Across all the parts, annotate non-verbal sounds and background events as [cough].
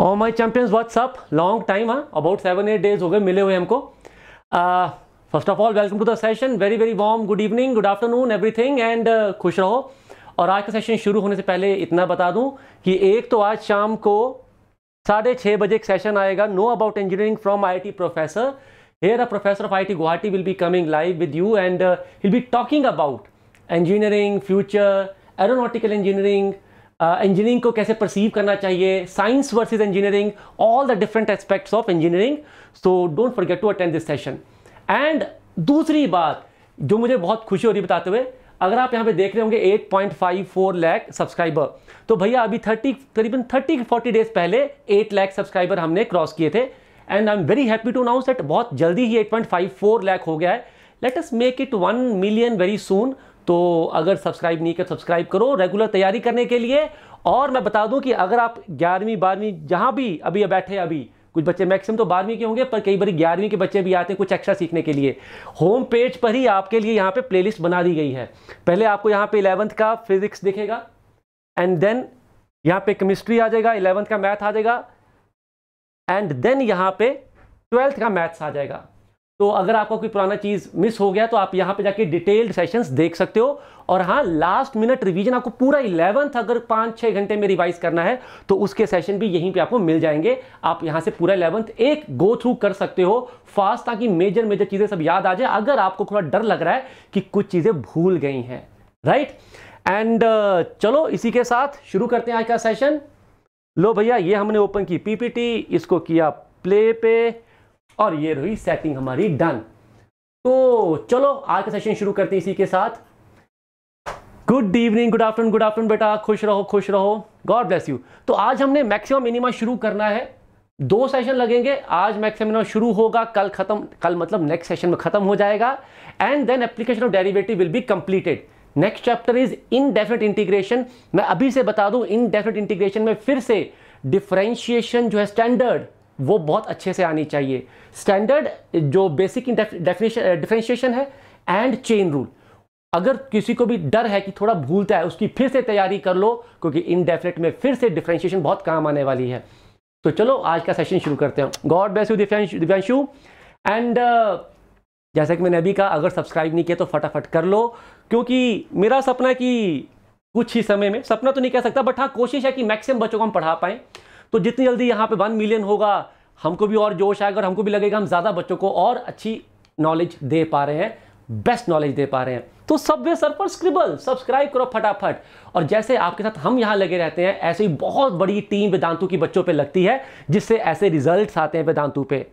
और my champions what's up long time हाँ about seven eight days हो गए मिले हुए हमको first of all welcome to the session very very warm good evening good afternoon everything and खुश रहो और आज का सेशन शुरू होने से पहले इतना बता दूं कि एक तो आज शाम को साढ़े छः बजे एक सेशन आएगा know about engineering from IIT professor here a professor of IIT Guwahati will be coming live with you and will be talking about engineering future aeronautical engineering engineering uh, को कैसे perceive करना चाहिए science versus engineering all the different aspects of engineering so don't forget to attend this session and दूसरी बात जो मुझे बहुत खुशी हो रही बताते हुए अगर आप यहाँ पे देख रहे होंगे 8.54 लैख सब्सक्राइबर तो भैया अभी 30 करीबन 30 40 डेज पहले 8 लाख सब्सक्राइबर हमने क्रॉस किए थे and I am very happy to announce that बहुत जल्दी ही 8.54 लाख हो गया है let us make it 1 million very soon तो अगर सब्सक्राइब नहीं कर तो सब्सक्राइब करो रेगुलर तैयारी करने के लिए और मैं बता दूं कि अगर आप ग्यारहवीं बारहवीं जहां भी अभी बैठे अभी कुछ बच्चे मैक्सिमम तो बारहवीं के होंगे पर कई बार ग्यारहवीं के बच्चे भी आते हैं कुछ एक्स्ट्रा सीखने के लिए होम पेज पर ही आपके लिए यहाँ पे प्लेलिस्ट बना दी गई है पहले आपको यहाँ पे इलेवंथ का फिजिक्स दिखेगा एंड देन यहाँ पे केमिस्ट्री आ जाएगा इलेवंथ का मैथ आ जाएगा एंड देन यहाँ पे ट्वेल्थ का मैथ्स आ जाएगा तो अगर आपका कोई पुराना चीज़ मिस हो गया तो आप यहां पे जाके डिटेल्ड सेशंस देख सकते हो और हाँ लास्ट मिनट रिवीजन आपको पूरा इलेवंथ अगर पांच छह घंटे में रिवाइज करना है तो उसके सेशन भी यहीं पे आपको मिल जाएंगे आप यहां से पूरा इलेवंथ एक गो थ्रू कर सकते हो फास्ट ताकि मेजर मेजर चीज़ें सब याद आ जाए अगर आपको थोड़ा डर लग रहा है कि कुछ चीज़ें भूल गई हैं राइट एंड uh, चलो इसी के साथ शुरू करते हैं आज का सेशन लो भैया ये हमने ओपन की पीपीटी इसको किया प्ले पे और ये रही सेटिंग हमारी डन तो चलो आज का सेशन शुरू करते हैं इसी के साथ good evening good afternoon good afternoon बेटा खुश रहो खुश रहो गॉड ब्लेस यू तो आज हमने मैक्सिमम मिनिमा शुरू करना है दो सेशन लगेंगे आज मैक्सिमम मिनिमा शुरू होगा कल खत्म कल मतलब नेक्स्ट सेशन में खत्म हो जाएगा and then application of derivative will be completed next chapter is indefinite integration मैं अभी से बता दूं इनडेफिनेट इंटीग्रेशन में फिर से डिफ्रेंशिएशन जो है स्टैंडर्ड वो बहुत अच्छे से आनी चाहिए स्टैंडर्ड जो बेसिक डेफिनेशन डिफ्रेंशिएशन है एंड चेन रूल अगर किसी को भी डर है कि थोड़ा भूलता है उसकी फिर से तैयारी कर लो क्योंकि इनडेफिनेट में फिर से डिफ्रेंशिएशन बहुत काम आने वाली है तो चलो आज का सेशन शुरू करते हैं God bless you Divyanshu and जैसा कि मैंने अभी कहा अगर सब्सक्राइब नहीं किया तो फटाफट कर लो क्योंकि मेरा सपना कि कुछ ही समय में सपना तो नहीं कह सकता बट हाँ कोशिश है कि मैक्सिमम बच्चों को हम पढ़ा पाएं तो जितनी जल्दी यहाँ पे वन मिलियन होगा हमको भी और जोश आएगा और हमको भी लगेगा हम ज़्यादा बच्चों को और अच्छी नॉलेज दे पा रहे हैं बेस्ट नॉलेज दे पा रहे हैं तो सब वे सर पर स्क्रिबल सब्सक्राइब करो फटाफट और जैसे आपके साथ हम यहाँ लगे रहते हैं ऐसे ही बहुत बड़ी टीम वेदांतु की बच्चों पर लगती है जिससे ऐसे रिजल्ट आते हैं वेदांतु पे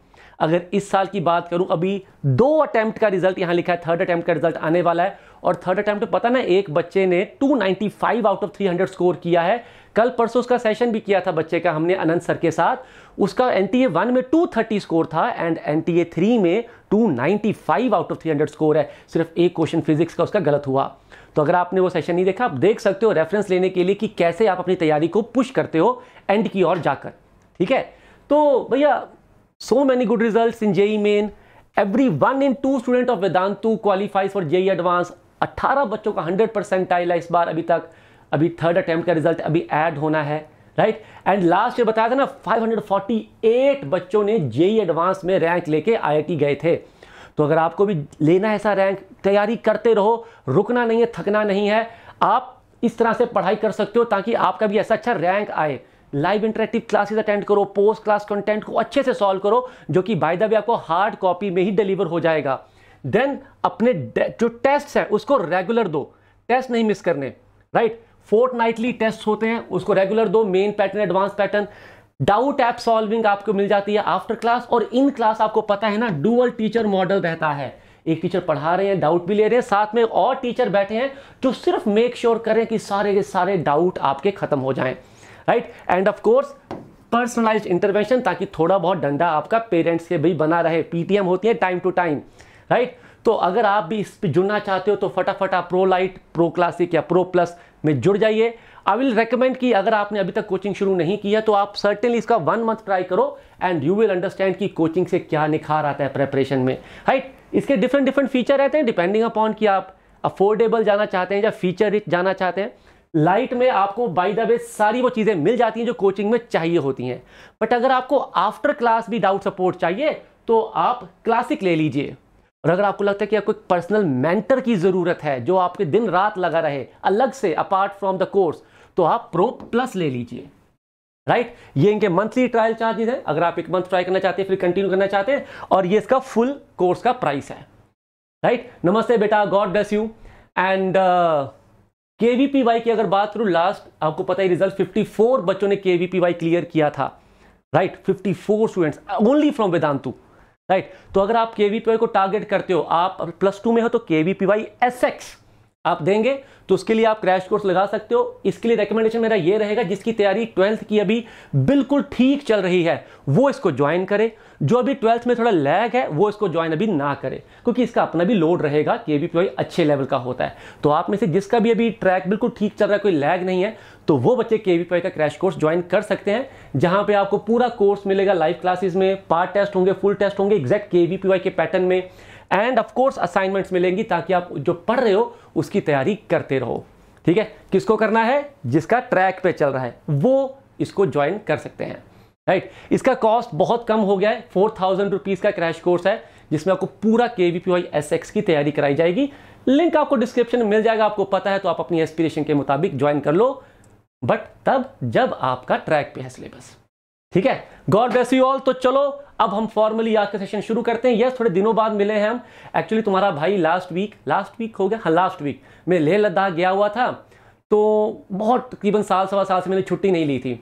अगर इस साल की बात करूं अभी दो अटैम्प्ट का रिजल्ट यहाँ लिखा है थर्ड अटैम्प्ट का रिजल्ट आने वाला है और थर्ड अटैम्प्ट पता ना एक बच्चे ने 295 आउट ऑफ 300 स्कोर किया है कल परसों उसका सेशन भी किया था बच्चे का हमने अनंत सर के साथ उसका एन टी ए वन में टू थर्टी स्कोर था and N T A three में two ninety five out of three hundred score है सिर्फ एक क्वेश्चन फिजिक्स का उसका गलत हुआ तो अगर आपने वो सेशन नहीं देखा आप देख सकते हो रेफरेंस लेने के लिए कि कैसे आप अपनी तैयारी को पुश करते हो एंड की ओर जाकर ठीक है तो भैया so many good result in JEE Main every one in two student of Vedantu qualifies for JEE advanced 18 बच्चों का 100 परसेंट है इस बार अभी तक अभी थर्ड अटैम्प्ट का रिजल्ट अभी ऐड होना है राइट एंड लास्ट ईयर बताया था ना 548 बच्चों ने जेई एडवांस e में रैंक लेके आईआईटी गए थे तो अगर आपको भी लेना है ऐसा रैंक तैयारी करते रहो रुकना नहीं है थकना नहीं है आप इस तरह से पढ़ाई कर सकते हो ताकि आपका भी ऐसा अच्छा रैंक आए लाइव इंटरेक्टिव क्लासेस अटेंड करो पोस्ट क्लास कंटेंट को अच्छे से सॉल्व करो जो कि बाय द वे आपको हार्ड कॉपी में ही डिलीवर हो जाएगा देन अपने जो टेस्ट है उसको रेगुलर दो टेस्ट नहीं मिस करने right right? Fortnightly test होते हैं उसको रेगुलर दो main pattern advance pattern doubt app solving आपको मिल जाती है आफ्टर क्लास और इन क्लास आपको पता है ना डुअल टीचर मॉडल रहता है एक टीचर पढ़ा रहे हैं डाउट भी ले रहे हैं साथ में और टीचर बैठे हैं जो सिर्फ मेक श्योर sure करें कि सारे के सारे डाउट आपके खत्म हो जाएं right end of course personalise intervention ताकि थोड़ा बहुत डंडा आपका पेरेंट्स के भी बना रहे पीटीएम होती है टाइम टू टाइम राइट तो अगर आप भी इस पर जुड़ना चाहते हो तो फटाफट आप प्रो लाइट प्रो क्लासिक या प्रो प्लस में जुड़ जाइए आई विल रेकमेंड कि अगर आपने अभी तक कोचिंग शुरू नहीं किया तो आप सर्टेनली इसका वन मंथ ट्राई करो एंड यू विल अंडरस्टैंड कि कोचिंग से क्या निखार आता है प्रेपरेशन में राइट right? इसके डिफरेंट डिफरेंट फीचर रहते हैं डिपेंडिंग अपॉन कि आप अफोर्डेबल जाना चाहते हैं या फीचर रिच जाना चाहते हैं लाइट में आपको बाई द वे सारी वो चीज़ें मिल जाती हैं जो कोचिंग में चाहिए होती हैं बट अगर आपको आफ्टर क्लास भी डाउट सपोर्ट चाहिए तो आप क्लासिक ले लीजिए और अगर आपको लगता है कि आपको एक पर्सनल मेंटर की ज़रूरत है जो आपके दिन रात लगा रहे अलग से अपार्ट फ्रॉम द कोर्स तो आप प्रो प्लस ले लीजिए राइट ये इनके मंथली ट्रायल चार्जेज हैं अगर आप एक मंथ ट्राई करना चाहते हैं फिर कंटिन्यू करना चाहते हैं और ये इसका फुल कोर्स का प्राइस है राइट नमस्ते बेटा God bless you and K V की अगर बात करूं लास्ट आपको पता ही रिजल्ट फिफ्टी बच्चों ने के क्लियर किया था right 54 students only from Vedantu right तो अगर आप केवीपीवाई को टारगेट करते हो आप प्लस टू में हो तो केवीपीवाई एस एक्स आप देंगे तो उसके लिए आप क्रैश कोर्स लगा सकते हो इसके लिए रिकमेंडेशन मेरा ये रहेगा जिसकी तैयारी ट्वेल्थ की अभी बिल्कुल ठीक चल रही है वो इसको ज्वाइन करे जो अभी ट्वेल्थ में थोड़ा लैग है वो इसको ज्वाइन अभी ना करे क्योंकि इसका अपना भी लोड रहेगा केवीपीवाई अच्छे लेवल का होता है तो आप में से जिसका भी अभी ट्रैक बिल्कुल ठीक चल रहा है कोई लैग नहीं है तो वो बच्चे के वी का क्रैश कोर्स ज्वाइन कर सकते हैं जहां पे आपको पूरा कोर्स मिलेगा लाइव क्लासेस में पार्ट टेस्ट होंगे फुल टेस्ट होंगे एग्जैक्ट के वी के पैटर्न में एंड ऑफ कोर्स असाइनमेंट्स मिलेंगी ताकि आप जो पढ़ रहे हो उसकी तैयारी करते रहो ठीक है किसको करना है जिसका ट्रैक पे चल रहा है वो इसको ज्वाइन कर सकते हैं राइट right? इसका कॉस्ट बहुत कम हो गया है फोर थाउजेंड रुपीज़ का क्रैश कोर्स है जिसमें आपको पूरा के वी पी एस एक्स की तैयारी कराई जाएगी लिंक आपको डिस्क्रिप्शन में मिल जाएगा आपको पता है तो आप अपनी एस्पिरेशन के मुताबिक ज्वाइन कर लो बट तब जब आपका ट्रैक पे है सिलेबस ठीक है गॉड ब्लेस यू ऑल तो चलो अब हम फॉर्मली आज का सेशन शुरू करते हैं यस थोड़े दिनों बाद मिले हैं हम एक्चुअली तुम्हारा भाई लास्ट वीक लास्ट वीक हो गया हाँ लास्ट वीक मैं लेह लद्दाख गया हुआ था तो बहुत तकरीबन साल सवा साल से मैंने छुट्टी नहीं ली थी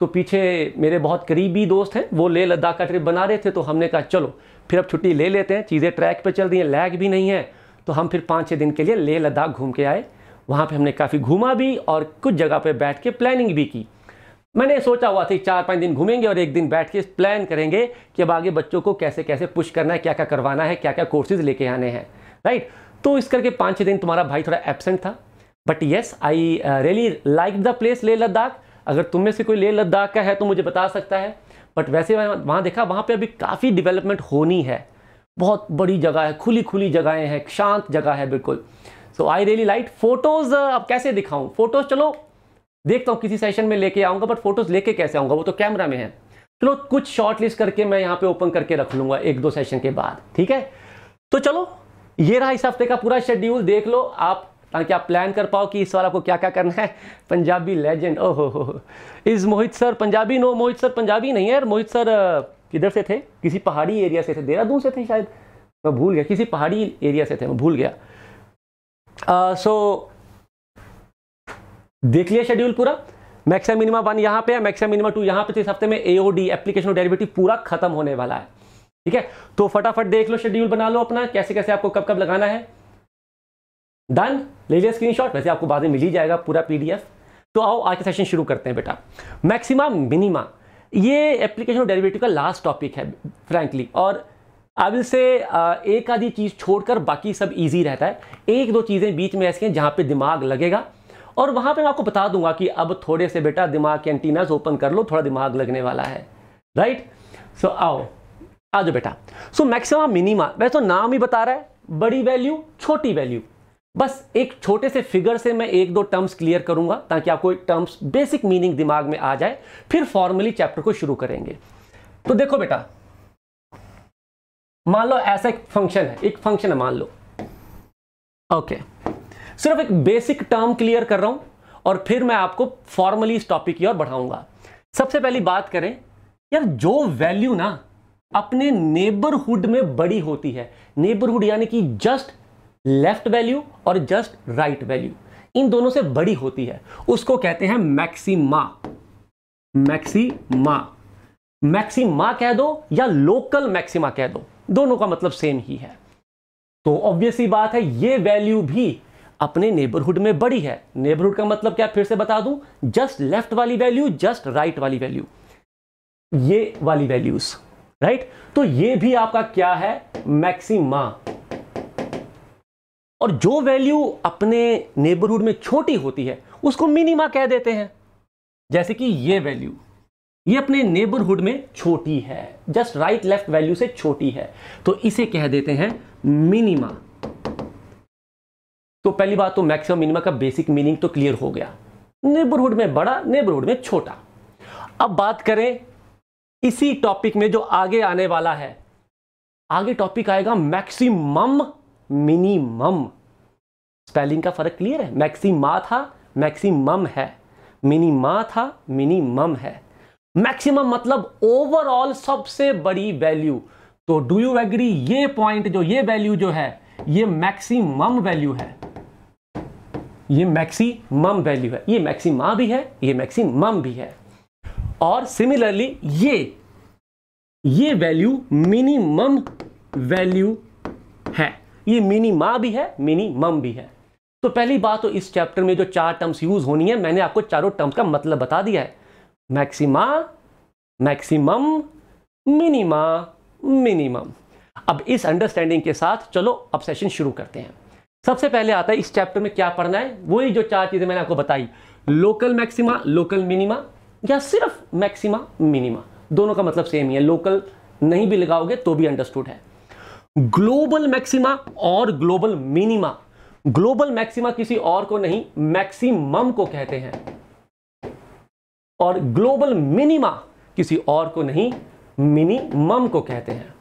तो पीछे मेरे बहुत करीबी दोस्त हैं वो लेह लद्दाख का ट्रिप बना रहे थे तो हमने कहा चलो फिर अब छुट्टी ले लेते हैं चीज़ें ट्रैक पर चल रही हैं लैग भी नहीं है तो हम फिर पाँच छः दिन के लिए लेह लद्दाख घूम के आए वहाँ पे हमने काफ़ी घूमा भी और कुछ जगह पे बैठ के प्लानिंग भी की मैंने सोचा हुआ था चार पाँच दिन घूमेंगे और एक दिन बैठ के प्लान करेंगे कि अब आगे बच्चों को कैसे कैसे पुश करना है क्या क्या करवाना है क्या क्या कोर्सेज लेके आने हैं राइट तो इस करके पाँच छः दिन तुम्हारा भाई थोड़ा एबसेंट था but yes I really like the place Leh Ladakh अगर तुम में से कोई ले लद्दाख का है तो मुझे बता सकता है बट वैसे वहाँ देखा वहाँ पर अभी काफ़ी डिवेलपमेंट होनी है बहुत बड़ी जगह है खुली खुली जगहें हैं शांत जगह है बिल्कुल so I really like photos अब कैसे दिखाऊं फोटोज़ चलो देखता हूँ किसी सेशन में लेके आऊंगा बट फोटोज़ लेके कैसे आऊंगा वो तो कैमरा में है चलो कुछ शॉर्ट लिस्ट करके मैं यहाँ पे ओपन करके रख लूंगा एक दो सेशन के बाद ठीक है तो चलो ये रहा इस हफ्ते का पूरा शेड्यूल देख लो आप ताकि आप प्लान कर पाओ कि इस बार आपको क्या क्या करना है पंजाबी लेजेंड ओहो who is Mohit sir Punjabi no Mohit sir Punjabi नहीं है यार मोहित सर uh, किधर से थे किसी पहाड़ी एरिया से थे देहरादून से थे शायद मैं भूल गया किसी पहाड़ी एरिया से थे मैं भूल गया सो uh, देख लिया शेड्यूल पूरा मैक्सिमम मिनिमम वन यहां पे है मैक्सिमम मिनिमम टू यहां पे तो इस हफ्ते में एओडी एप्लीकेशन डेरिवेटिव पूरा खत्म होने वाला है ठीक है तो फटाफट देख लो शेड्यूल बना लो अपना कैसे कैसे आपको कब कब लगाना है डन ले लिया स्क्रीनशॉट वैसे आपको बाद में मिल ही जाएगा पूरा पीडीएफ तो आओ आज का सेशन शुरू करते हैं बेटा मैक्सिमम मिनिमा ये एप्लीकेशन ऑफ डेरिवेटिव का लास्ट टॉपिक है फ्रैंकली और अब से एक आधी चीज़ छोड़कर बाकी सब इजी रहता है एक दो चीज़ें बीच में ऐसी हैं जहां पे दिमाग लगेगा और वहां पे मैं आपको बता दूंगा कि अब थोड़े से बेटा दिमाग के एंटीनाज ओपन कर लो थोड़ा दिमाग लगने वाला है राइट सो so, आओ आ जाओ बेटा सो मैक्सिम मिनिमा वैसे तो नाम ही बता रहा है बड़ी वैल्यू छोटी वैल्यू बस एक छोटे से फिगर से मैं एक दो टर्म्स क्लियर करूंगा ताकि आपको टर्म्स बेसिक मीनिंग दिमाग में आ जाए फिर फॉर्मली चैप्टर को शुरू करेंगे तो देखो बेटा मान लो ऐसा एक फंक्शन है एक फंक्शन है मान लो ओके okay. सिर्फ एक बेसिक टर्म क्लियर कर रहा हूं और फिर मैं आपको फॉर्मली इस टॉपिक की ओर बढ़ाऊंगा सबसे पहली बात करें यार जो वैल्यू ना अपने नेबरहुड में बड़ी होती है नेबरहुड यानी कि जस्ट लेफ्ट वैल्यू और जस्ट राइट वैल्यू इन दोनों से बड़ी होती है उसको कहते हैं मैक्सिमा मैक्सिमा मैक्सिमा कह दो या लोकल मैक्सिमा कह दो दोनों का मतलब सेम ही है तो ऑब्वियसली बात है ये वैल्यू भी अपने नेबरहुड में बड़ी है नेबरहुड का मतलब क्या फिर से बता दूं जस्ट लेफ्ट वाली वैल्यू जस्ट राइट वाली वैल्यू ये वाली वैल्यूज राइट तो ये भी आपका क्या है मैक्सिमा और जो वैल्यू अपने नेबरहुड में छोटी होती है उसको मिनिमा कह देते हैं जैसे कि ये वैल्यू ये अपने नेबरहुड में छोटी है जस्ट राइट लेफ्ट वैल्यू से छोटी है तो इसे कह देते हैं मिनिमा तो पहली बात तो मैक्सिमम मिनिमा का बेसिक मीनिंग तो क्लियर हो गया नेबरहुड में बड़ा नेबरहुड में छोटा अब बात करें इसी टॉपिक में जो आगे आने वाला है आगे टॉपिक आएगा मैक्सिमम मिनिमम स्पेलिंग का फर्क क्लियर है मैक्सिमा था मैक्सिमम है मिनिमा था मिनिमम है मैक्सिमम मतलब ओवरऑल सबसे बड़ी वैल्यू तो डू यू एग्री ये पॉइंट जो ये वैल्यू जो है ये मैक्सिमम वैल्यू है ये मैक्सिमम वैल्यू है ये मैक्सिमा भी है ये मैक्सिमम भी है और सिमिलरली ये ये वैल्यू मिनिमम वैल्यू है ये मिनिमा भी है मिनिमम भी है तो पहली बात तो इस चैप्टर में जो चार टर्म्स यूज होनी है मैंने आपको चारों टर्म्स का मतलब बता दिया है मैक्सिमा मैक्सिमम मिनिमा मिनिमम अब इस अंडरस्टैंडिंग के साथ चलो अब सेशन शुरू करते हैं सबसे पहले आता है इस चैप्टर में क्या पढ़ना है वही जो चार चीज़ें मैंने आपको बताई लोकल मैक्सिमा लोकल मिनिमा या सिर्फ मैक्सिमा मिनिमा दोनों का मतलब सेम ही है लोकल नहीं भी लगाओगे तो भी अंडरस्टूड है ग्लोबल मैक्सिमा और ग्लोबल मिनिमा ग्लोबल मैक्सिमा किसी और को नहीं मैक्सिमम को कहते हैं और ग्लोबल मिनिमा किसी और को नहीं मिनिमम को कहते हैं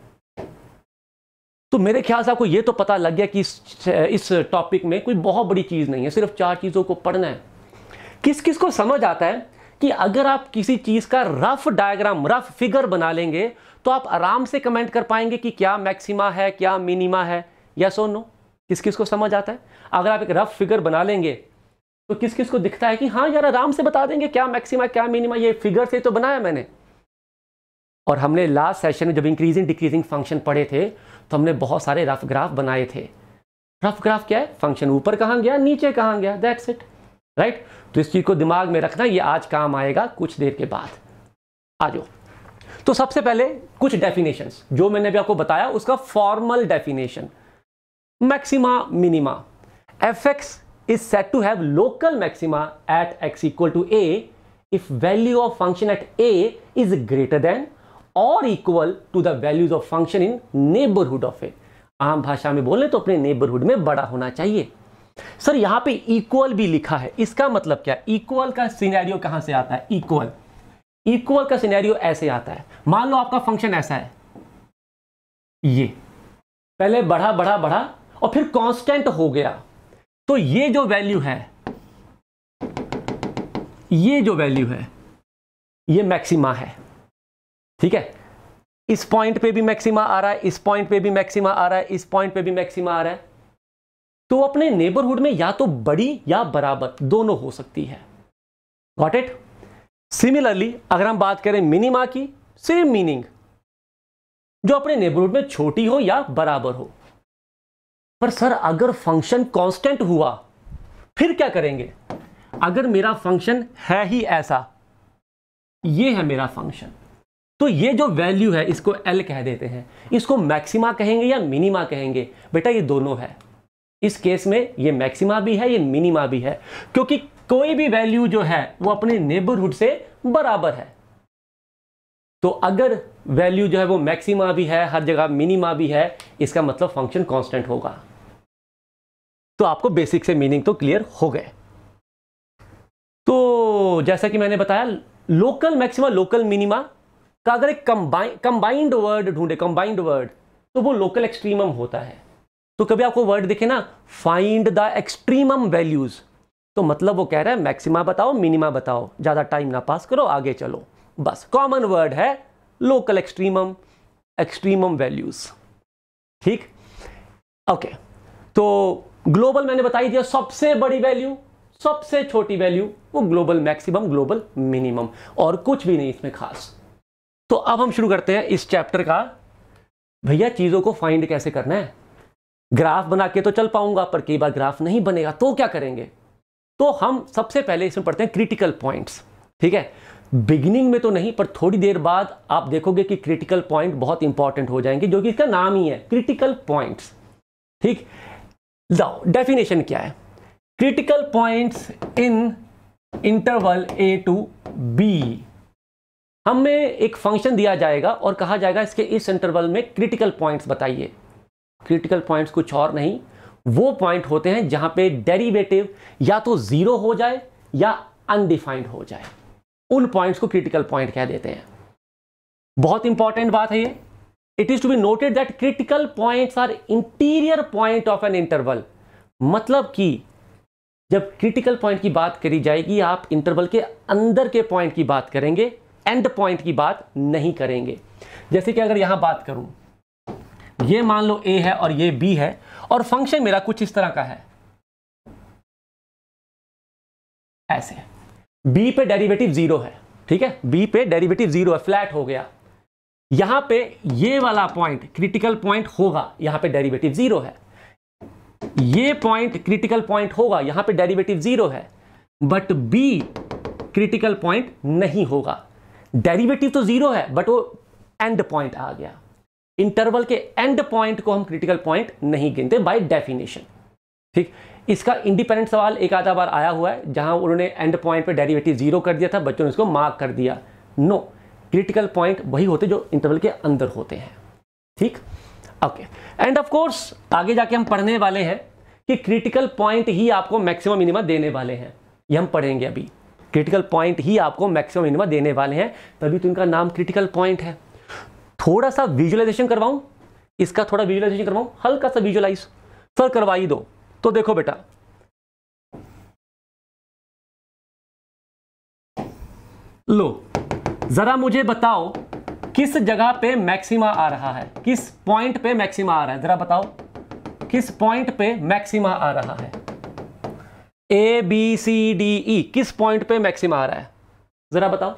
तो मेरे ख्याल से आपको यह तो पता लग गया कि इस इस टॉपिक में कोई बहुत बड़ी चीज़ नहीं है सिर्फ चार चीज़ों को पढ़ना है किस किस को समझ आता है कि अगर आप किसी चीज़ का रफ डायग्राम रफ फिगर बना लेंगे तो आप आराम से कमेंट कर पाएंगे कि क्या मैक्सिमा है क्या मिनिमा है या सो नो किस किस को समझ आता है अगर आप एक रफ फिगर बना लेंगे तो किस किस को दिखता है कि हाँ यार आराम से बता देंगे क्या मैक्सिमा क्या मिनिमा ये फिगर से तो बनाया मैंने और हमने लास्ट सेशन में जब इंक्रीजिंग डिक्रीजिंग फंक्शन पढ़े थे तो हमने बहुत सारे रफ ग्राफ बनाए थे रफ ग्राफ क्या है फंक्शन ऊपर कहाँ गया नीचे कहाँ गया दैट्स इट राइट तो इस चीज़ को दिमाग में रखना ये आज काम आएगा कुछ देर के बाद आ जाओ तो सबसे पहले कुछ डेफिनेशन जो मैंने भी आपको बताया उसका formal definition maxima minima F X is said to have local maxima at x equal to a if value of function at a is greater than or equal to the values of function in neighborhood of a आम भाषा में बोले तो अपने neighbourhood में बड़ा होना चाहिए सर यहां पे इक्वल भी लिखा है इसका मतलब क्या इक्वल का सिनेरियो कहां से आता है इक्वल इक्वल का सिनेरियो ऐसे आता है मान लो आपका फंक्शन ऐसा है ये पहले बढ़ा बढ़ा बढ़ा और फिर कांस्टेंट हो गया तो ये जो वैल्यू है ये जो वैल्यू है ये मैक्सिमा है ठीक है इस पॉइंट पे भी मैक्सिमा आ रहा है इस पॉइंट पे भी मैक्सिमा आ रहा है इस पॉइंट पे भी मैक्सिमा आ रहा है तो अपने नेबरहुड में या तो बड़ी या बराबर दोनों हो सकती है गॉट इट सिमिलरली अगर हम बात करें मिनिमा की सेम मीनिंग जो अपने नेबरहुड में छोटी हो या बराबर हो पर सर अगर फंक्शन कांस्टेंट हुआ फिर क्या करेंगे अगर मेरा फंक्शन है ही ऐसा ये है मेरा फंक्शन तो ये जो वैल्यू है इसको एल कह देते हैं इसको मैक्सिमा कहेंगे या मिनिमा कहेंगे बेटा ये दोनों है इस केस में ये मैक्सिमा भी है ये मिनिमा भी है क्योंकि कोई भी वैल्यू जो है वो अपने नेबरहुड से बराबर है तो अगर वैल्यू जो है वो मैक्सिमा भी है हर जगह मिनिमा भी है इसका मतलब फंक्शन कांस्टेंट होगा तो आपको बेसिक से मीनिंग तो क्लियर हो गए तो जैसा कि मैंने बताया लोकल मैक्सिमा लोकल मिनिमा का अगर एक कंबाइन कंबाइंड वर्ड ढूंढे कंबाइंड वर्ड तो वो लोकल एक्सट्रीमम होता है तो कभी आपको वर्ड दिखे ना फाइंड द एक्सट्रीमम वैल्यूज तो मतलब वो कह रहा है मैक्सिमा बताओ मिनिमा बताओ ज़्यादा टाइम ना पास करो आगे चलो बस कॉमन वर्ड है लोकल एक्सट्रीमम एक्सट्रीमम वैल्यूज ठीक ओके तो ग्लोबल मैंने बताई दिया सबसे बड़ी वैल्यू सबसे छोटी वैल्यू वो ग्लोबल मैक्सिमम ग्लोबल मिनिमम और कुछ भी नहीं इसमें खास तो अब हम शुरू करते हैं इस चैप्टर का भैया चीज़ों को फाइंड कैसे करना है ग्राफ बना के तो चल पाऊंगा पर कई बार ग्राफ नहीं बनेगा तो क्या करेंगे तो हम सबसे पहले इसमें पढ़ते हैं क्रिटिकल पॉइंट्स ठीक है बिगिनिंग में तो नहीं पर थोड़ी देर बाद आप देखोगे कि क्रिटिकल पॉइंट बहुत इंपॉर्टेंट हो जाएंगे जो कि इसका नाम ही है क्रिटिकल पॉइंट्स ठीक डेफिनेशन क्या है critical points in interval A to B हमें एक फंक्शन दिया जाएगा और कहा जाएगा इसके इस इंटरवल में क्रिटिकल पॉइंट्स बताइए क्रिटिकल पॉइंट्स कुछ और नहीं वो पॉइंट होते हैं जहां पे डेरिवेटिव या तो ज़ीरो हो जाए या अनडिफाइंड हो जाए उन पॉइंट्स को क्रिटिकल पॉइंट कह देते हैं बहुत इंपॉर्टेंट बात है ये it is to be noted that critical points are interior point of an interval मतलब कि जब क्रिटिकल पॉइंट की बात करी जाएगी आप इंटरवल के अंदर के पॉइंट की बात करेंगे एंड पॉइंट की बात नहीं करेंगे जैसे कि अगर यहां बात करूं ये मान लो ए है और ये बी है और फंक्शन मेरा कुछ इस तरह का है ऐसे है। बी पे डेरिवेटिव जीरो है ठीक है बी पे डेरिवेटिव जीरो है फ्लैट हो गया यहां पे ये वाला पॉइंट क्रिटिकल पॉइंट होगा यहां पे डेरिवेटिव जीरो है ये पॉइंट क्रिटिकल पॉइंट होगा यहां पे डेरिवेटिव जीरो है बट बी क्रिटिकल पॉइंट नहीं होगा डेरिवेटिव तो जीरो है बट वो एंड पॉइंट आ गया इंटरवल के एंड पॉइंट को हम क्रिटिकल पॉइंट नहीं गिनते बाय डेफिनेशन ठीक इसका इंडिपेंडेंट सवाल एक आधा बार आया हुआ है जहां उन्होंने एंड पॉइंट पे डेरिवेटिव जीरो कर दिया था बच्चों ने इसको मार्क कर दिया नो क्रिटिकल पॉइंट वही होते जो इंटरवल के अंदर होते हैं ठीक ओके एंड ऑफ कोर्स आगे जाके हम पढ़ने वाले हैं कि क्रिटिकल पॉइंट ही आपको मैक्सिमम मिनिमा देने वाले हैं ये हम पढ़ेंगे अभी क्रिटिकल पॉइंट ही आपको मैक्सिमम मिनिमा देने वाले हैं तभी तो इनका नाम क्रिटिकल पॉइंट है थोड़ा सा विजुअलाइजेशन करवाऊं इसका थोड़ा विजुअलाइजेशन करवाऊं हल्का सा विजुअलाइज सर करवाई दो तो देखो बेटा लो जरा मुझे बताओ किस जगह पे मैक्सिमा आ रहा है किस पॉइंट पे मैक्सिमा आ रहा है जरा बताओ किस पॉइंट पे मैक्सिमा आ रहा है ए बी सी डी ई किस पॉइंट पे मैक्सिमा आ रहा है जरा बताओ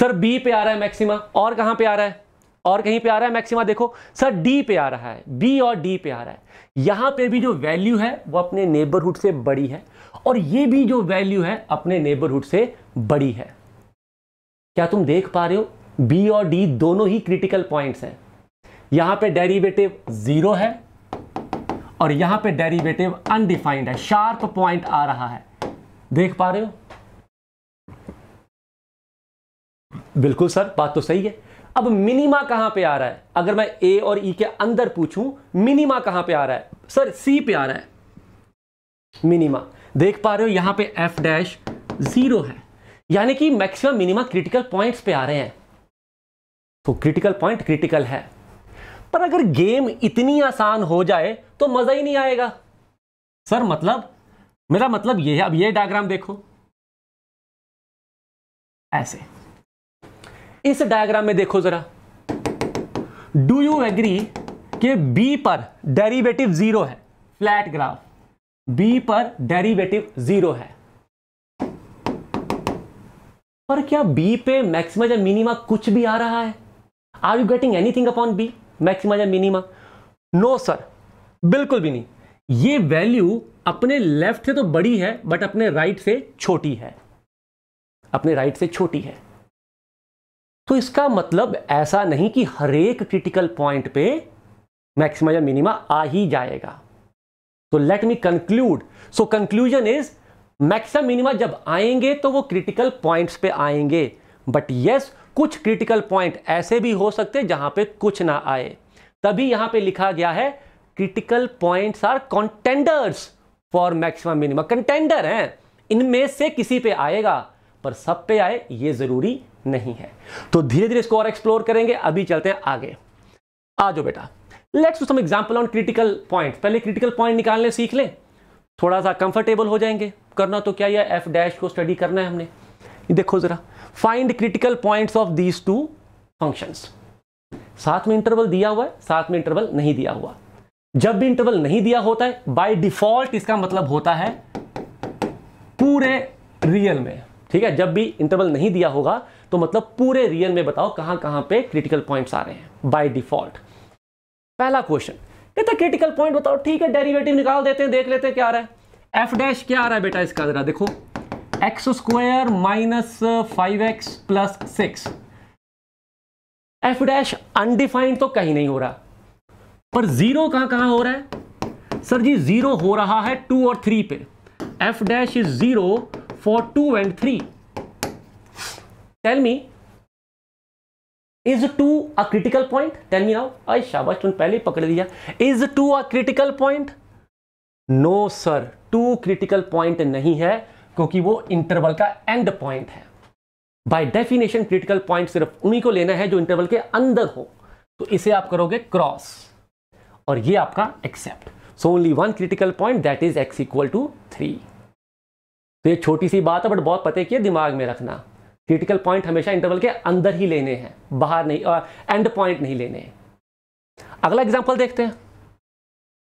सर बी पे आ रहा है मैक्सिमा और कहां पे आ रहा है और कहीं पे आ रहा है मैक्सिमा देखो सर डी पे आ रहा है बी और डी पे आ रहा है यहां पे भी जो वैल्यू है वो अपने नेबरहुड से बड़ी है और ये भी जो वैल्यू है अपने नेबरहुड से बड़ी है क्या तुम देख पा रहे हो बी और डी दोनों ही क्रिटिकल पॉइंट्स हैं यहां पे डेरिवेटिव जीरो है और यहां पे डेरिवेटिव अनडिफाइंड है शार्प पॉइंट आ रहा है देख पा रहे हो बिल्कुल सर बात तो सही है अब मिनिमा कहां पे आ रहा है अगर मैं ए और ई e के अंदर पूछूं मिनिमा कहां पे आ रहा है सर सी पे आ रहा है मिनिमा देख पा रहे हो यहां पे एफ डैश जीरो है यानी कि मैक्सिमम मिनिमा क्रिटिकल पॉइंट्स पे आ रहे हैं तो क्रिटिकल पॉइंट क्रिटिकल है पर अगर गेम इतनी आसान हो जाए तो मजा ही नहीं आएगा सर मतलब मेरा मतलब ये है अब यह डायग्राम देखो ऐसे इस डायग्राम में देखो जरा डू यू एग्री कि बी पर डेरिवेटिव जीरो है फ्लैट ग्राफ बी पर डेरिवेटिव जीरो है पर क्या बी पे मैक्सिमा या मिनिमा कुछ भी आ रहा है are you getting anything upon B maxima या मिनिमा नो सर बिल्कुल भी नहीं ये वैल्यू अपने लेफ्ट से तो बड़ी है बट अपने राइट right से छोटी है अपने राइट right से छोटी है तो इसका मतलब ऐसा नहीं कि हरेक क्रिटिकल पॉइंट पे मैक्सिमा या मिनिमा आ ही जाएगा तो let me conclude so conclusion is maxima minima जब आएंगे तो वो क्रिटिकल पॉइंट्स पे आएंगे बट यस yes, कुछ क्रिटिकल पॉइंट ऐसे भी हो सकते जहां पे कुछ ना आए तभी यहां पे लिखा गया है critical points are contenders for maxima minima contender हैं इनमें से किसी पे आएगा पर सब पे आए ये जरूरी नहीं है तो धीरे धीरे इसको और एक्सप्लोर करेंगे अभी चलते हैं आगे आ जाओ बेटा let's some example on critical point पहले क्रिटिकल पॉइंट निकालने सीख लें थोड़ा सा कंफर्टेबल हो जाएंगे करना तो क्या यह एफ डैश को स्टडी करना है हमने देखो जरा find critical point of these two function साथ में इंटरवल दिया हुआ है साथ में इंटरवल नहीं दिया हुआ जब भी इंटरवल नहीं दिया होता है बाय डिफॉल्ट इसका मतलब होता है पूरे रियल में ठीक है जब भी इंटरवल नहीं दिया होगा तो मतलब पूरे रियल में बताओ कहां कहां पे क्रिटिकल पॉइंट्स आ रहे हैं बाय डिफॉल्ट पहला क्वेश्चन कहता क्रिटिकल पॉइंट बताओ ठीक है डेरिवेटिव निकाल देते हैं देख लेते हैं क्या आ रहा है एफ डैश क्या आ रहा है बेटा इसका जरा देखो X square minus five X plus six F dash undefined तो कहीं नहीं हो रहा पर जीरो कहां कहां हो रहा है सर जी जीरो हो रहा है टू और थ्री पे F dash is zero for two and three tell me is two a critical point tell me now I शाबाश तुमने पहले ही पकड़ दिया is two a critical point no sir two critical point नहीं है क्योंकि वो इंटरवल का एंड पॉइंट है बाय डेफिनेशन क्रिटिकल पॉइंट सिर्फ उन्हीं को लेना है जो इंटरवल के अंदर हो तो इसे आप करोगे क्रॉस और ये आपका except so only one critical point that is X equal to three तो ये छोटी सी बात है बट बहुत पते की दिमाग में रखना क्रिटिकल पॉइंट हमेशा इंटरवल के अंदर ही लेने हैं बाहर नहीं और एंड पॉइंट नहीं लेने हैं अगला एग्जाम्पल देखते हैं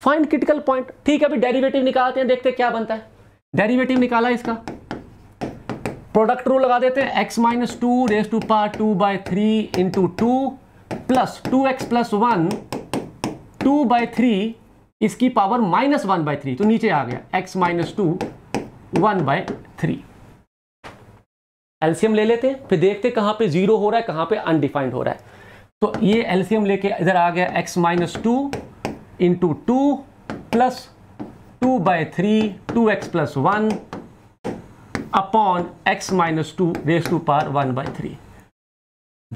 फाइंड क्रिटिकल पॉइंट ठीक है अभी डेरिवेटिव निकालते हैं देखते हैं क्या बनता है डेरिवेटिव निकाला इसका प्रोडक्ट रूल लगा देते हैं X minus two raise to power two by three into two plus two x plus one two by three इसकी power minus one by three तो नीचे आ गया X minus two one by three LCM ले लेते हैं फिर देखते हैं कहाँ पे जीरो हो रहा है कहाँ पे अनडिफाइंड हो रहा है तो ये एल्सियम लेके इधर आ गया X minus two into two plus two by three two x plus one upon X minus two raise to power one by three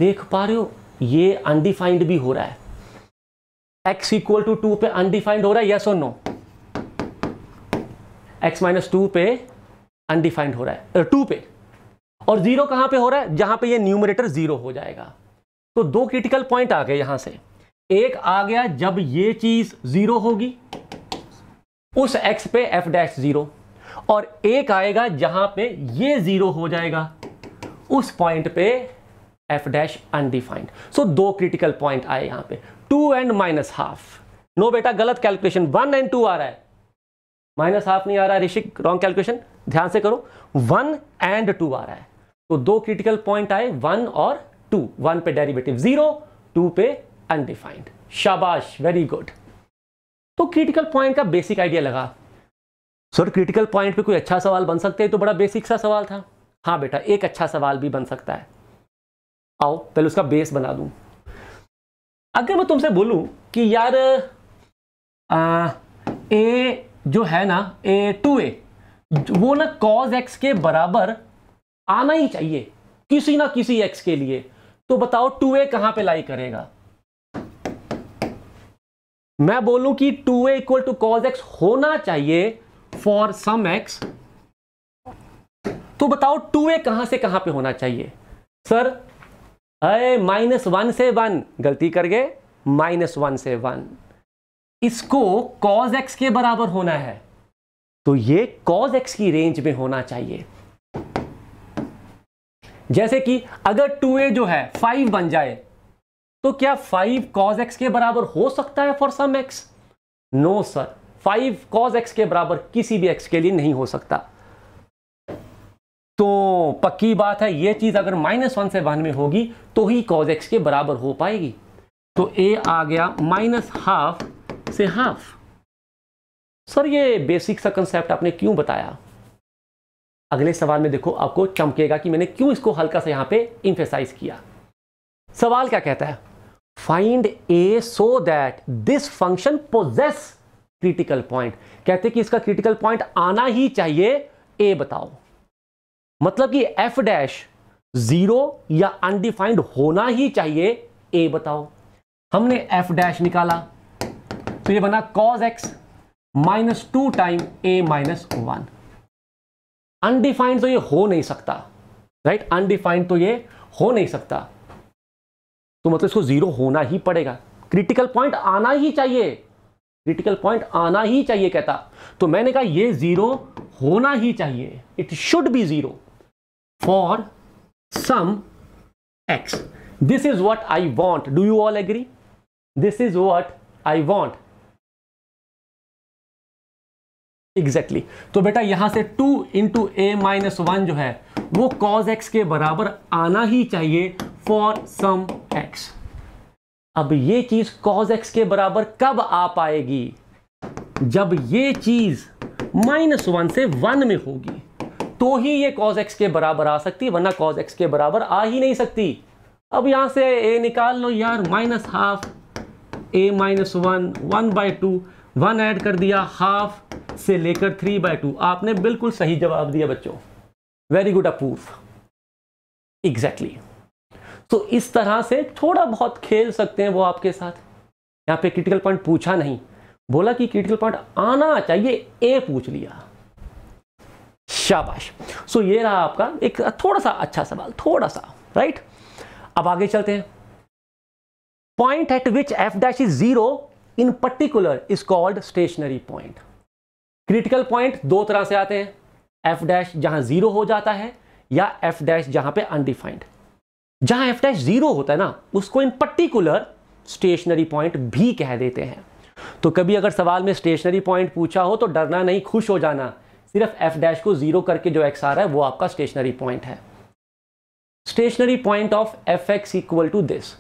देख पा रहे हो ये अनडिफाइंड भी हो रहा है एक्स इक्वल टू टू पे अनडिफाइंड हो रहा है यस और नो एक्स माइनस टू पे अनडिफाइंड हो रहा है टू पे और जीरो कहां पे हो रहा है जहां पे ये न्यूमरेटर जीरो हो जाएगा तो दो क्रिटिकल पॉइंट आ गए यहां से एक आ गया जब ये चीज जीरो होगी उस एक्स पे एफ डैश जीरो और एक आएगा जहां पे ये जीरो हो जाएगा उस पॉइंट पे एफ डैश अनडिफाइंड सो दो क्रिटिकल पॉइंट आए यहां पे two and minus half no बेटा गलत कैलकुलेशन वन एंड टू आ रहा है माइनस हाफ नहीं आ रहा है ऋषिक रॉन्ग कैलकुलेशन ध्यान से करो वन एंड टू आ रहा है तो दो क्रिटिकल पॉइंट आए वन और टू वन पे डेरिवेटिव जीरो टू पे अनडिफाइंड शाबाश वेरी गुड तो क्रिटिकल पॉइंट का बेसिक आइडिया लगा सर क्रिटिकल पॉइंट पे कोई अच्छा सवाल बन सकते हैं तो बड़ा बेसिक सा सवाल था हाँ बेटा एक अच्छा सवाल भी बन सकता है आओ पहले उसका बेस बना दूं अगर मैं तुमसे बोलूं कि यार आ, ए जो है ना ए टू ए वो ना कॉज एक्स के बराबर आना ही चाहिए किसी ना किसी एक्स के लिए तो बताओ टू ए कहां पर लाई करेगा मैं बोलूं कि two A equal to cos X होना चाहिए फॉर सम एक्स तो बताओ टू ए कहां से कहां पे होना चाहिए सर अरे माइनस वन से वन गलती कर गए माइनस वन से वन इसको कॉज एक्स के बराबर होना है तो ये कॉज एक्स की रेंज में होना चाहिए जैसे कि अगर 2a जो है 5 बन जाए तो क्या 5 कॉज एक्स के बराबर हो सकता है for some X no sir 5 cos X के बराबर किसी भी एक्स के लिए नहीं हो सकता तो पक्की बात है ये चीज अगर माइनस वन से वन में होगी तो ही कॉज एक्स के बराबर हो पाएगी तो a आ गया माइनस हाफ से हाफ सर ये बेसिक सा कंसेप्ट आपने क्यों बताया अगले सवाल में देखो आपको चमकेगा कि मैंने क्यों इसको हल्का सा यहां पे इंफेसाइज किया सवाल क्या कहता है find A so that this function possesses critical point कहते कि इसका क्रिटिकल पॉइंट आना ही चाहिए ए बताओ मतलब कि एफ डैश जीरो या अनडिफाइंड होना ही चाहिए ए बताओ हमने एफ डैश निकाला तो ये बना cos x minus two time A minus one undefined तो ये हो नहीं सकता राइट right? अनडिफाइंड तो ये हो नहीं सकता तो मतलब इसको जीरो होना ही पड़ेगा क्रिटिकल पॉइंट आना ही चाहिए क्रिटिकल पॉइंट आना ही चाहिए कहता तो मैंने कहा ये जीरो होना ही चाहिए it should be zero for some X this is what I want do you all agree this is what I want exactly exactly. तो बेटा यहां से two into A minus one जो है वो कॉज एक्स के बराबर आना ही चाहिए फॉर सम एक्स अब ये चीज कॉज एक्स के बराबर कब आ पाएगी जब ये चीज माइनस वन से वन में होगी तो ही ये कॉज एक्स के बराबर आ सकती वरना कॉज एक्स के बराबर आ ही नहीं सकती अब यहां से ए निकाल लो यार minus half A minus one one by two one add कर दिया हाफ से लेकर थ्री बाय टू आपने बिल्कुल सही जवाब दिया बच्चों वेरी गुड अपूफ एग्जैक्टली तो इस तरह से थोड़ा बहुत खेल सकते हैं वो आपके साथ यहां पे क्रिटिकल पॉइंट पूछा नहीं बोला कि क्रिटिकल पॉइंट आना चाहिए ए पूछ लिया शाबाश सो ये रहा आपका एक थोड़ा सा अच्छा सवाल थोड़ा सा राइट अब आगे चलते हैं point at which F dash is zero in particular is called stationary point critical point दो तरह से आते हैं एफ डैश जहां जीरो हो जाता है या एफ डैश जहां पे अनडिफाइंड जहां एफ डैश जीरो होता है ना उसको इन पर्टिकुलर स्टेशनरी पॉइंट भी कह देते हैं तो कभी अगर सवाल में स्टेशनरी पॉइंट पूछा हो तो डरना नहीं खुश हो जाना सिर्फ एफ डैश को जीरो करके जो एक्स आ रहा है वो आपका स्टेशनरी पॉइंट है stationary point of F X equal to this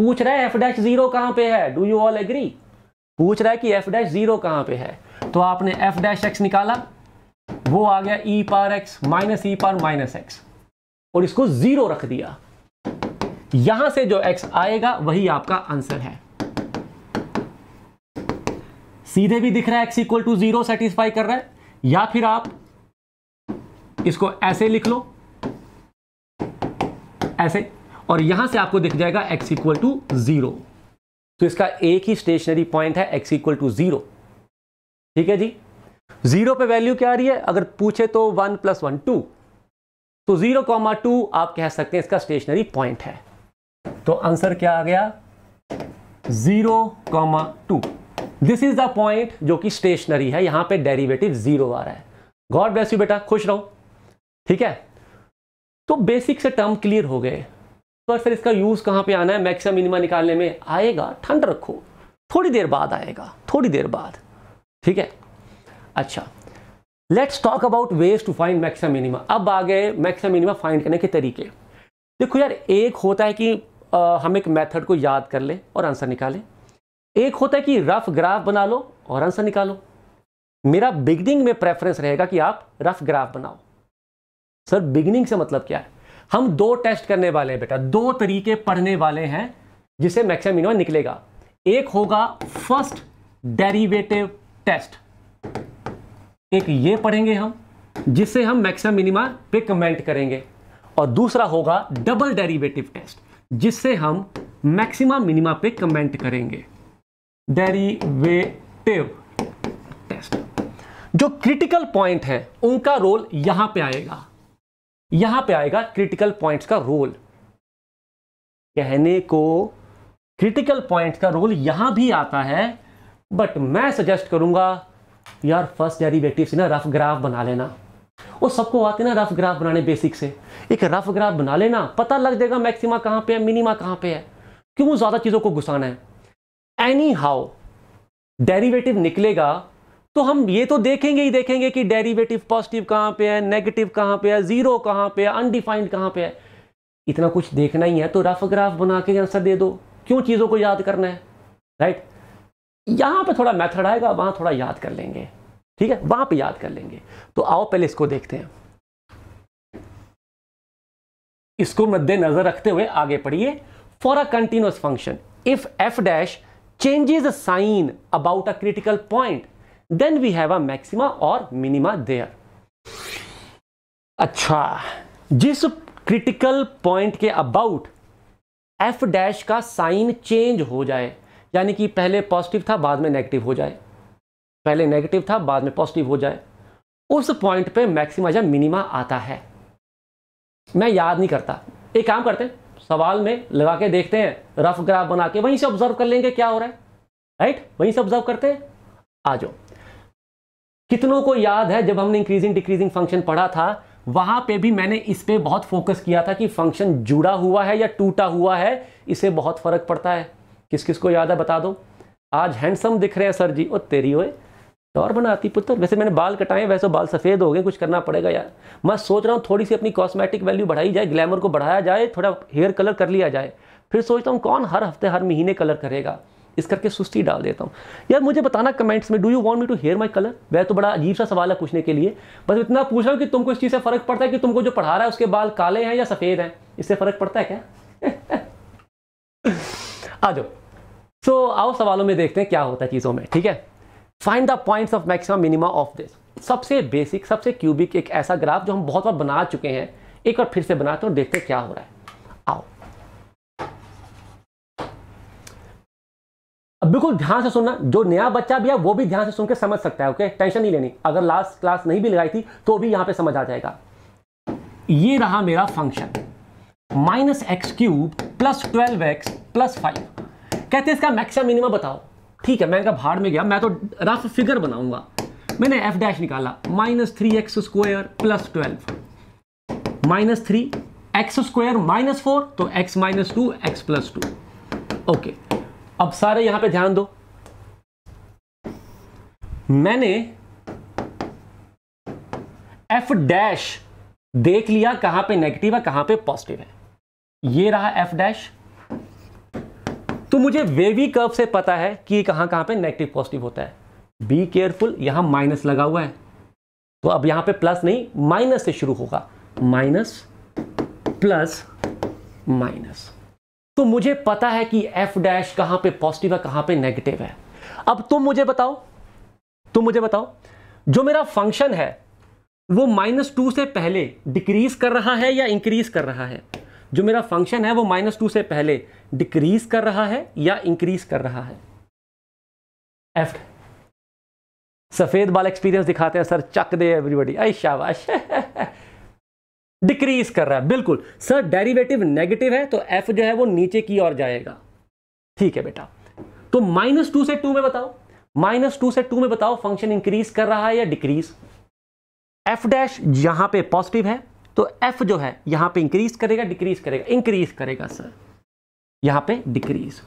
पूछ रहा है एफ डैश जीरो कहां पे है डू यू ऑल एग्री पूछ रहा है कि एफ डैश जीरो कहां पे है तो आपने एफ डैश एक्स निकाला वो आ गया E power X minus E power minus X और इसको जीरो रख दिया यहां से जो एक्स आएगा वही आपका आंसर है सीधे भी दिख रहा है X equal to zero satisfy कर रहा है या फिर आप इसको ऐसे लिख लो ऐसे और यहां से आपको दिख जाएगा एक्स इक्वल टू जीरो तो इसका एक ही स्टेशनरी पॉइंट है एक्स इक्वल टू जीरो ठीक है जी जीरो पे वैल्यू क्या आ रही है अगर पूछे तो वन प्लस वन टू तो जीरो कॉमा टू आप कह सकते हैं इसका स्टेशनरी पॉइंट है तो आंसर क्या आ गया zero comma two this is the point जो कि स्टेशनरी है यहां पे डेरिवेटिव जीरो आ रहा है गॉड ब्लेस यू बेटा खुश रहो ठीक है तो बेसिक से टर्म क्लियर हो गए पर सर इसका यूज़ कहाँ पे आना है मैक्सिमम मिनिमा निकालने में आएगा ठंड रखो थोड़ी देर बाद आएगा थोड़ी देर बाद ठीक है अच्छा let's talk about ways to find maximum minima अब आ गए मैक्सिमम मिनिमा फाइंड करने के तरीके देखो यार एक होता है कि आ, हम एक मेथड को याद कर ले और आंसर निकालें एक होता है कि रफ ग्राफ बना लो और आंसर निकालो मेरा बिगनिंग में प्रेफरेंस रहेगा कि आप रफ ग्राफ बनाओ सर बिगनिंग से मतलब क्या है हम दो टेस्ट करने वाले हैं बेटा दो तरीके पढ़ने वाले हैं जिसे मैक्सिमम मिनिमम निकलेगा एक होगा फर्स्ट डेरिवेटिव टेस्ट एक ये पढ़ेंगे हम जिससे हम मैक्सिमम मिनिमा पे कमेंट करेंगे और दूसरा होगा डबल डेरिवेटिव टेस्ट जिससे हम मैक्सिमा मिनिमा पे कमेंट करेंगे डेरिवेटिव टेस्ट जो क्रिटिकल पॉइंट है उनका रोल यहां पे आएगा यहां पे आएगा क्रिटिकल पॉइंट्स का रोल कहने को क्रिटिकल पॉइंट्स का रोल यहां भी आता है बट मैं सजेस्ट करूंगा यार फर्स्ट डेरिवेटिव से ना रफ ग्राफ बना लेना वो सबको आते ना रफ ग्राफ बनाने बेसिक से एक रफ ग्राफ बना लेना पता लग जाएगा मैक्सिमा कहां पे है मिनिमा कहां पे है क्यों ज़्यादा चीज़ों को घुसाना है एनी हाउ डेरिवेटिव निकलेगा तो हम ये तो देखेंगे ही देखेंगे कि डेरिवेटिव पॉजिटिव कहाँ पे है नेगेटिव कहाँ पे है जीरो कहाँ पे है अनडिफाइंड कहाँ पे है इतना कुछ देखना ही है तो रफ ग्राफ बना के आंसर दे दो क्यों चीज़ों को याद करना है राइट यहाँ पे थोड़ा मेथड आएगा वहाँ थोड़ा याद कर लेंगे ठीक है वहाँ पे याद कर लेंगे तो आओ पहले इसको देखते हैं इसको मद्देनजर रखते हुए आगे पढ़िए for a continuous function if F dash changes sign about a critical point then we have a maxima और मिनिमा देयर अच्छा जिस क्रिटिकल पॉइंट के अबाउट एफ डैश का साइन चेंज हो जाए यानी कि पहले पॉजिटिव था बाद में नेगेटिव हो जाए पहले नेगेटिव था बाद में पॉजिटिव हो जाए उस पॉइंट पे मैक्सिमा या मिनिमा आता है मैं याद नहीं करता एक काम करते हैं सवाल में लगा के देखते हैं रफ ग्राफ बना के वहीं से ऑब्जर्व कर लेंगे क्या हो रहा है राइट वहीं से ऑब्जर्व करते हैं आ जाओ कितनों को याद है जब हमने इंक्रीजिंग डिक्रीजिंग फंक्शन पढ़ा था वहां पे भी मैंने इस पर बहुत फोकस किया था कि फंक्शन जुड़ा हुआ है या टूटा हुआ है इसे बहुत फर्क पड़ता है किस किस को याद है बता दो आज हैंडसम दिख रहे हैं सर जी ओ तेरी ओए और बनाती पुत्र वैसे मैंने बाल कटाए वैसे बाल सफ़ेद हो गए कुछ करना पड़ेगा यार मैं सोच रहा हूँ थोड़ी सी अपनी कॉस्मेटिक वैल्यू बढ़ाई जाए ग्लैमर को बढ़ाया जाए थोड़ा हेयर कलर कर लिया जाए फिर सोचता हूँ कौन हर हफ्ते हर महीने कलर करेगा इस करके सुस्ती डाल देता हूँ यार मुझे बताना कमेंट्स में do you want me to hair my colour वह तो बड़ा अजीब सा सवाल है पूछने के लिए बस इतना पूछ रहा हूँ कि तुमको इस चीज़ से फ़र्क पड़ता है कि तुमको जो पढ़ा रहा है उसके बाल काले हैं या सफ़ेद हैं इससे फ़र्क पड़ता है क्या [laughs] आ जाओ सो so, आओ सवालों में देखते हैं क्या होता है चीज़ों में ठीक है find the points of maximum minima of this सबसे बेसिक सबसे क्यूबिक एक ऐसा ग्राफ जो हम बहुत बार बना चुके हैं एक बार फिर से बनाते हैं और देखते हैं क्या हो रहा है बिल्कुल ध्यान से सुनना जो नया बच्चा भी है वो भी ध्यान से सुनकर समझ सकता है ओके टेंशन नहीं लेनी अगर लास्ट क्लास नहीं भी लगाई थी तो भी यहां पे समझ आ जाएगा ये रहा मेरा function minus X cube plus twelve X plus five कहते हैं इसका मैक्सिमम मिनिमम बताओ ठीक है मैं इनका भाड़ में गया मैं तो रफ फिगर बनाऊंगा मैंने एफ डैश निकाला minus three x square plus twelve minus three x square minus four तो X minus two x plus two okay अब सारे यहां पे ध्यान दो मैंने एफ डैश देख लिया कहां पे नेगेटिव है कहां पे पॉजिटिव है ये रहा एफ डैश तो मुझे वेवी कर्व से पता है कि कहां कहां पे नेगेटिव पॉजिटिव होता है बी केयरफुल यहां माइनस लगा हुआ है तो अब यहां पे प्लस नहीं माइनस से शुरू होगा माइनस प्लस माइनस तो मुझे पता है कि एफ डैश कहां पे पॉजिटिव है कहां पे नेगेटिव है अब तुम मुझे बताओ तुम मुझे बताओ जो मेरा फंक्शन है वो माइनस टू से पहले डिक्रीज कर रहा है या इंक्रीज कर रहा है जो मेरा फंक्शन है वो माइनस टू से पहले डिक्रीज कर रहा है या इंक्रीज कर रहा है एफ सफेद बाल एक्सपीरियंस दिखाते हैं sir Chak they everybody I शाबाश [laughs] डिक्रीज कर रहा है बिल्कुल सर डेरिवेटिव नेगेटिव है तो एफ जो है वो नीचे की ओर जाएगा ठीक है बेटा तो माइनस टू से टू में बताओ माइनस टू से टू में बताओ फंक्शन इंक्रीज कर रहा है या डिक्रीज एफ डैश यहां पे पॉजिटिव है तो एफ जो है यहां पे इंक्रीज करेगा डिक्रीज करेगा इंक्रीज करेगा सर यहां पे डिक्रीज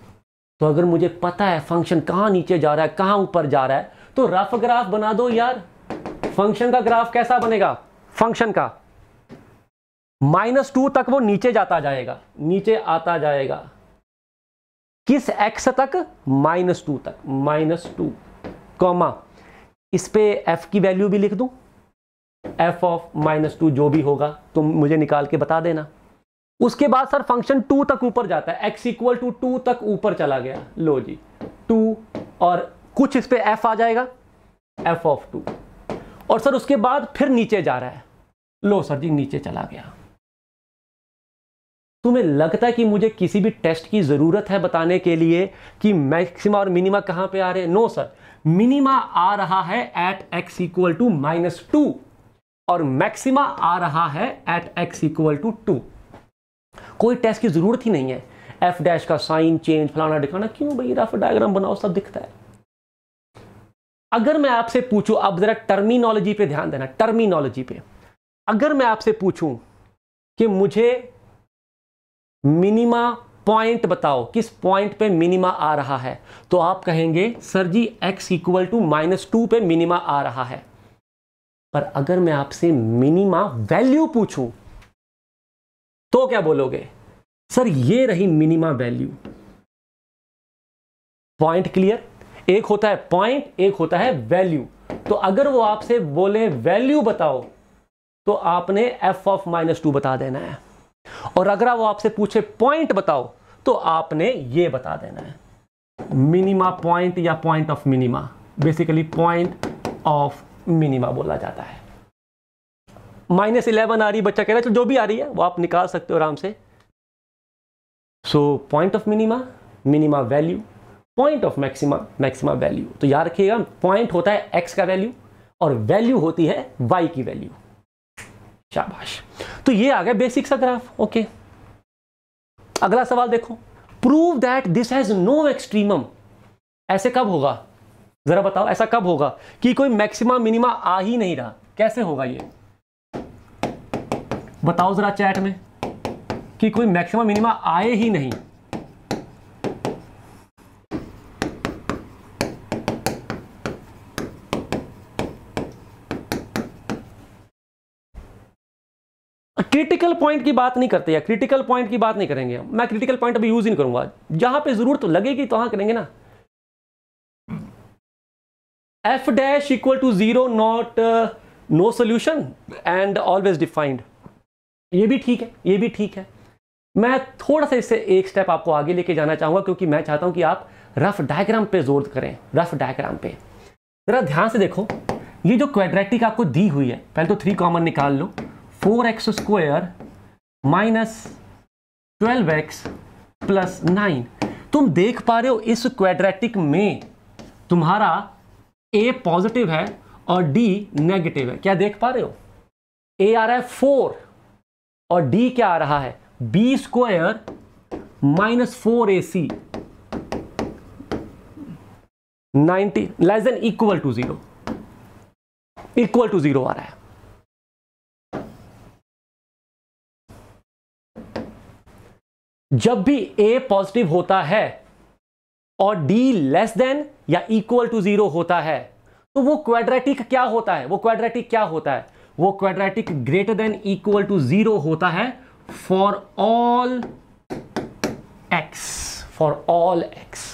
तो अगर मुझे पता है फंक्शन कहां नीचे जा रहा है कहां ऊपर जा रहा है तो रफ ग्राफ बना दो यार फंक्शन का ग्राफ कैसा बनेगा फंक्शन का माइनस टू तक वो नीचे जाता जाएगा नीचे आता जाएगा किस एक्स तक माइनस टू तक माइनस टू कॉमा इस पे एफ की वैल्यू भी लिख दूं एफ ऑफ माइनस टू जो भी होगा तुम तो मुझे निकाल के बता देना उसके बाद सर फंक्शन टू तक ऊपर जाता है एक्स इक्वल टू टू तक ऊपर चला गया लो जी टू और कुछ इस पे एफ आ जाएगा एफ ऑफ टू और सर उसके बाद फिर नीचे जा रहा है लो सर जी नीचे चला गया तुम्हें लगता है कि मुझे किसी भी टेस्ट की ज़रूरत है बताने के लिए कि मैक्सिमा और मिनिमा कहां पे आ रहे हैं नो सर मिनिमा आ रहा है at x equal to minus two और मैक्सिमा आ रहा है at x equal to two कोई टेस्ट की ज़रूरत ही नहीं है एफ डैश का साइन चेंज फलाना दिखाना क्यों भाई रफ डायग्राम बनाओ सब दिखता है अगर मैं आपसे पूछूं अब जरा टर्मिनोलॉजी पे ध्यान देना टर्मिनोलॉजी पे अगर मैं आपसे पूछूं कि मुझे मिनिमा पॉइंट बताओ किस पॉइंट पे मिनिमा आ रहा है तो आप कहेंगे सर जी X equal to minus two पे मिनिमा आ रहा है पर अगर मैं आपसे मिनिमा वैल्यू पूछूं तो क्या बोलोगे सर ये रही मिनिमा वैल्यू पॉइंट क्लियर एक होता है पॉइंट एक होता है वैल्यू तो अगर वो आपसे बोले वैल्यू बताओ तो आपने एफ ऑफ माइनस टू बता देना है और अगर वो आपसे पूछे पॉइंट बताओ तो आपने ये बता देना है मिनिमा पॉइंट या point of minima basically point of minima बोला जाता है माइनस इलेवन आ रही बच्चा कह रहा है जो भी आ रही है वो आप निकाल सकते हो आराम से so point of minima minima value point of maxima maxima value तो याद रखिएगा पॉइंट होता है एक्स का वैल्यू और वैल्यू होती है वाई की वैल्यू शाबाश तो ये आ गया बेसिक सा ग्राफ ओके अगला सवाल देखो prove that this has no extremum ऐसे कब होगा जरा बताओ ऐसा कब होगा कि कोई मैक्सिमा मिनिमा आ ही नहीं रहा कैसे होगा ये बताओ जरा चैट में कि कोई मैक्सिमा मिनिमा आए ही नहीं क्रिटिकल पॉइंट की बात नहीं करते या क्रिटिकल पॉइंट की बात नहीं करेंगे मैं क्रिटिकल पॉइंट अभी यूज नहीं करूंगा जहां पे जरूरत तो लगेगी तो करेंगे ना F dash equal to zero not no solution and always defined ये भी ठीक है ये भी ठीक है मैं थोड़ा सा इससे एक स्टेप आपको आगे लेके जाना चाहूंगा क्योंकि मैं चाहता हूं कि आप रफ डायग्राम पे जोर करें रफ डायग्राम पे ज़रा ध्यान से देखो ये जो क्वेड्रेटिक आपको दी हुई है पहले तो थ्री कॉमन निकाल लो four X square minus twelve X plus nine तुम देख पा रहे हो इस क्वाड्रेटिक में तुम्हारा ए पॉजिटिव है और डी नेगेटिव है क्या देख पा रहे हो ए आ रहा है फोर और डी क्या आ रहा है B square minus four A C ninety less than equal to zero equal to zero आ रहा है जब भी ए पॉजिटिव होता है और डी लेस देन या इक्वल टू जीरो होता है तो वो क्वाड्रेटिक क्या होता है वो क्वाड्रेटिक क्या होता है वो quadratic greater than equal to zero होता है for all x for all x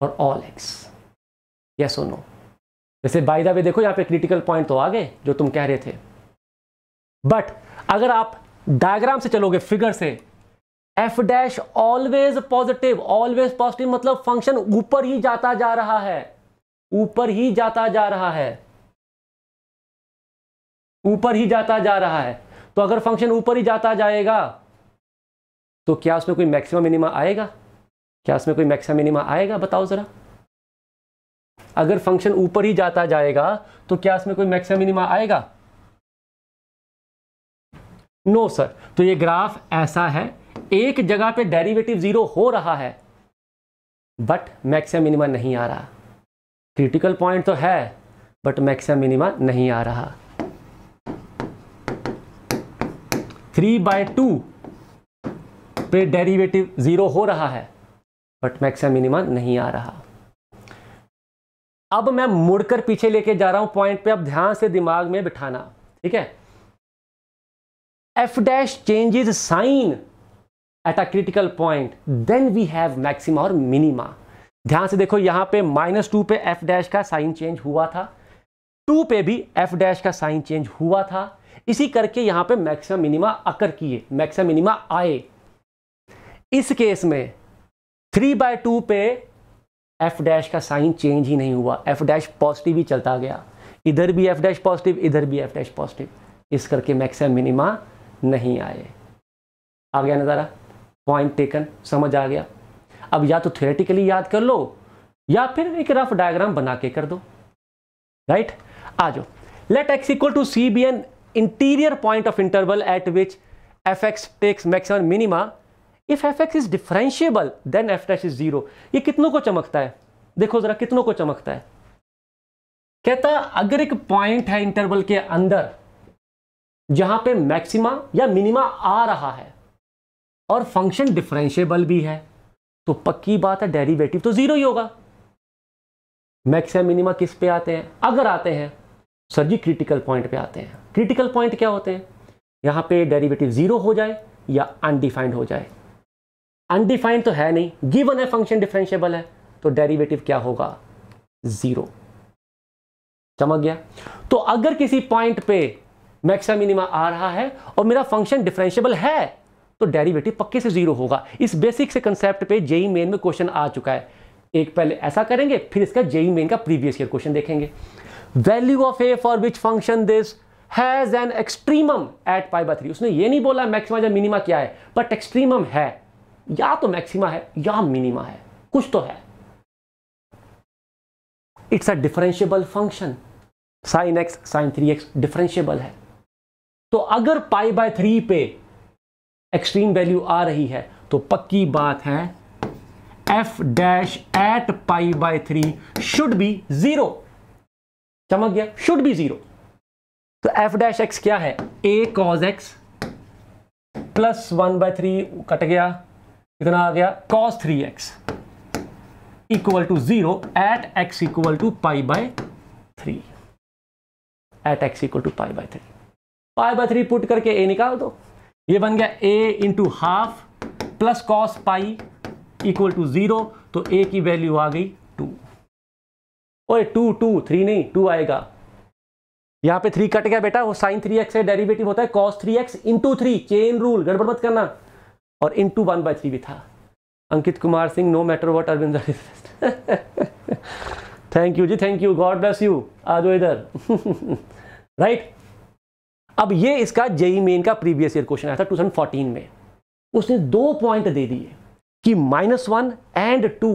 for all x yes oh no वैसे बाय द वे देखो यहाँ पे क्रिटिकल पॉइंट तो आ गए जो तुम कह रहे थे बट अगर आप डायग्राम से चलोगे फिगर से f dash always positive always positive मतलब फंक्शन ऊपर ही जाता जा रहा है ऊपर ही जाता जा रहा है ऊपर ही जाता जा रहा है तो अगर फंक्शन ऊपर ही जाता जाएगा तो क्या उसमें कोई मैक्सिमम मिनिमा आएगा क्या उसमें कोई मैक्सिमम मिनिमा आएगा बताओ ज़रा अगर फंक्शन ऊपर ही जाता जाएगा तो क्या उसमें कोई मैक्सिमम मिनिमा आएगा नो no, सर तो ये ग्राफ ऐसा है एक जगह पे डेरिवेटिव जीरो हो रहा है बट मैक्सिमम मिनिमा नहीं आ रहा क्रिटिकल पॉइंट तो है बट मैक्सिमम मिनिमा नहीं आ रहा थ्री बाय टू पे डेरिवेटिव ज़ीरो हो रहा है बट मैक्सिमम मिनिमा नहीं आ रहा अब मैं मुड़कर पीछे लेके जा रहा हूं पॉइंट पे अब ध्यान से दिमाग में बिठाना ठीक है F dash changes sign at a critical point then we have maxima और मिनिमा ध्यान से देखो यहाँ पे माइनस टू पे एफ डैश का साइन चेंज हुआ था टू पे भी एफ डैश का साइन चेंज हुआ था इसी करके यहाँ पे मैक्सिमम मिनिमा अकर किए मैक्सिमम मिनिमा आए इस केस में थ्री बाय टू पे एफ डैश का साइन चेंज ही नहीं हुआ एफ डैश पॉजिटिव ही चलता गया इधर भी एफ डैश पॉजिटिव इधर भी एफ डैश पॉजिटिव इस करके मैक्सिमम मिनिमा नहीं आए आ गया नज़ारा पॉइंट टेकन समझ आ गया अब या तो थियोरेटिकली याद कर लो या फिर एक रफ डायग्राम बना के कर दो राइट आ जाओ x equal to c be an interior point of interval at which f x takes maximum minima if f x is differentiable then f is is ये कितनों को चमकता है देखो जरा कितनों को चमकता है कहता अगर एक पॉइंट है इंटरवल के अंदर जहां पे मैक्सिमा या मिनिमा आ रहा है और फंक्शन डिफरेंशियबल भी है तो पक्की बात है डेरिवेटिव तो ज़ीरो ही होगा मैक्स या मिनिमा किस पे आते हैं अगर आते हैं सर जी क्रिटिकल पॉइंट पे आते हैं क्रिटिकल पॉइंट क्या होते हैं यहां पे डेरिवेटिव ज़ीरो हो जाए या अनडिफाइंड हो जाए अनडिफाइंड तो है नहीं गिवन है फंक्शन डिफरेंशियबल है तो डेरिवेटिव क्या होगा ज़ीरो चमक गया तो अगर किसी पॉइंट पे मैक्सा मिनिमा आ रहा है और मेरा फंक्शन डिफरेंशियबल है तो डेरिवेटिव पक्के से जीरो होगा इस बेसिक से कंसेप्ट पे जेई मेन e में क्वेश्चन आ चुका है एक पहले ऐसा करेंगे फिर इसका जेई मेन e का प्रीवियस ईयर क्वेश्चन देखेंगे value of a for which function this has an extremum at pi by three उसने ये नहीं बोला मैक्सिमा या मिनिमा क्या है बट एक्सट्रीमम है या तो मैक्सिमा है या मिनिमा है कुछ तो है it's a differentiable function sine x sine three x differentiable है तो अगर पाई बाय थ्री पे एक्सट्रीम वैल्यू आ रही है तो पक्की बात है F dash at pi by three should be zero चमक गया शुड बी जीरो तो एफ डैश एक्स क्या है a cos x plus one by three cut गया कितना आ गया cos three x equal to zero at x equal to pi by three at x equal to pi by three pi by three put करके a निकाल दो ये बन गया a into half plus cos pi equal to zero तो a की value आ गई टू और टू टू थ्री नहीं टू आएगा यहां पे थ्री कट गया बेटा वो साइन थ्री एक्स है डेरिवेटिव होता है cos three x into three chain rule गड़बड़ मत करना और इंटू वन बाई थ्री भी था Ankit Kumar Singh no matter what Arvind thank [laughs] you ji thank you God bless you आ जाओ इधर राइट [laughs] अब ये इसका जेई मेन का प्रीवियस ईयर क्वेश्चन आया था 2014 में उसने दो पॉइंट दे दिए कि माइनस वन एंड टू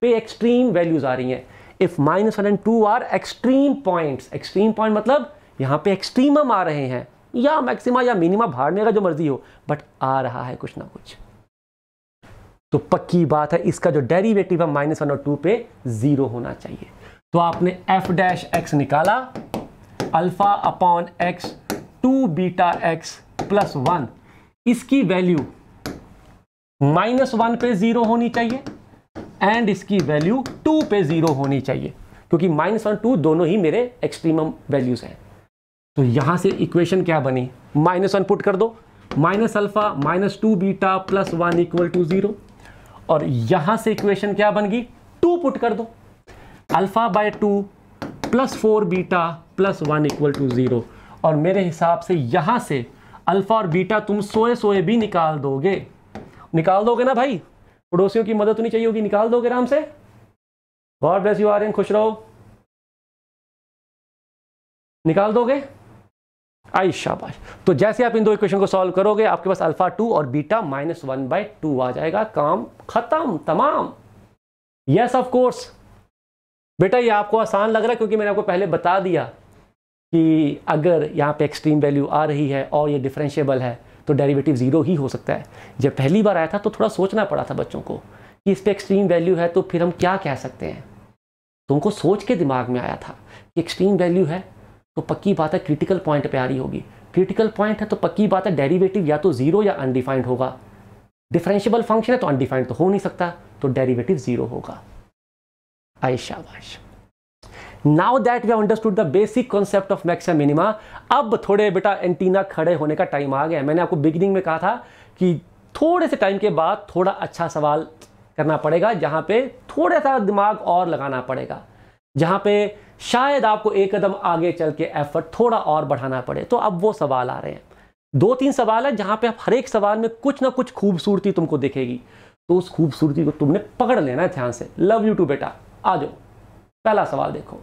पे एक्सट्रीम वैल्यूज आ रही हैं if minus one and two are extreme points extreme point मतलब यहां पे एक्सट्रीमम आ रहे हैं या मैक्सिमा या मिनिमा भाड़ने का जो मर्जी हो बट आ रहा है कुछ ना कुछ तो पक्की बात है इसका जो डेरीवेटिव है माइनस और टू पे जीरो होना चाहिए तो आपने एफ डैश एक्स निकाला alpha upon x two beta x plus one इसकी वैल्यू माइनस वन पे जीरो होनी चाहिए एंड इसकी वैल्यू टू पे जीरो होनी चाहिए क्योंकि माइनस वन टू दोनों ही मेरे एक्सट्रीमम वैल्यूज हैं तो यहां से इक्वेशन क्या बनी माइनस वन पुट कर दो minus alpha minus two beta plus one equal to zero और यहां से इक्वेशन क्या बन गई टू पुट कर दो alpha by two plus four beta plus one equal to zero और मेरे हिसाब से यहाँ से अल्फ़ा और बीटा तुम सोए सोए भी निकाल दोगे निकाल दोगे ना भाई पड़ोसियों की मदद तो होनी चाहिए होगी निकाल दोगे आराम से और ब्लेस यू आर खुश रहो निकाल दोगे आई शाबाश तो जैसे आप इन दो इक्वेशन को सॉल्व करोगे आपके पास अल्फा टू और beta minus one by two आ जाएगा काम खत्म तमाम यस ऑफ कोर्स बेटा ये आपको आसान लग रहा है क्योंकि मैंने आपको पहले बता दिया कि अगर यहाँ पे एक्सट्रीम वैल्यू आ रही है और ये डिफरेंशियबल है तो डेरिवेटिव ज़ीरो ही हो सकता है जब पहली बार आया था तो थोड़ा सोचना पड़ा था बच्चों को कि इस पर एक्सट्रीम वैल्यू है तो फिर हम क्या कह सकते हैं तो उनको सोच के दिमाग में आया था कि एक्सट्रीम वैल्यू है तो पक्की बात है क्रिटिकल पॉइंट पर आ रही होगी क्रिटिकल पॉइंट है तो पक्की बात है डेरीवेटिव या तो ज़ीरो या अनडिफाइंड होगा डिफरेंशियबल फंक्शन है तो अनडिफाइंड तो हो नहीं सकता तो डेरीवेटिव ज़ीरो होगा आयशाबाश now that we understood the basic concept of maximum minima अब थोड़े बेटा एंटीना खड़े होने का टाइम आ गया मैंने आपको बिगिनिंग में कहा था कि थोड़े से टाइम के बाद थोड़ा अच्छा सवाल करना पड़ेगा जहां पे थोड़ा सा दिमाग और लगाना पड़ेगा जहां पे शायद आपको एक कदम आगे चल के एफर्ट थोड़ा और बढ़ाना पड़े तो अब वो सवाल आ रहे हैं दो तीन सवाल है जहां पे आप हर एक सवाल में कुछ ना कुछ खूबसूरती तुमको दिखेगी तो उस खूबसूरती को तुमने पकड़ लेना है ध्यान से लव यू टू बेटा आ जाओ पहला सवाल देखो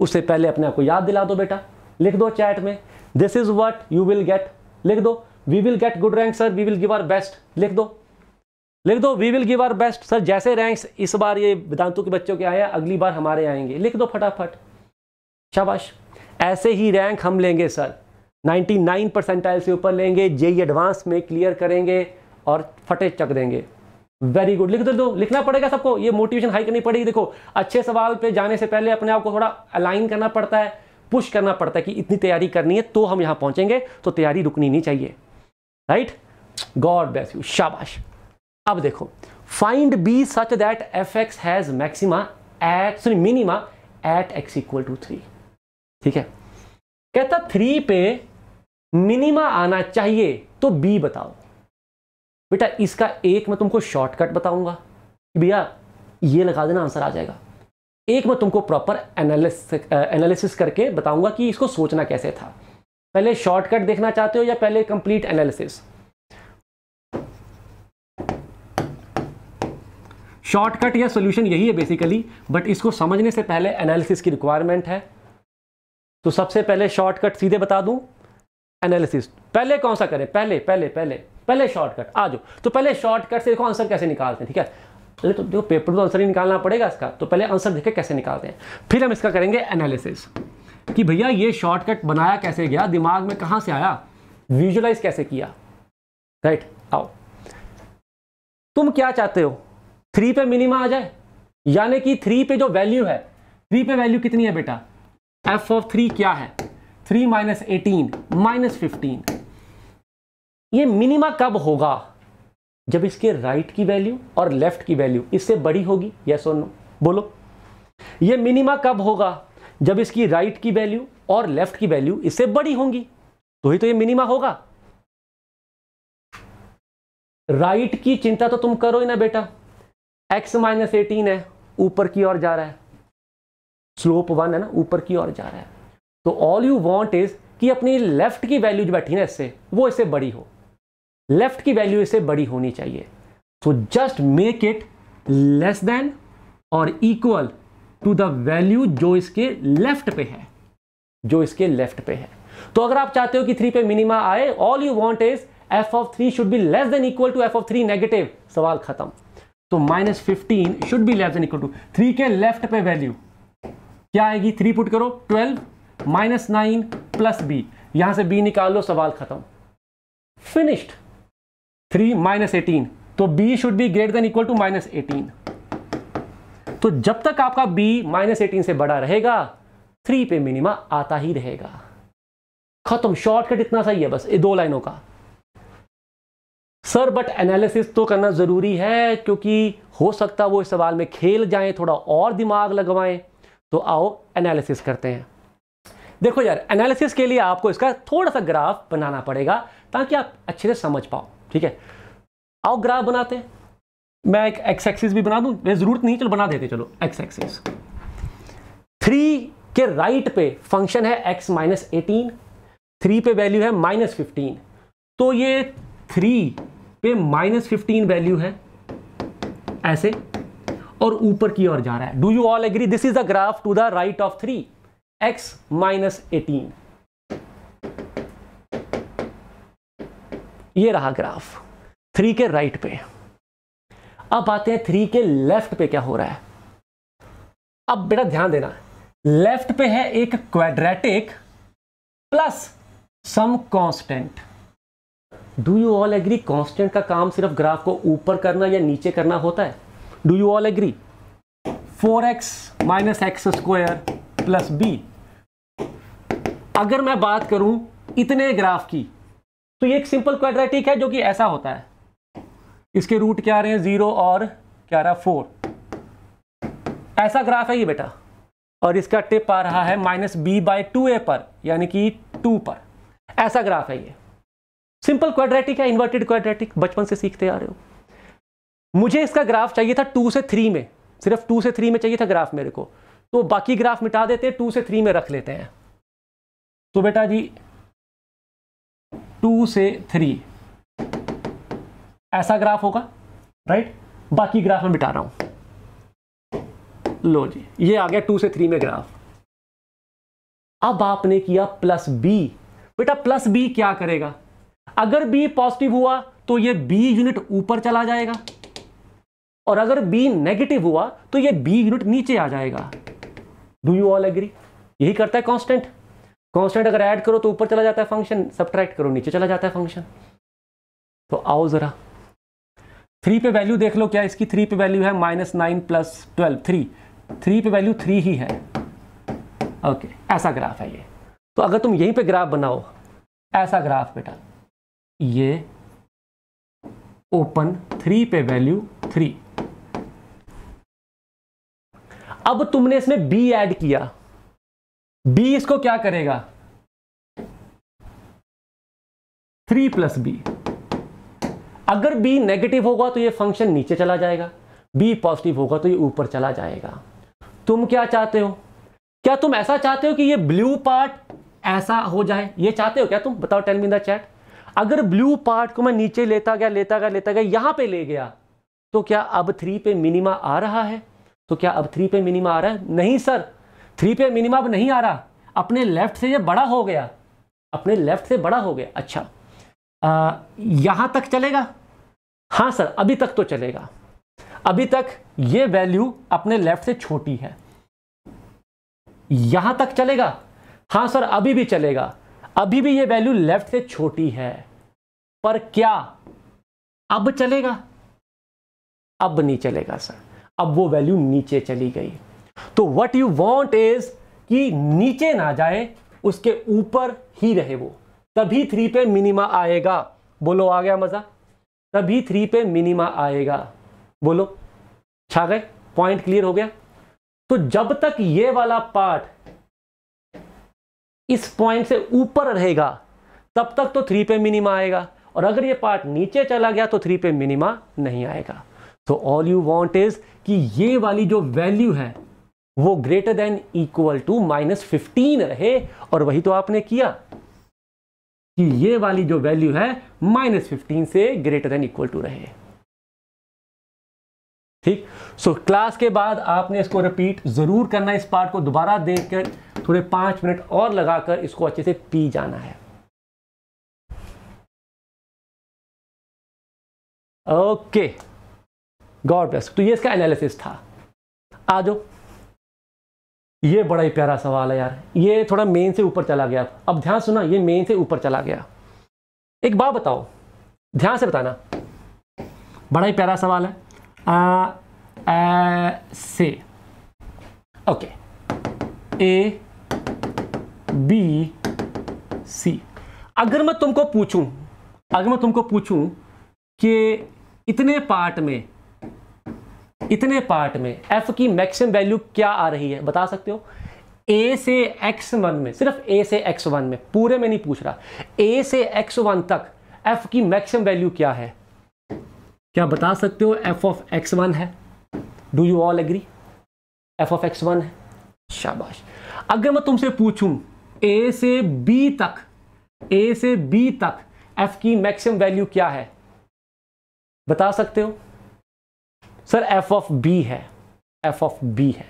उससे पहले अपने आप को याद दिला दो बेटा लिख दो चैट में this is what you will get लिख दो we will get good rank sir we will give our best लिख दो लिख दो we will give our best sir जैसे रैंक्स इस बार ये वेदांतों के बच्चों के आए हैं अगली बार हमारे आएंगे लिख दो फटाफट शाबाश ऐसे ही रैंक हम लेंगे सर 99 परसेंटाइल से ऊपर लेंगे जेई एडवांस e में क्लियर करेंगे और फटे चक देंगे वेरी गुड लिख दो तो दो लिखना पड़ेगा सबको ये मोटिवेशन हाई करनी पड़ेगी देखो अच्छे सवाल पे जाने से पहले अपने आप को थोड़ा अलाइन करना पड़ता है पुश करना पड़ता है कि इतनी तैयारी करनी है तो हम यहां पहुंचेंगे तो तैयारी रुकनी नहीं चाहिए राइट गॉड ब्लेस यू शाबाश अब देखो find b such that f x has maxima at sorry minima at x equal to three ठीक है कहता थ्री पे मिनिमा आना चाहिए तो बी बताओ बेटा इसका एक मैं तुमको शॉर्टकट बताऊंगा भैया ये लगा देना आंसर आ जाएगा एक मैं तुमको प्रॉपर एनालिसिस करके बताऊंगा कि इसको सोचना कैसे था पहले शॉर्टकट देखना चाहते हो या पहले कंप्लीट एनालिसिस शॉर्टकट या सोल्यूशन यही है बेसिकली बट इसको समझने से पहले एनालिसिस की रिक्वायरमेंट है तो सबसे पहले शॉर्टकट सीधे बता दूं एनालिसिस पहले कौन सा करें पहले पहले पहले पहले शॉर्टकट आ जाओ तो पहले शॉर्टकट से देखो आंसर कैसे निकालते हैं ठीक है अरे तो देखो पेपर तो आंसर ही निकालना पड़ेगा इसका तो पहले आंसर देखे कैसे निकालते हैं फिर हम इसका करेंगे एनालिसिस कि भैया ये शॉर्टकट बनाया कैसे गया दिमाग में कहाँ से आया विजुअलाइज कैसे किया राइट आओ तुम क्या चाहते हो थ्री पे मिनिमा आ जाए यानी कि थ्री पे जो वैल्यू है थ्री पे वैल्यू कितनी है बेटा एफ ऑफ थ्री क्या है three minus eighteen minus fifteen ये मिनिमा कब होगा जब इसके राइट की वैल्यू और लेफ्ट की वैल्यू इससे बड़ी होगी यस और नो बोलो ये मिनिमा कब होगा जब इसकी राइट की वैल्यू और लेफ्ट की वैल्यू इससे बड़ी होंगी तो ही तो ये मिनिमा होगा राइट right की चिंता तो तुम करो ही ना बेटा एक्स माइनस एटीन है ऊपर की ओर जा रहा है स्लोप वन है ना ऊपर की ओर जा रहा है तो ऑल यू वॉन्ट इज कि अपनी लेफ्ट की वैल्यू जो बैठी ना इससे वो इससे बड़ी हो लेफ्ट की वैल्यू इससे बड़ी होनी चाहिए so just make it less than और इक्वल टू द वैल्यू जो इसके लेफ्ट पे है जो इसके लेफ्ट पे है तो अगर आप चाहते हो कि थ्री पे मिनिमा आए all you want is f of three should be less than equal to f of three negative सवाल खत्म तो minus fifteen should be less than equal to three के लेफ्ट पे वैल्यू क्या आएगी थ्री पुट करो twelve minus nine plus b यहां से बी निकाल लो सवाल खत्म फिनिश्ड थ्री माइनस एटीन तो b should be greater than equal to minus eighteen तो जब तक आपका बी माइनस एटीन से बड़ा रहेगा थ्री पे मिनिमा आता ही रहेगा खत्म शॉर्टकट इतना सही है बस ये दो लाइनों का सर बट एनालिसिस तो करना ज़रूरी है क्योंकि हो सकता वो इस सवाल में खेल जाएं थोड़ा और दिमाग लगवाएं तो आओ एनालिसिस करते हैं देखो यार एनालिसिस के लिए आपको इसका थोड़ा सा ग्राफ बनाना पड़ेगा ताकि आप अच्छे से समझ पाओ ठीक है आओ ग्राफ बनाते हैं मैं एक एक्स एक्सिस भी बना दू जरूरत नहीं चलो बना देते चलो एक्स एक्सिस थ्री के राइट पे फंक्शन है एक्स माइनस एटीन थ्री पे वैल्यू है माइनस फिफ्टीन तो ये थ्री पे माइनस फिफ्टीन वैल्यू है ऐसे और ऊपर की ओर जा रहा है do you all agree this is the graph to the right of three x minus eighteen ये रहा ग्राफ थ्री के राइट पे अब आते हैं थ्री के लेफ्ट पे क्या हो रहा है अब बेटा ध्यान देना लेफ्ट पे है एक quadratic plus some constant do you all agree constant का काम सिर्फ ग्राफ को ऊपर करना या नीचे करना होता है do you all agree four x minus x square plus b अगर मैं बात करूं इतने ग्राफ की तो ये एक सिंपल क्वाड्रेटिक है जो कि ऐसा होता है इसके रूट क्या रहे हैं जीरो और क्या रहा फोर ऐसा ग्राफ है ये बेटा और इसका टिप आ रहा है minus b by two a पर यानी कि टू पर ऐसा ग्राफ है ये सिंपल क्वाड्रेटिक है इन्वर्टेड क्वाड्रेटिक बचपन से सीखते आ रहे हो मुझे इसका ग्राफ चाहिए था टू से थ्री में सिर्फ टू से थ्री में चाहिए था ग्राफ मेरे को तो बाकी ग्राफ मिटा देते टू से थ्री में रख लेते हैं तो बेटा जी टू से थ्री ऐसा ग्राफ होगा राइट बाकी ग्राफ में मिटा रहा हूं लो जी ये आ गया टू से थ्री में ग्राफ अब आपने किया प्लस बी बेटा प्लस बी क्या करेगा अगर बी पॉजिटिव हुआ तो ये बी यूनिट ऊपर चला जाएगा और अगर बी नेगेटिव हुआ तो ये बी यूनिट नीचे आ जाएगा डू यू ऑल एग्री यही करता है कॉन्स्टेंट कॉन्स्टेंट अगर ऐड करो तो ऊपर चला जाता है फंक्शन सब्ट्रैक्ट करो नीचे चला जाता है फंक्शन तो आओ ज़रा थ्री पे वैल्यू देख लो क्या इसकी थ्री पे वैल्यू है minus nine plus twelve three three पे वैल्यू थ्री ही है ओके okay, ऐसा ग्राफ है ये तो अगर तुम यहीं पे ग्राफ बनाओ ऐसा ग्राफ बेटा ये ओपन थ्री पे वैल्यू थ्री अब तुमने इसमें बी ऐड किया बी इसको क्या करेगा थ्री प्लस बी अगर बी नेगेटिव होगा तो ये फंक्शन नीचे चला जाएगा बी पॉजिटिव होगा तो ये ऊपर चला जाएगा तुम क्या चाहते हो क्या तुम ऐसा चाहते हो कि ये ब्लू पार्ट ऐसा हो जाए ये चाहते हो क्या तुम बताओ टेल मी द चैट अगर ब्लू पार्ट को मैं नीचे लेता गया लेता गया लेता गया यहां पे ले गया तो क्या अब थ्री पे मिनिमा आ रहा है तो क्या अब थ्री पे मिनिमा आ रहा है नहीं सर थ्री पे मिनिमा अब नहीं आ रहा अपने लेफ्ट से ये बड़ा हो गया अपने लेफ्ट से बड़ा हो गया अच्छा आ, यहां तक चलेगा हाँ सर अभी तक तो चलेगा अभी तक ये वैल्यू अपने लेफ्ट से छोटी है यहां तक चलेगा हाँ सर अभी भी चलेगा अभी भी ये वैल्यू लेफ्ट से छोटी है पर क्या अब चलेगा अब नहीं चलेगा सर अब वो वैल्यू नीचे चली गई तो वट यू वॉन्ट इज कि नीचे ना जाए उसके ऊपर ही रहे वो तभी थ्री पे मिनिमा आएगा बोलो आ गया मज़ा तभी थ्री पे मिनिमा आएगा बोलो छा गए पॉइंट क्लियर हो गया तो जब तक ये वाला पार्ट इस पॉइंट से ऊपर रहेगा तब तक तो थ्री पे मिनिमा आएगा और अगर ये पार्ट नीचे चला गया तो थ्री पे मिनिमा नहीं आएगा तो ऑल यू वॉन्ट इज कि ये वाली जो वैल्यू है वो greater than equal to minus fifteen रहे और वही तो आपने किया कि ये वाली जो वैल्यू है माइनस फिफ्टीन से ग्रेटर देन इक्वल टू रहे ठीक सो so, क्लास के बाद आपने इसको रिपीट जरूर करना इस पार्ट को दोबारा देखकर थोड़े पांच मिनट और लगाकर इसको अच्छे से पी जाना है ओके okay. गॉड ब्लेस तो ये इसका एनालिसिस था आ जाओ ये बड़ा ही प्यारा सवाल है यार ये थोड़ा मेन से ऊपर चला गया अब ध्यान सुना ये मेन से ऊपर चला गया एक बात बताओ ध्यान से बताना बड़ा ही प्यारा सवाल है आ, आ, से ओके ए बी सी अगर मैं तुमको पूछूं अगर मैं तुमको पूछूं कि इतने पार्ट में इतने पार्ट में एफ की मैक्सिमम वैल्यू क्या आ रही है बता सकते हो ए से एक्स वन में सिर्फ ए से एक्स वन में पूरे में नहीं पूछ रहा ए से एक्स वन तक एफ की मैक्सिमम वैल्यू क्या है क्या बता सकते हो एफ ऑफ एक्स वन है do you all agree f of x one है शाबाश अगर मैं तुमसे पूछूं ए से बी तक ए से बी तक एफ की मैक्सिमम वैल्यू क्या है बता सकते हो सर एफ ऑफ बी है एफ ऑफ बी है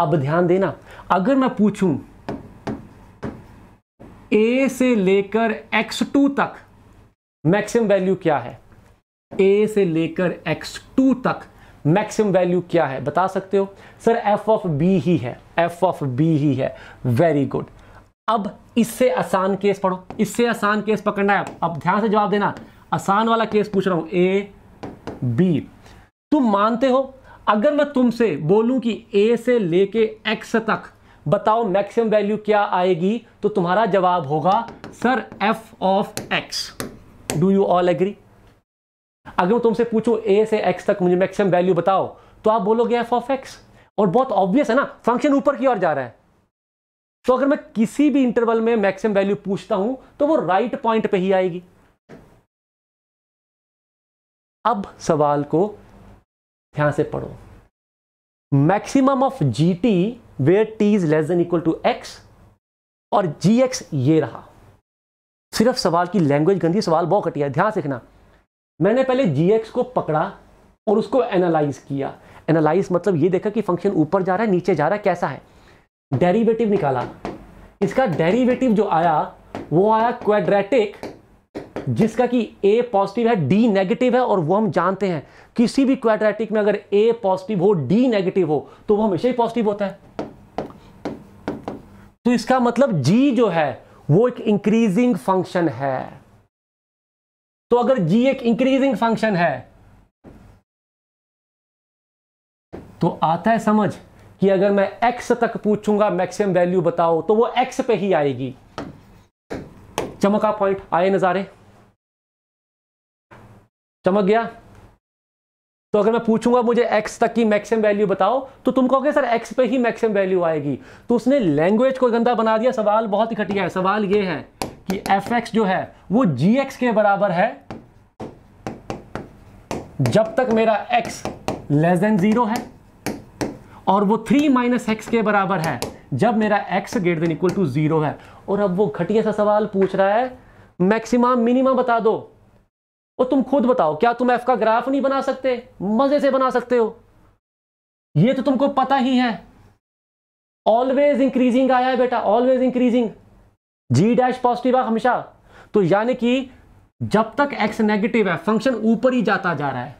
अब ध्यान देना अगर मैं पूछूं ए से लेकर एक्स टू तक मैक्सिमम वैल्यू क्या है ए से लेकर एक्स टू तक मैक्सिमम वैल्यू क्या है बता सकते हो सर एफ ऑफ बी ही है एफ ऑफ बी ही है वेरी गुड अब इससे आसान केस पढ़ो इससे आसान केस पकड़ना है अब ध्यान से जवाब देना आसान वाला केस पूछ रहा हूं ए बी तुम मानते हो अगर मैं तुमसे बोलूं कि ए से लेके एक्स तक बताओ मैक्सिमम वैल्यू क्या आएगी तो तुम्हारा जवाब होगा sir f of x do you all agree अगर मैं तुमसे पूछूं ए से एक्स तक मुझे मैक्सिमम वैल्यू बताओ तो आप बोलोगे एफ ऑफ एक्स और बहुत ऑब्वियस है ना फंक्शन ऊपर की ओर जा रहा है तो अगर मैं किसी भी इंटरवल में मैक्सिमम वैल्यू पूछता हूं तो वो राइट पॉइंट पे ही आएगी अब सवाल को ध्यान से पढ़ो maximum of g t where t is less than equal to x और जी एक्स ये रहा सिर्फ सवाल की लैंग्वेज गंदी सवाल बहुत कटिया ध्यान सीखना मैंने पहले जी एक्स को पकड़ा और उसको एनालाइज किया एनालाइज मतलब ये देखा कि फंक्शन ऊपर जा रहा है नीचे जा रहा है कैसा है डेरिवेटिव निकाला इसका डेरिवेटिव जो आया वो आया क्वाड्रेटिक जिसका कि ए पॉजिटिव है डी नेगेटिव है और वो हम जानते हैं किसी भी क्वाड्रेटिक में अगर ए पॉजिटिव हो डी नेगेटिव हो तो वो हमेशा ही पॉजिटिव होता है तो इसका मतलब जी जो है वो एक इंक्रीजिंग फंक्शन है तो अगर जी एक इंक्रीजिंग फंक्शन है तो आता है समझ कि अगर मैं x तक पूछूंगा मैक्सिमम वैल्यू बताओ तो वो x पे ही आएगी चमका पॉइंट आए नजारे चमक गया तो अगर मैं पूछूंगा मुझे x तक की मैक्सिमम वैल्यू बताओ तो तुम कहोगे सर x पे ही मैक्सिमम वैल्यू आएगी तो उसने लैंग्वेज को गंदा बना दिया सवाल बहुत ही घटिया है सवाल ये है कि एफ जो है वो जी के बराबर है जब तक मेरा x लेस देन जीरो है और वो थ्री माइनस एक्स के बराबर है जब मेरा x greater than equal to zero है और अब वो घटिया सा सवाल पूछ रहा है मैक्सिमम मिनिमम बता दो और तुम खुद बताओ क्या तुम एफ का ग्राफ नहीं बना सकते मजे से बना सकते हो ये तो तुमको पता ही है ऑलवेज इंक्रीजिंग आया है बेटा always increasing g dash positive है हमेशा तो यानी कि जब तक एक्स नेगेटिव है फंक्शन ऊपर ही जाता जा रहा है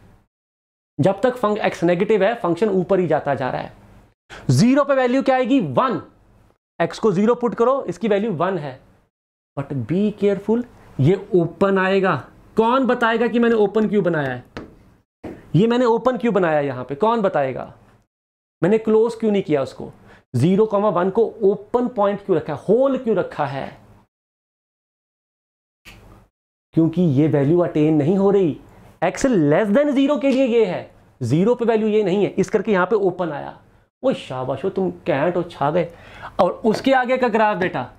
जब तक एक्स नेगेटिव है फंक्शन ऊपर ही जाता जा रहा है जीरो पे वैल्यू क्या आएगी वन एक्स को जीरो पुट करो इसकी वैल्यू वन है बट बी केयरफुल ये ओपन आएगा कौन बताएगा कि मैंने ओपन क्यों बनाया है ये मैंने ओपन क्यों बनाया यहां पे कौन बताएगा मैंने क्लोज क्यों नहीं किया उसको जीरो कॉमा वन को ओपन पॉइंट क्यों रखा है होल क्यों रखा है क्योंकि ये वैल्यू अटेन नहीं हो रही एक्स लेस देन जीरो के लिए ये है जीरो पे वैल्यू ये नहीं है इस करके यहां पे ओपन आया वो शाबाश हो तुम कैंट और छा गए और उसके आगे का ग्राफ बेटा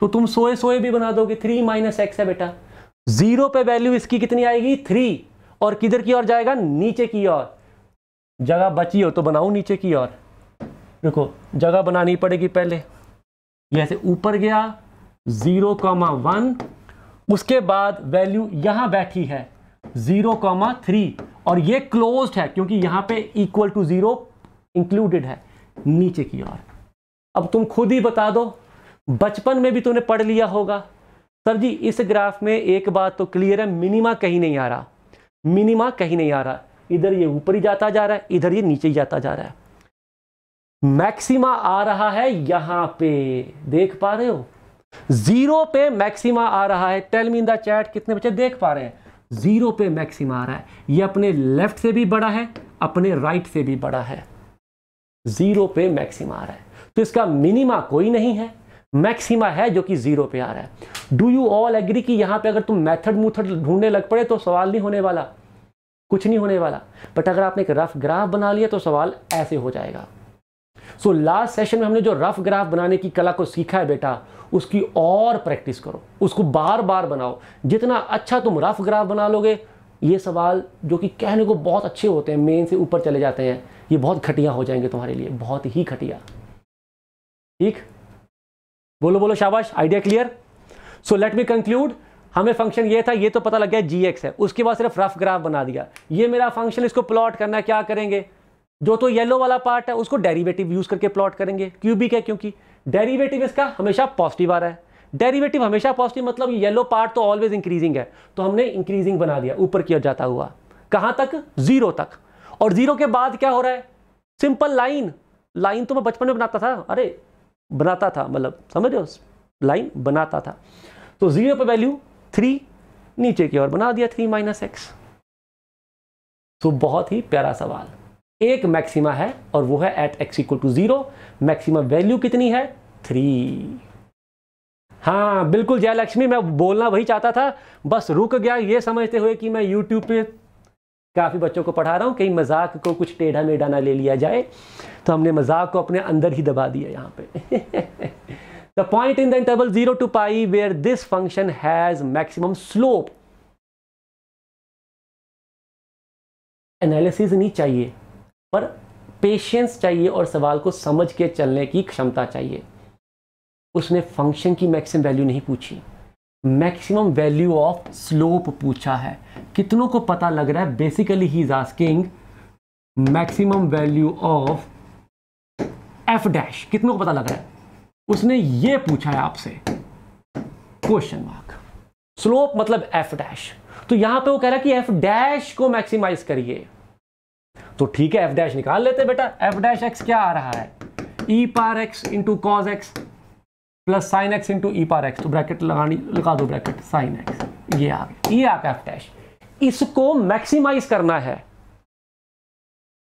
तो तुम सोए सोए भी बना दोगे थ्री माइनस एक्स है बेटा जीरो पे वैल्यू इसकी कितनी आएगी थ्री और किधर की ओर जाएगा नीचे की ओर जगह बची हो तो बनाऊ नीचे की ओर देखो जगह बनानी पड़ेगी पहले जैसे ऊपर गया जीरो कॉमा वन उसके बाद वैल्यू यहां बैठी है जीरो कॉमा थ्री और ये क्लोज है क्योंकि यहां पे इक्वल टू जीरो इंक्लूडेड है नीचे की ओर अब तुम खुद ही बता दो बचपन में भी तुमने पढ़ लिया होगा सर जी इस ग्राफ में एक बात तो क्लियर है मिनिमा कहीं नहीं आ रहा मिनिमा कहीं नहीं आ रहा इधर ये ऊपर ही जाता जा रहा है इधर ये नीचे ही जाता जा रहा है मैक्सिमा आ रहा है यहां पे देख पा रहे हो जीरो पे मैक्सिमा आ रहा है tell me in the chat कितने बच्चे देख पा रहे हैं जीरो पे मैक्सिमा आ रहा है ये अपने लेफ्ट से भी बड़ा है अपने राइट से भी बड़ा है जीरो पे मैक्सिमा आ रहा है तो इसका मिनिमा कोई नहीं है मैक्सिमा है जो कि जीरो पे आ रहा है डू यू ऑल एग्री कि यहां पे अगर तुम मेथड मूथड ढूंढने लग पड़े तो सवाल नहीं होने वाला कुछ नहीं होने वाला बट अगर आपने एक रफ ग्राफ बना लिया तो सवाल ऐसे हो जाएगा सो लास्ट सेशन में हमने जो रफ ग्राफ बनाने की कला को सीखा है बेटा उसकी और प्रैक्टिस करो उसको बार बार बनाओ जितना अच्छा तुम रफ ग्राफ बना लोगे ये सवाल जो कि कहने को बहुत अच्छे होते हैं मेन से ऊपर चले जाते हैं ये बहुत घटिया हो जाएंगे तुम्हारे लिए बहुत ही घटिया ठीक बोलो बोलो शाबाश idea clear so let me conclude हमें फंक्शन ये था ये तो पता लग गया जी एक्स है उसके बाद सिर्फ रफ ग्राफ बना दिया ये मेरा फंक्शन इसको प्लॉट करना क्या करेंगे जो तो येलो वाला पार्ट है उसको डेरिवेटिव यूज करके प्लॉट करेंगे क्यूबिक है क्योंकि डेरिवेटिव इसका हमेशा पॉजिटिव आ रहा है डेरिवेटिव हमेशा पॉजिटिव मतलब येलो पार्ट तो ऑलवेज इंक्रीजिंग है तो हमने इंक्रीजिंग बना दिया ऊपर की ओर जाता हुआ कहां तक जीरो तक और जीरो के बाद क्या हो रहा है सिंपल लाइन लाइन तो मैं बचपन में बनाता था अरे बनाता था मतलब समझ रहे हो लाइन बनाता था तो जीरो पर वैल्यू थ्री नीचे की ओर बना दिया थ्री माइनस एक्स तो बहुत ही प्यारा सवाल एक मैक्सिमा है और वो है at x equal to zero maxima value कितनी है थ्री हाँ बिल्कुल जयलक्ष्मी मैं बोलना वही चाहता था बस रुक गया ये समझते हुए कि मैं यूट्यूब पे काफ़ी बच्चों को पढ़ा रहा हूँ कहीं मजाक को कुछ टेढ़ा मेढ़ा ना ले लिया जाए तो हमने मजाक को अपने अंदर ही दबा दिया यहाँ पे the point in the interval zero to pi where this function has maximum slope analysis नहीं चाहिए पर पेशेंस चाहिए और सवाल को समझ के चलने की क्षमता चाहिए उसने फंक्शन की मैक्सिमम वैल्यू नहीं पूछी मैक्सिमम वैल्यू ऑफ स्लोप पूछा है कितनों को पता लग रहा है बेसिकली ही is asking maximum value of f dash कितनों को पता लग रहा है उसने ये पूछा है आपसे क्वेश्चन मार्क स्लोप मतलब एफ डैश तो यहां पे वो कह रहा है कि एफ डैश को मैक्सिमाइज करिए तो ठीक है एफ डैश निकाल लेते बेटा एफ डैश एक्स क्या आ रहा है e power x into cos x plus sine x into e power x तो ब्रैकेट लगा लगा दो ब्रैकेट साइन एक्स ये आ गया ये आप एफ डैश इसको मैक्सिमाइज करना है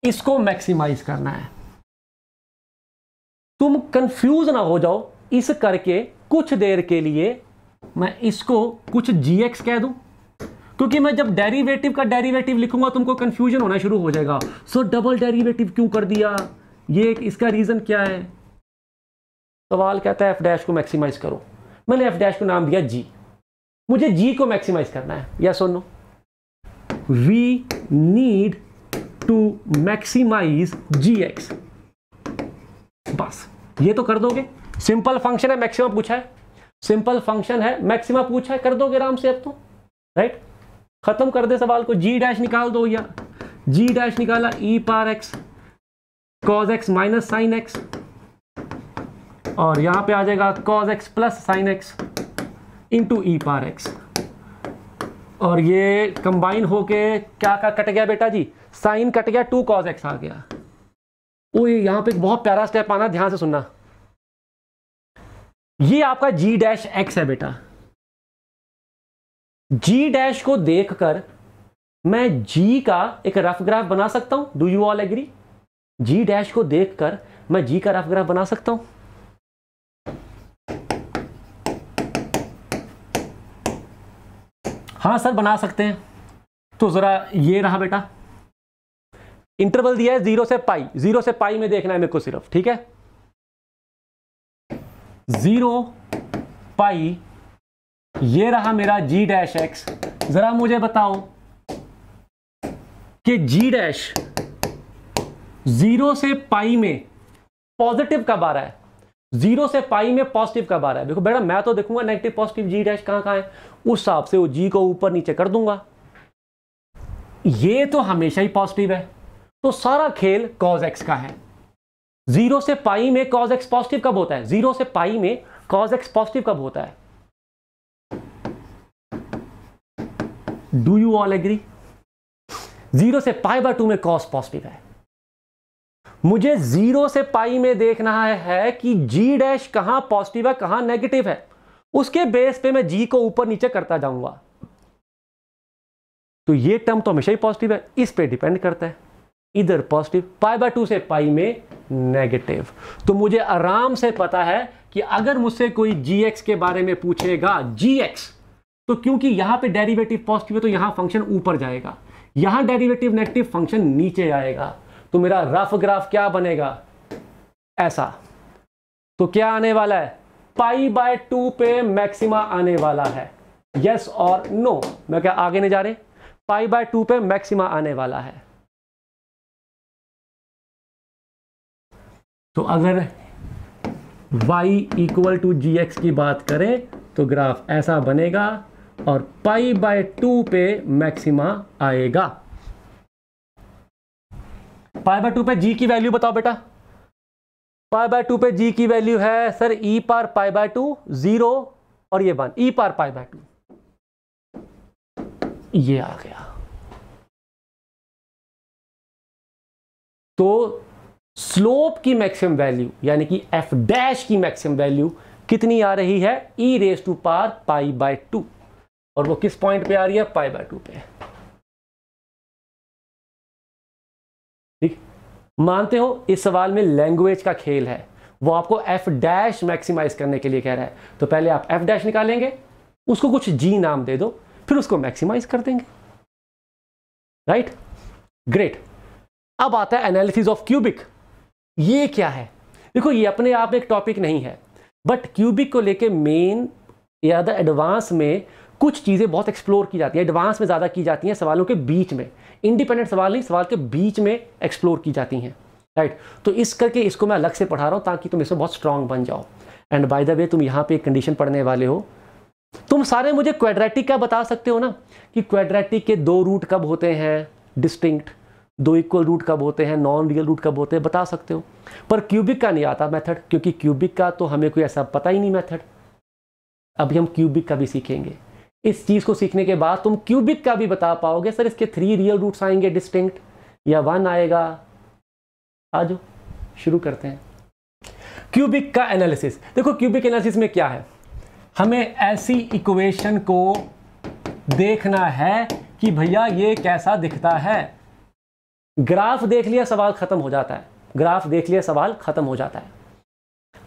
इसको मैक्सिमाइज करना है तुम कंफ्यूज ना हो जाओ इस करके कुछ देर के लिए मैं इसको कुछ एक्स कह दूं क्योंकि मैं जब डेरिवेटिव का डेरिवेटिव लिखूंगा तुमको कंफ्यूजन होना शुरू हो जाएगा सो डबल डेरिवेटिव क्यों कर दिया ये इसका रीजन क्या है सवाल कहता है एफ डैश को मैक्सिमाइज करो मैंने एफ डैश को नाम दिया जी मुझे जी को मैक्सिमाइज करना है या सुनो we need to maximize gx बस ये तो कर दोगे सिंपल फंक्शन है मैक्सिमम पूछा है सिंपल फंक्शन है मैक्सिमम पूछा है कर दोगे आराम से अब तो राइट खत्म कर दे सवाल को जी डैश निकाल दो या जी डैश निकाला e power x cos x minus sine x और यहां पे आ जाएगा cos x plus sine x into e power x और ये कंबाइन होके क्या का कट गया बेटा जी साइन कट गया टू कॉज एक्स आ गया ओ ये यहां पे एक बहुत प्यारा स्टेप आना ध्यान से सुनना ये आपका जी डैश एक्स है बेटा जी डैश को देखकर मैं जी का एक रफ ग्राफ बना सकता हूं do you all agree g dash को देखकर मैं जी का रफ ग्राफ बना सकता हूं हाँ सर बना सकते हैं तो ज़रा ये रहा बेटा इंटरवल दिया है जीरो से पाई जीरो से पाई में देखना है मेरे को सिर्फ ठीक है जीरो पाई ये रहा मेरा जी डैश एक्स जरा मुझे बताओ कि जी डैश जीरो से पाई में पॉजिटिव कब आ रहा है जीरो से पाई में पॉजिटिव कब आ रहा है देखो बेटा मैं तो देखूंगा नेगेटिव पॉजिटिव जी डैश कहां कहां है उस हिसाब से वो जी को ऊपर नीचे कर दूंगा ये तो हमेशा ही पॉजिटिव है तो सारा खेल कॉज एक्स का है जीरो से पाई में कॉज एक्स पॉजिटिव कब होता है जीरो से पाई में कॉज एक्स पॉजिटिव कब होता है do you all agree zero से पाई बाय टू में कॉज पॉजिटिव है मुझे जीरो से पाई में देखना है, है कि जी डैश कहां पॉजिटिव है कहां नेगेटिव है उसके बेस पे मैं जी को ऊपर नीचे करता जाऊंगा तो ये टर्म तो हमेशा ही पॉजिटिव है इस पे डिपेंड करता है इधर पॉजिटिव पाई बाय टू से पाई में नेगेटिव तो मुझे आराम से पता है कि अगर मुझसे कोई जी के बारे में पूछेगा जी तो क्योंकि यहां पे डेरिवेटिव पॉजिटिव है तो यहां फंक्शन ऊपर जाएगा यहां डेरिवेटिव नेगेटिव फंक्शन नीचे आएगा तो मेरा रफ ग्राफ क्या बनेगा ऐसा तो क्या आने वाला है पाई बाय टू पे मैक्सिमा आने वाला है यस और नो मैं क्या आगे नहीं जा रहे पाई बाय टू पे मैक्सिमा आने वाला है तो अगर y इक्वल टू जी की बात करें तो ग्राफ ऐसा बनेगा और पाई बाय टू पे मैक्सिमा आएगा पाई बाय टू पे g की वैल्यू बताओ बेटा पाई बाय टू पे जी की वैल्यू है sir E e par pi by to zero और ये one E e par pi by to ये आ गया तो स्लोप की मैक्सिमम वैल्यू यानी कि एफ डैश की मैक्सिमम वैल्यू कितनी आ रही है e raise to power pi by two और वो किस पॉइंट पे आ रही है पाई बाय टू पे मानते हो इस सवाल में लैंग्वेज का खेल है वो आपको एफ डैश मैक्सिमाइज करने के लिए कह रहा है तो पहले आप एफ डैश निकालेंगे उसको कुछ जी नाम दे दो फिर उसको मैक्सिमाइज कर देंगे राइट ग्रेट अब आता है एनालिसिस ऑफ क्यूबिक ये क्या है देखो ये अपने आप में एक टॉपिक नहीं है बट क्यूबिक को लेके मेन या द एडवांस में कुछ चीज़ें बहुत एक्सप्लोर की जाती है एडवांस में ज़्यादा की जाती हैं सवालों के बीच में इंडिपेंडेंट सवाल नहीं सवाल के बीच में एक्सप्लोर की जाती हैं राइट तो इस करके इसको मैं अलग से पढ़ा रहा हूँ ताकि तुम इसमें बहुत स्ट्रांग बन जाओ एंड बाय द वे तुम यहाँ पे एक कंडीशन पढ़ने वाले हो तुम सारे मुझे क्वेड्रेटिक का बता सकते हो ना कि क्वेड्रेटिक के दो रूट कब होते हैं डिस्टिंक्ट दो इक्वल रूट कब होते हैं नॉन रियल रूट कब होते हैं बता सकते हो पर क्यूबिक का नहीं आता मेथड क्योंकि क्यूबिक का तो हमें कोई ऐसा पता ही नहीं मेथड अभी हम क्यूबिक का भी सीखेंगे इस चीज़ को सीखने के बाद तुम क्यूबिक का भी बता पाओगे सर इसके थ्री रियल रूट्स आएंगे डिस्टिंक्ट या वन आएगा आ जाओ शुरू करते हैं क्यूबिक का एनालिसिस देखो क्यूबिक एनालिसिस में क्या है हमें ऐसी इक्वेशन को देखना है कि भैया ये कैसा दिखता है ग्राफ देख लिया सवाल ख़त्म हो जाता है ग्राफ देख लिया सवाल ख़त्म हो जाता है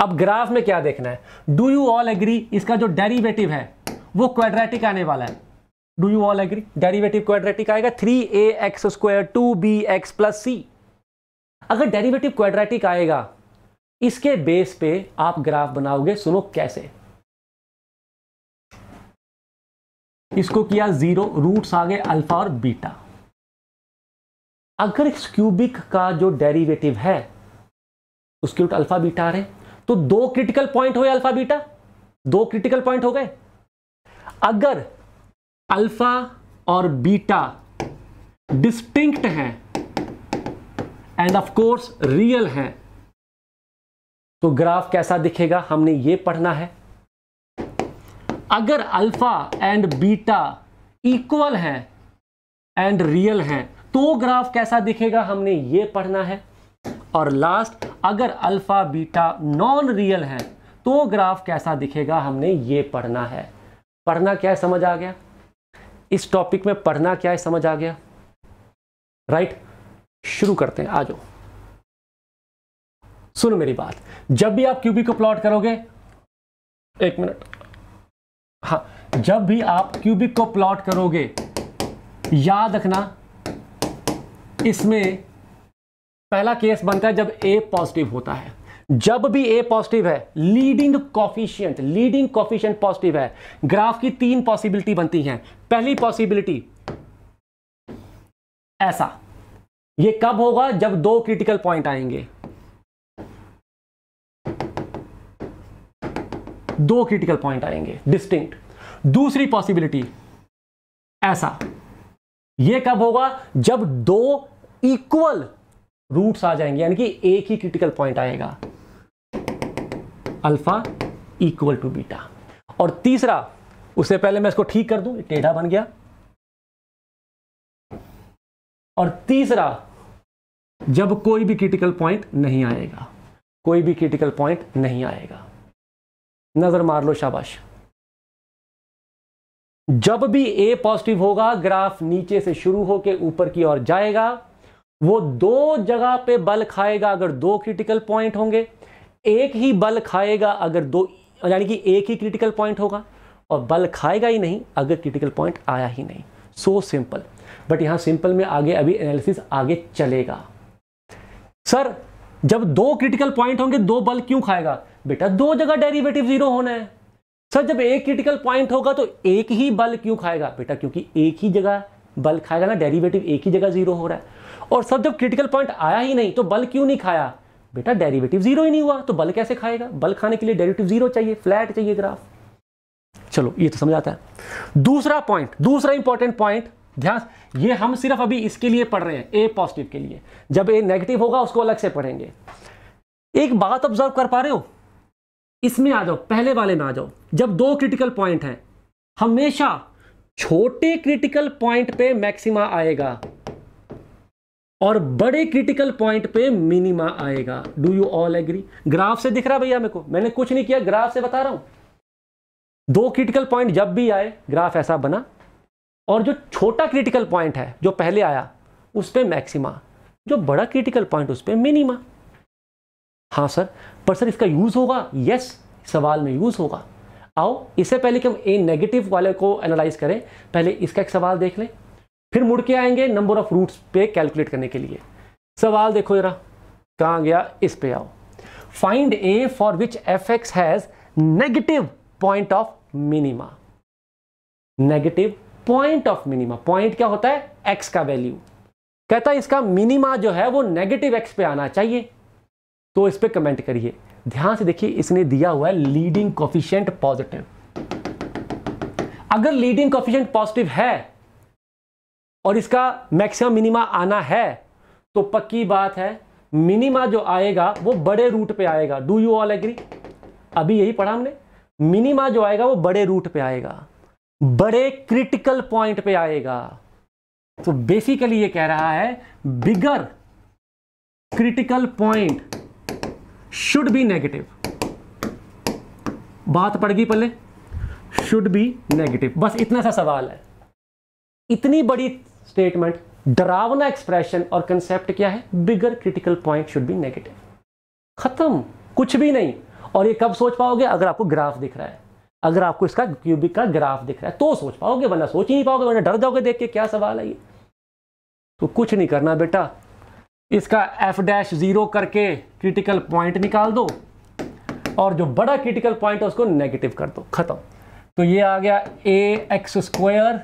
अब ग्राफ में क्या देखना है डू यू ऑल एग्री इसका जो डेरिवेटिव है वो क्वाड्रेटिक आने वाला है do you all agree derivative quadratic आएगा three a x square two b x plus c अगर डेरिवेटिव क्वाड्रेटिक आएगा इसके बेस पे आप ग्राफ बनाओगे सुनो कैसे इसको किया जीरो रूट्स आ गए अल्फा और बीटा अगर इस क्यूबिक का जो डेरिवेटिव है उसके रूट अल्फा बीटा आ रहे तो दो क्रिटिकल पॉइंट हुए अल्फा बीटा दो क्रिटिकल पॉइंट हो गए अगर अल्फा और बीटा डिस्टिंक्ट हैं एंड ऑफ कोर्स रियल हैं तो ग्राफ कैसा दिखेगा हमने ये पढ़ना है अगर अल्फा एंड बीटा इक्वल हैं एंड रियल हैं तो ग्राफ कैसा दिखेगा हमने ये पढ़ना है और लास्ट अगर अल्फा बीटा नॉन रियल हैं तो ग्राफ कैसा दिखेगा हमने ये पढ़ना है पढ़ना क्या है समझ आ गया इस टॉपिक में पढ़ना क्या है समझ आ गया राइट right? शुरू करते हैं आ जाओ सुनो मेरी बात जब भी आप क्यूबी को प्लॉट करोगे एक मिनट हाँ जब भी आप क्यूबिक को प्लॉट करोगे याद रखना इसमें पहला केस बनता है जब ए पॉजिटिव होता है जब भी ए पॉजिटिव है leading coefficient leading coefficient positive है ग्राफ की तीन पॉसिबिलिटी बनती हैं पहली पॉसिबिलिटी ऐसा ये कब होगा जब दो क्रिटिकल पॉइंट आएंगे दो क्रिटिकल पॉइंट आएंगे डिस्टिंक्ट दूसरी पॉसिबिलिटी ऐसा यह कब होगा जब दो इक्वल रूट्स आ जाएंगे यानी कि एक ही क्रिटिकल पॉइंट आएगा अल्फा इक्वल टू बीटा और तीसरा उससे पहले मैं इसको ठीक कर दूं टेढ़ा बन गया और तीसरा जब कोई भी क्रिटिकल पॉइंट नहीं आएगा कोई भी क्रिटिकल पॉइंट नहीं आएगा नजर मार लो शाबाश जब भी ए पॉजिटिव होगा ग्राफ नीचे से शुरू होकर ऊपर की ओर जाएगा वो दो जगह पे बल खाएगा अगर दो क्रिटिकल पॉइंट होंगे एक ही बल खाएगा अगर दो यानी कि एक ही क्रिटिकल पॉइंट होगा और बल खाएगा ही नहीं अगर क्रिटिकल पॉइंट आया ही नहीं सो सिंपल बट यहां सिंपल में आगे अभी एनालिसिस आगे चलेगा सर जब दो क्रिटिकल पॉइंट होंगे दो बल क्यों खाएगा बेटा दो जगह डेरिवेटिव जीरो होना है सर जब एक क्रिटिकल पॉइंट होगा तो एक ही बल क्यों खाएगा बेटा क्योंकि एक ही जगह बल खाएगा ना डेरिवेटिव एक ही जगह जीरो हो रहा है और सर जब क्रिटिकल पॉइंट आया ही नहीं तो बल क्यों नहीं खाया बेटा डेरिवेटिव जीरो ही नहीं हुआ तो बल कैसे खाएगा बल खाने के लिए डेरिवेटिव जीरो चाहिए फ्लैट चाहिए ग्राफ चलो ये तो समझ आता है दूसरा पॉइंट दूसरा इंपॉर्टेंट पॉइंट ध्यान ये हम सिर्फ अभी इसके लिए पढ़ रहे हैं ए पॉजिटिव के लिए जब ए नेगेटिव होगा उसको अलग से पढ़ेंगे एक बात ऑब्जर्व कर पा रहे हो इसमें आ जाओ पहले वाले में आ जाओ जब दो क्रिटिकल पॉइंट हैं हमेशा छोटे क्रिटिकल पॉइंट पे मैक्सिमा आएगा और बड़े क्रिटिकल पॉइंट पे मिनिमा आएगा do you all agree graph से दिख रहा भैया मेरे को मैंने कुछ नहीं किया ग्राफ से बता रहा हूं दो क्रिटिकल पॉइंट जब भी आए ग्राफ ऐसा बना और जो छोटा क्रिटिकल पॉइंट है जो पहले आया उस पर मैक्सिमा जो बड़ा क्रिटिकल पॉइंट उस पर मिनिमा हाँ सर पर सर इसका यूज होगा यस सवाल में यूज होगा आओ इससे पहले कि हम ए नेगेटिव वाले को एनालाइज करें पहले इसका एक सवाल देख लें फिर मुड़ के आएंगे नंबर ऑफ रूट्स पे कैलकुलेट करने के लिए सवाल देखो जरा कहाँ गया इस पे आओ find a for which f x has negative point of minima negative point of minima point क्या होता है एक्स का वैल्यू कहता है इसका मिनिमा जो है वो नेगेटिव एक्स पे आना चाहिए तो इस पर कमेंट करिए ध्यान से देखिए इसने दिया हुआ है लीडिंग कॉफिशियंट पॉजिटिव अगर लीडिंग कॉफिशियंट पॉजिटिव है और इसका मैक्सिमम मिनिमा आना है तो पक्की बात है मिनिमा जो आएगा वो बड़े रूट पे आएगा डू यू ऑल एग्री अभी यही पढ़ा हमने मिनिमा जो आएगा वो बड़े रूट पे आएगा बड़े क्रिटिकल पॉइंट पे आएगा तो बेसिकली ये कह रहा है bigger critical point should be negative बात पड़ गई पहले शुड बी नेगेटिव बस इतना सा सवाल है इतनी बड़ी स्टेटमेंट डरावना एक्सप्रेशन और कंसेप्ट क्या है bigger critical point should be negative खत्म कुछ भी नहीं और ये कब सोच पाओगे अगर आपको ग्राफ दिख रहा है अगर आपको इसका क्यूबिक का ग्राफ दिख रहा है तो सोच पाओगे वरना सोच ही नहीं पाओगे वरना डर जाओगे देख के क्या सवाल है ये तो कुछ नहीं करना बेटा इसका एफ डैश जीरो करके क्रिटिकल पॉइंट निकाल दो और जो बड़ा क्रिटिकल पॉइंट है उसको नेगेटिव कर दो खत्म तो ये आ गया a x square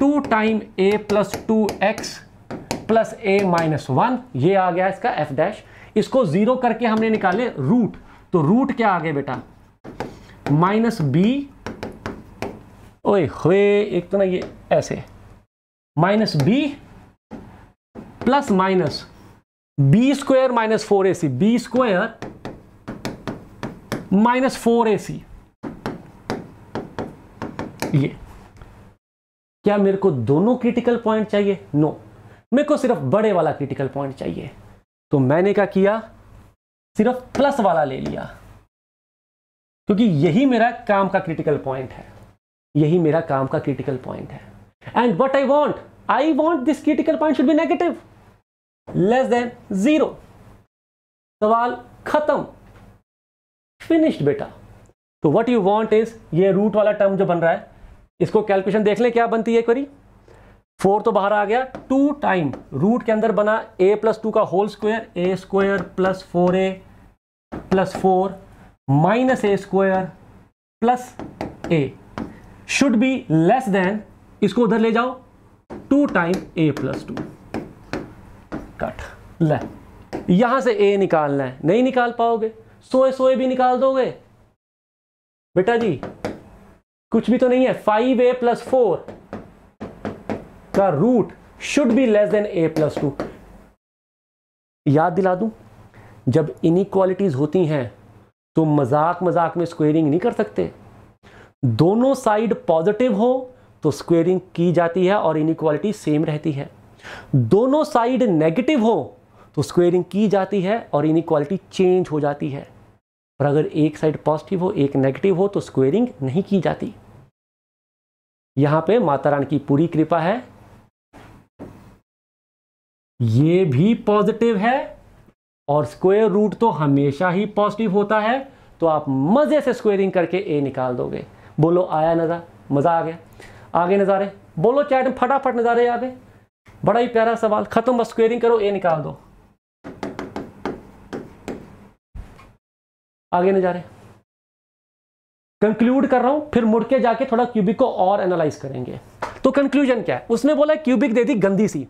two time a plus two x plus a minus one ये आ गया इसका एफ डैश इसको जीरो करके हमने निकाले रूट तो रूट क्या आ गया बेटा माइनस बी ओए होए एक तो ना ये ऐसे minus b plus minus b square minus four ए c b square minus four ए सी ये क्या मेरे को दोनों क्रिटिकल पॉइंट चाहिए नो मेरे को सिर्फ बड़े वाला क्रिटिकल पॉइंट चाहिए तो मैंने क्या किया सिर्फ प्लस वाला ले लिया क्योंकि यही मेरा काम का क्रिटिकल पॉइंट है यही मेरा काम का क्रिटिकल पॉइंट है and what I want I want this critical point should be negative less than zero सवाल खत्म फिनिश्ड बेटा तो वट यू वॉन्ट इज ये रूट वाला टर्म जो बन रहा है इसको कैलकुलेशन देख लें क्या बनती है एक फोर तो बाहर आ गया टू टाइम रूट के अंदर बना ए प्लस टू का whole square a square plus four a plus four minus a square plus a should be less than इसको उधर ले जाओ two time a plus two cut ले यहां से ए निकालना है नहीं निकाल पाओगे सोए सोए भी निकाल दोगे बेटा जी कुछ भी तो नहीं है फाइव ए प्लस फोर का root should be less than a plus two याद दिला दूं जब इनिक्वालिटीज होती हैं तो मजाक मजाक में स्क्वेयरिंग नहीं कर सकते दोनों साइड पॉजिटिव हो तो स्क्वेयरिंग की जाती है और इनिक्वालिटी सेम रहती है दोनों साइड नेगेटिव हो तो स्क्वेयरिंग की जाती है और इनिक्वालिटी चेंज हो जाती है और अगर एक साइड पॉजिटिव हो एक नेगेटिव हो तो स्क्वेयरिंग नहीं की जाती यहां पे माता रानी की पूरी कृपा है ये भी पॉजिटिव है और स्क्वेयर रूट तो हमेशा ही पॉजिटिव होता है तो आप मज़े से स्क्वेयरिंग करके ए निकाल दोगे बोलो आया नजर मज़ा आ गया आगे नज़ारे बोलो चैट फटाफट नज़ारे आ गए बड़ा ही प्यारा सवाल ख़त्म बस स्क्वेयरिंग करो ए निकाल दो आगे नहीं जा रहे कंक्लूड कर रहा हूं फिर मुड़के जाके थोड़ा क्यूबिक को और एनालाइज करेंगे तो कंक्लूजन क्या है उसने बोला क्यूबिक दे दी गंदी सी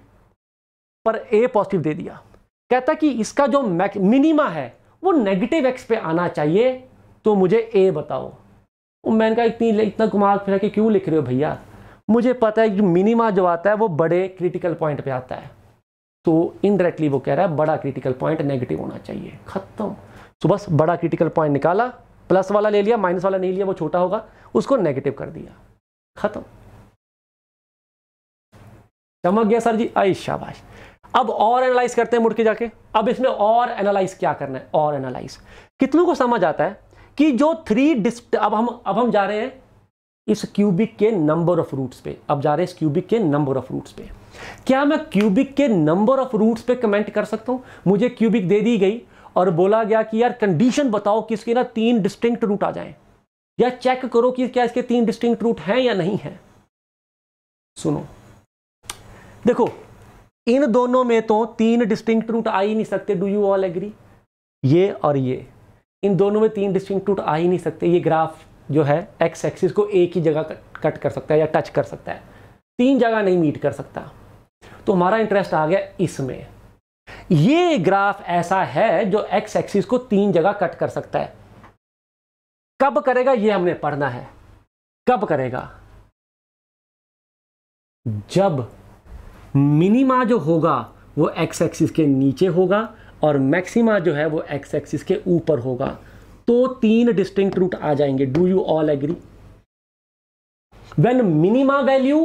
पर ए पॉजिटिव दे दिया कहता कि इसका जो मिनिमा है वो नेगेटिव एक्स पे आना चाहिए तो मुझे ए बताओ मैंने कहा इतनी इतना घुमा फिरा के क्यों लिख रहे हो भैया मुझे पता है कि मिनिमा जो आता है वो बड़े क्रिटिकल पॉइंट पे आता है तो इनडायरेक्टली वो कह रहा है बड़ा क्रिटिकल पॉइंट नेगेटिव होना चाहिए खत्म तो बस बड़ा क्रिटिकल पॉइंट निकाला प्लस वाला ले लिया माइनस वाला नहीं लिया वो छोटा होगा उसको नेगेटिव कर दिया खत्म चमक गया सर जी आई शाबाश अब और एनालाइज करते हैं मुड़के जाके अब इसमें और एनालाइज क्या करना है और एनालाइज कितनों को समझ आता है कि जो थ्री डिस्ट अब हम अब हम जा रहे हैं इस क्यूबिक के नंबर ऑफ रूट्स पे अब जा रहे हैं इस क्यूबिक के नंबर ऑफ रूट्स पे क्या मैं क्यूबिक के नंबर ऑफ रूट्स पे कमेंट कर सकता हूं मुझे क्यूबिक दे दी गई और बोला गया कि यार कंडीशन बताओ कि इसके ना तीन डिस्टिंक्ट रूट आ जाएं या चेक करो कि क्या इसके तीन डिस्टिंक्ट रूट हैं या नहीं हैं सुनो देखो इन दोनों में तो तीन डिस्टिंक्ट रूट आ ही नहीं सकते डू यू ऑल एग्री ये और ये इन दोनों में तीन डिस्टिंक्ट रूट आ ही नहीं सकते ये ग्राफ जो है एक्स एक्सिस को एक ही जगह कट कर सकता है या टच कर सकता है तीन जगह नहीं मीट कर सकता तो हमारा इंटरेस्ट आ गया इसमें ये ग्राफ ऐसा है जो एक्स एक्सिस को तीन जगह कट कर सकता है कब करेगा ये हमने पढ़ना है कब करेगा जब मिनिमा जो होगा वो एक्स एक्सिस के नीचे होगा और मैक्सिमा जो है वो एक्स एक्सिस के ऊपर होगा तो तीन डिस्टिंक्ट रूट आ जाएंगे do you all agree when minima value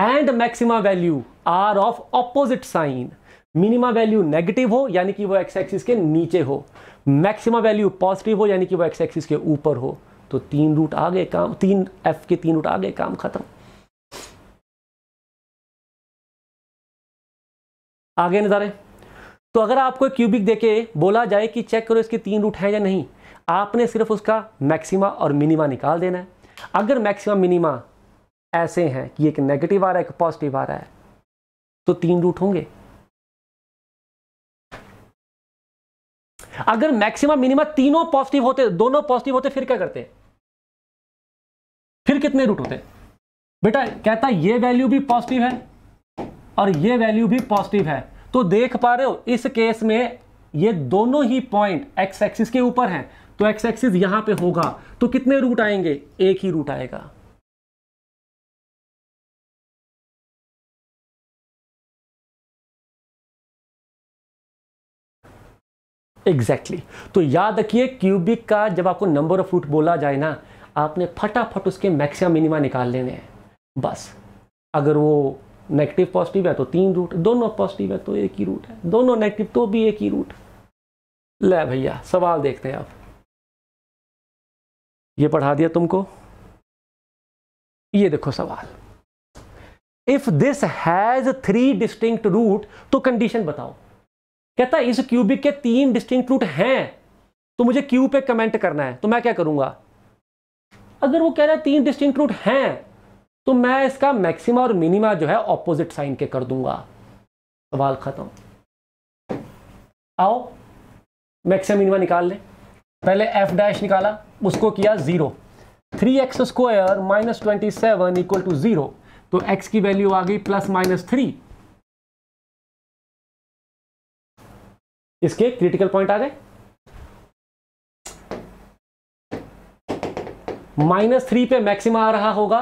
and maxima value are of opposite sign minima value negative हो यानी कि वो एक्स एक्सिस के नीचे हो मैक्सिमा वैल्यू पॉजिटिव हो यानी कि वो एक्स एक्सिस के ऊपर हो तो तीन रूट आ गए काम तीन एफ के तीन रूट आ गए काम खत्म आगे नज़ारे तो अगर आपको क्यूबिक देके बोला जाए कि चेक करो इसके तीन रूट हैं या नहीं आपने सिर्फ उसका मैक्सिमा और मिनिमा निकाल देना है अगर मैक्सिमा मिनिमा ऐसे हैं कि एक नेगेटिव आ रहा है एक पॉजिटिव आ रहा है तो तीन रूट होंगे अगर मैक्सिमम मिनिमम तीनों पॉजिटिव होते दोनों पॉजिटिव होते फिर क्या करते फिर कितने रूट होते बेटा कहता ये वैल्यू भी पॉजिटिव है और ये वैल्यू भी पॉजिटिव है तो देख पा रहे हो इस केस में ये दोनों ही पॉइंट एक्स एक्सिस के ऊपर हैं तो एक्स एक्सिस यहां पे होगा तो कितने रूट आएंगे एक ही रूट आएगा एग्जैक्टली exactly. तो याद रखिए क्यूबिक का जब आपको नंबर ऑफ रूट बोला जाए ना आपने फटाफट उसके मैक्सिमा मिनिमा निकाल लेने हैं बस अगर वो नेगेटिव पॉजिटिव है तो तीन रूट दोनों पॉजिटिव है तो एक ही रूट है दोनों नेगेटिव तो भी एक ही रूट ले भैया सवाल देखते हैं आप ये पढ़ा दिया तुमको ये देखो सवाल if this has three distinct root तो कंडीशन बताओ कहता है इस क्यूबिक के तीन डिस्टिंक्ट रूट हैं तो मुझे क्यू पे कमेंट करना है तो मैं क्या करूंगा अगर वो कह रहा है तीन डिस्टिंक्ट रूट हैं तो मैं इसका मैक्सिमा और मिनिमा जो है ऑपोजिट साइन के कर दूंगा सवाल खत्म आओ मैक्सिमा मिनिमा निकाल लें पहले एफ डैश निकाला उसको किया zero three x square minus twenty seven equal to zero तो एक्स की वैल्यू आ गई प्लस माइनस थ्री इसके क्रिटिकल पॉइंट आ गए माइनस थ्री पे मैक्सिमा आ रहा होगा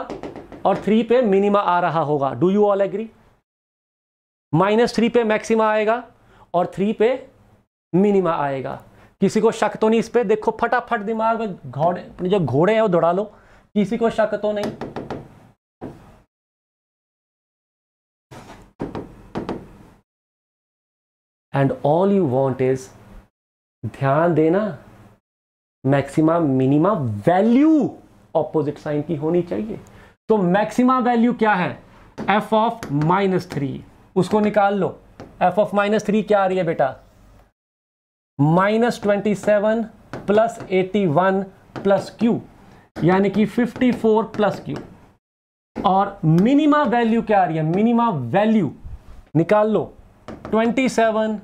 और थ्री पे मिनिमा आ रहा होगा do you all agree minus three पे मैक्सिमा आएगा और थ्री पे मिनिमा आएगा किसी को शक तो नहीं इस पर देखो फटाफट दिमाग में घोड़े जो घोड़े हैं वो दौड़ा लो किसी को शक तो नहीं and all you want is ध्यान देना maxima minima value opposite sign की होनी चाहिए तो मैक्सिमा वैल्यू क्या है एफ ऑफ माइनस थ्री उसको निकाल लो एफ ऑफ माइनस थ्री क्या आ रही है बेटा minus twenty seven plus eighty one plus q यानी कि फिफ्टी फोर प्लस क्यू और मिनिमा वैल्यू क्या आ रही है मिनिमा वैल्यू निकाल लो twenty seven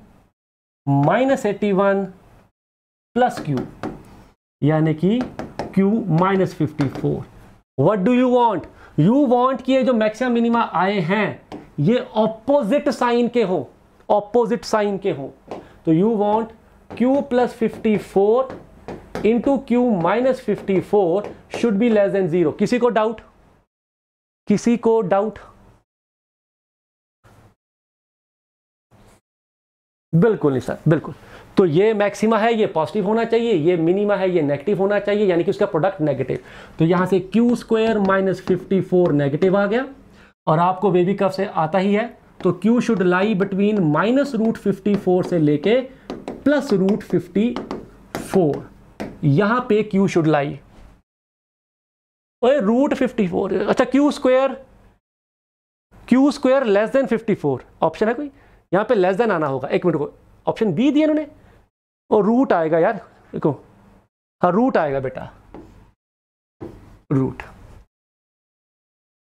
minus eighty one plus q यानी कि q minus fifty four what do you want you want कि ये जो मैक्सिमम मिनिमा आए हैं ये ऑपोजिट साइन के हो ऑपोजिट साइन के हो तो you want q plus fifty four into q minus fifty four should be less than zero किसी को डाउट किसी को डाउट बिल्कुल नहीं सर बिल्कुल तो ये मैक्सिमा है ये पॉजिटिव होना चाहिए ये मिनिमा है ये नेगेटिव होना चाहिए यानी कि उसका प्रोडक्ट नेगेटिव तो यहाँ से q square minus fifty four negative आ गया और आपको बेबी कफ से आता ही है तो q should lie between minus root fifty four से लेके प्लस रूट फिफ्टी फोर यहाँ पे q should lie root fifty four अच्छा q square q square less than fifty four option है कोई यहाँ पे लेस देन आना होगा एक मिनट को ऑप्शन बी दिया इन्होंने और रूट आएगा यार देखो हाँ रूट आएगा बेटा रूट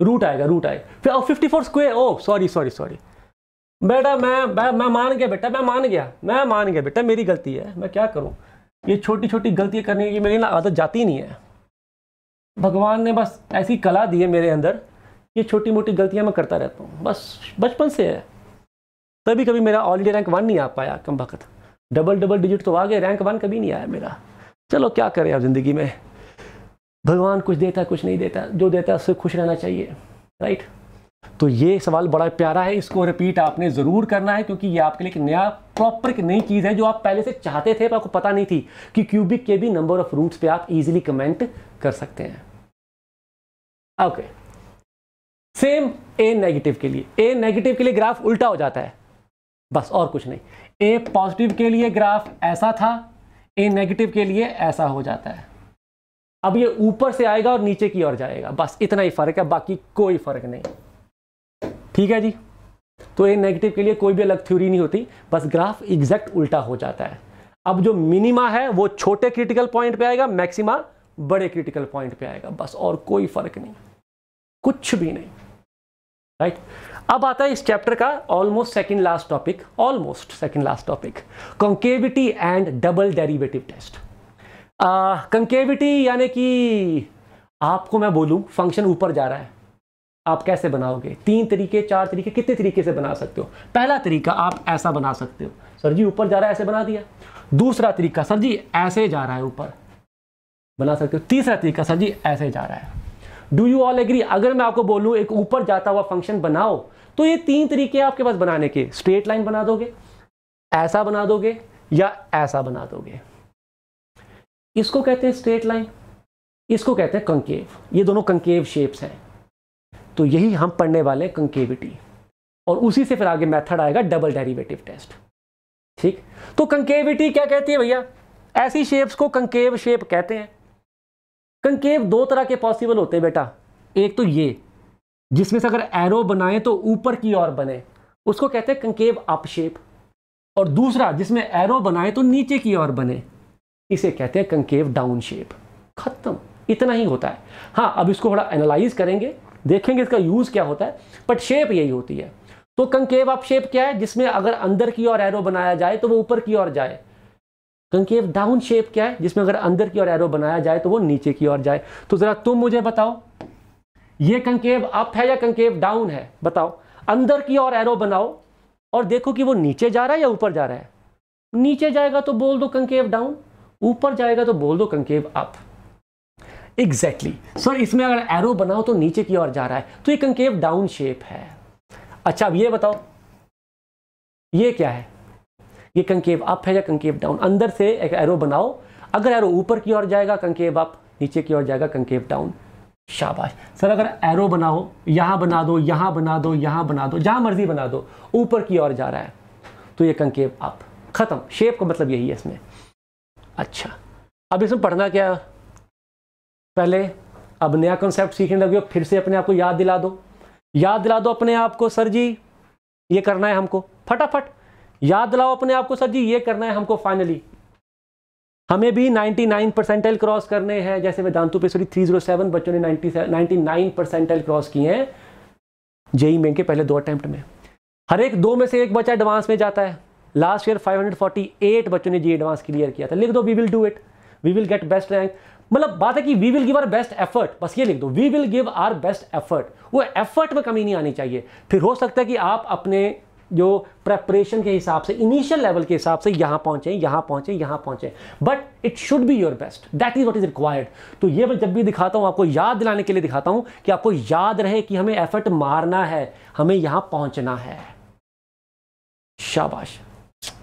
रूट आएगा रूट आएगा फिर और fifty four square oh sorry sorry sorry बेटा मैं मैं मान गया बेटा मैं मान गया मैं मान गया बेटा मेरी गलती है मैं क्या करूँ ये छोटी छोटी गलतियाँ करने की मेरी ना आदत जाती नहीं है भगवान ने बस ऐसी कला दी है मेरे अंदर ये छोटी मोटी गलतियाँ मैं करता रहता हूँ बस बचपन से है तभी कभी मेरा ऑल इंडिया रैंक वन नहीं आ पाया कम वक्त डबल डबल डिजिट तो आ गए रैंक वन कभी नहीं आया मेरा चलो क्या करें आप ज़िंदगी में भगवान कुछ देता कुछ नहीं देता जो देता उससे खुश रहना चाहिए राइट तो ये सवाल बड़ा प्यारा है इसको रिपीट आपने ज़रूर करना है क्योंकि ये आपके लिए एक नया प्रॉपर एक नई चीज़ है जो आप पहले से चाहते थे पर आपको पता नहीं थी कि क्यूबिक के भी नंबर ऑफ रूट्स पे आप इजीली कमेंट कर सकते हैं ओके सेम ए नेगेटिव के लिए ए नेगेटिव के लिए ग्राफ उल्टा हो जाता है बस और कुछ नहीं ए पॉजिटिव के लिए ग्राफ ऐसा था ए नेगेटिव के लिए ऐसा हो जाता है अब ये ऊपर से आएगा और नीचे की ओर जाएगा बस इतना ही फर्क है बाकी कोई फर्क नहीं ठीक है जी तो ए नेगेटिव के लिए कोई भी अलग थ्योरी नहीं होती बस ग्राफ एग्जैक्ट उल्टा हो जाता है अब जो मिनिमा है वो छोटे क्रिटिकल पॉइंट पे आएगा मैक्सिमा बड़े क्रिटिकल पॉइंट पे आएगा बस और कोई फर्क नहीं कुछ भी नहीं राइट right? अब आता है इस चैप्टर का almost second last topic almost second last topic concavity and double derivative test concavity यानी कि आपको मैं बोलूं फंक्शन ऊपर जा रहा है आप कैसे बनाओगे तीन तरीके चार तरीके कितने तरीके से बना सकते हो पहला तरीका आप ऐसा बना सकते हो सर जी ऊपर जा रहा है ऐसे बना दिया दूसरा तरीका सर जी ऐसे जा रहा है ऊपर बना सकते हो तीसरा तरीका सर जी ऐसे जा रहा है डू यू ऑल एग्री अगर मैं आपको बोलूं एक ऊपर जाता हुआ फंक्शन बनाओ तो ये तीन तरीके आपके पास बनाने के स्ट्रेट लाइन बना दोगे ऐसा बना दोगे या ऐसा बना दोगे इसको कहते हैं स्ट्रेट लाइन इसको कहते हैं कंकेव ये दोनों कंकेव शेप्स हैं तो यही हम पढ़ने वाले हैं कंकेविटी और उसी से फिर आगे मेथड आएगा डबल डेरिवेटिव टेस्ट ठीक तो कंकेविटी क्या कहती है भैया ऐसी शेप्स को कंकेव शेप कहते हैं कंकेव दो तरह के पॉसिबल होते हैं बेटा एक तो ये जिसमें से अगर एरो बनाए तो ऊपर की ओर बने उसको कहते हैं कंकेव अपशेप और दूसरा जिसमें एरो बनाए तो नीचे की ओर बने इसे कहते हैं कंकेव डाउन शेप खत्म इतना ही होता है हाँ अब इसको थोड़ा एनालाइज करेंगे देखेंगे इसका यूज क्या होता है बट शेप यही होती है तो कंकेव अपशेप क्या है जिसमें अगर अंदर की ओर एरो बनाया जाए तो वो ऊपर की ओर जाए कंकेव डाउन शेप क्या है जिसमें अगर अंदर की ओर एरो बनाया जाए तो वो नीचे की ओर जाए तो ज़रा तुम मुझे बताओ ये कंकेव अप है या कंकेव डाउन है बताओ अंदर की ओर एरो बनाओ और देखो कि वो नीचे जा रहा है या ऊपर जा रहा है नीचे जाएगा तो बोल दो कंकेव डाउन ऊपर जाएगा तो बोल दो कंकेव अप एग्जैक्टली सर इसमें अगर एरो बनाओ तो नीचे की ओर जा रहा है तो ये कंकेव डाउन शेप है अच्छा अब ये बताओ ये क्या है ये कंकेव अप है या कंकेव डाउन अंदर से एक एरो बनाओ अगर एरो ऊपर की ओर जाएगा कंकेव अप नीचे की ओर जाएगा कंकेव डाउन शाबाश सर अगर एरो बनाओ यहां बना दो यहां बना दो यहां बना दो जहां मर्जी बना दो ऊपर की ओर जा रहा है तो ये कंकेव अप ख़त्म शेप का मतलब यही है इसमें अच्छा अब इसमें पढ़ना क्या पहले अब नया कॉन्सेप्ट सीखने लगे हो फिर से अपने आप को याद दिला दो याद दिला दो अपने आप को सर जी ये करना है हमको फटाफट याद दिलाओ अपने आप को सर जी ये करना है हमको फाइनली हमें भी 99 परसेंटाइल क्रॉस करने हैं जैसे वेदांतु पेशवरी 307 बच्चों ने 99 परसेंटाइल क्रॉस किए हैं जेई मेन के पहले दो अटैम्प्ट में हर एक दो में से एक बच्चा एडवांस में जाता है लास्ट ईयर 548 बच्चों ने जी एडवांस क्लियर किया था लिख दो we will do it we will get best rank मतलब बात है कि we will give our best effort बस ये लिख दो we will give our best effort वो एफर्ट में कमी नहीं आनी चाहिए फिर हो सकता है कि आप अपने जो प्रेपरेशन के हिसाब से इनिशियल लेवल के हिसाब से यहां पहुंचे यहां पहुंचे यहां पहुंचे but it should be your best that is what is required तो ये मैं जब भी दिखाता हूं आपको याद दिलाने के लिए दिखाता हूं कि आपको याद रहे कि हमें एफर्ट मारना है हमें यहां पहुंचना है शाबाश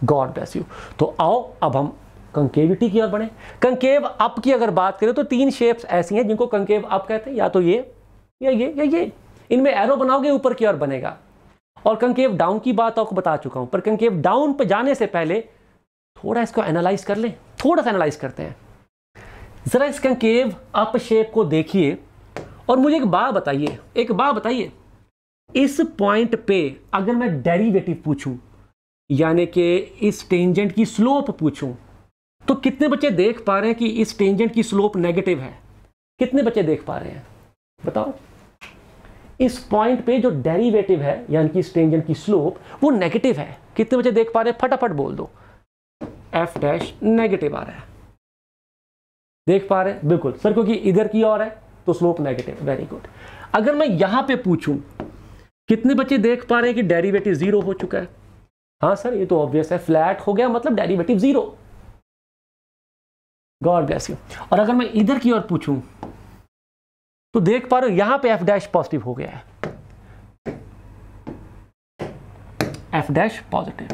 गॉड ब्लेस यू तो आओ अब हम कंकेविटी की ओर बढ़े कंकेव अप की अगर बात करें तो तीन शेप्स ऐसी हैं जिनको कंकेव अप कहते हैं या तो ये या ये या ये इनमें एरो बनाओगे ऊपर की ओर बनेगा और कंकेव डाउन की बात आपको बता चुका हूं पर कंकेव डाउन पर जाने से पहले थोड़ा इसको एनालाइज कर लें थोड़ा सा एनालाइज करते हैं ज़रा इस कंकेव अप शेप को देखिए और मुझे एक बात बताइए एक बात बताइए इस पॉइंट पे अगर मैं डेरिवेटिव पूछूं यानी कि इस टेंजेंट की स्लोप पूछूं तो कितने बच्चे देख पा रहे हैं कि इस टेंजेंट की स्लोप नेगेटिव है कितने बच्चे देख पा रहे हैं बताओ इस पॉइंट पे जो डेरिवेटिव है यानी कि स्टेंजन की स्लोप वो नेगेटिव है कितने बजे देख पा रहे हैं फटाफट बोल दो एफ डैश नेगेटिव आ रहा है देख पा रहे हैं बिल्कुल सर क्योंकि इधर की ओर है तो स्लोप नेगेटिव वेरी गुड अगर मैं यहां पे पूछूं कितने बच्चे देख पा रहे हैं कि डेरिवेटिव जीरो हो चुका है हाँ सर ये तो ऑब्वियस है फ्लैट हो गया मतलब derivative zero God bless you और अगर मैं इधर की ओर पूछूं तो देख पा रहे हो यहां पे एफ डैश पॉजिटिव हो गया है एफ डैश पॉजिटिव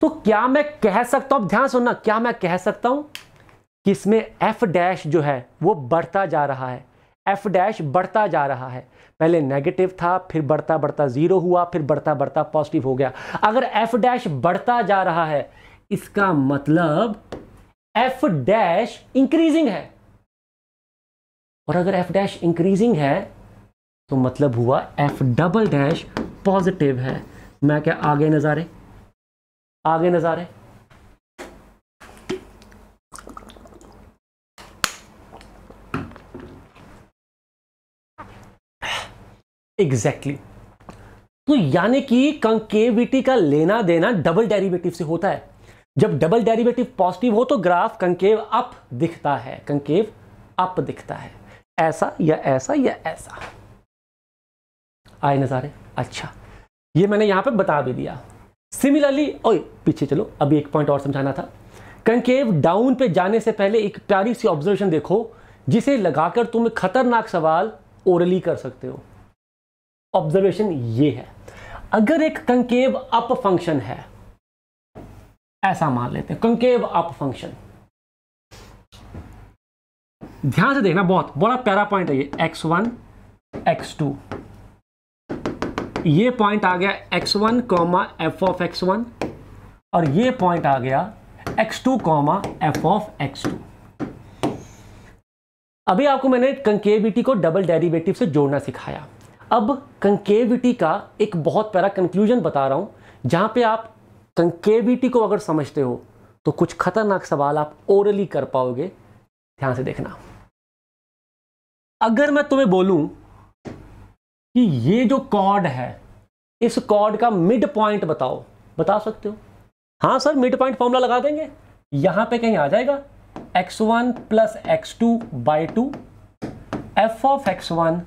तो क्या मैं कह सकता हूं ध्यान सुनना क्या मैं कह सकता हूं कि इसमें एफ डैश जो है वो बढ़ता जा रहा है एफ डैश बढ़ता जा रहा है पहले नेगेटिव था फिर बढ़ता बढ़ता जीरो हुआ फिर बढ़ता बढ़ता पॉजिटिव हो गया अगर एफ डैश बढ़ता जा रहा है इसका मतलब एफ डैश इंक्रीजिंग है और अगर एफ डैश इंक्रीजिंग है तो मतलब हुआ एफ डबल डैश पॉजिटिव है मैं क्या आगे नज़ारे आगे नज़ारे एग्जैक्टली exactly. तो यानी कि कंकेविटी का लेना देना डबल डेरिवेटिव से होता है जब डबल डेरिवेटिव पॉजिटिव हो तो ग्राफ कंकेव अप दिखता है कंकेव अप दिखता है ऐसा या ऐसा या ऐसा आए नज़ारे अच्छा ये मैंने यहां पे बता भी दिया सिमिलरली ओए पीछे चलो अभी एक पॉइंट और समझाना था कंकेव डाउन पे जाने से पहले एक प्यारी सी ऑब्जर्वेशन देखो जिसे लगाकर तुम खतरनाक सवाल ओरली कर सकते हो ऑब्जर्वेशन ये है अगर एक कंकेव अप फंक्शन है ऐसा मान लेते हैं कंकेव अप फंक्शन ध्यान से देखना बहुत बड़ा प्यारा पॉइंट है ये एक्स वन एक्स टू ये पॉइंट आ गया x one comma f of x one और ये पॉइंट आ गया x two comma f of x two अभी आपको मैंने कंकेविटी को डबल डेरिवेटिव से जोड़ना सिखाया अब कंकेविटी का एक बहुत प्यारा कंक्लूजन बता रहा हूं जहां पे आप कंकेविटी को अगर समझते हो तो कुछ खतरनाक सवाल आप ओरली कर पाओगे ध्यान से देखना अगर मैं तुम्हें बोलूं कि ये जो कॉर्ड है इस कॉर्ड का मिड पॉइंट बताओ बता सकते हो हाँ सर मिड पॉइंट फॉर्मूला लगा देंगे यहां पे कहीं आ जाएगा x one plus x two by two f of x one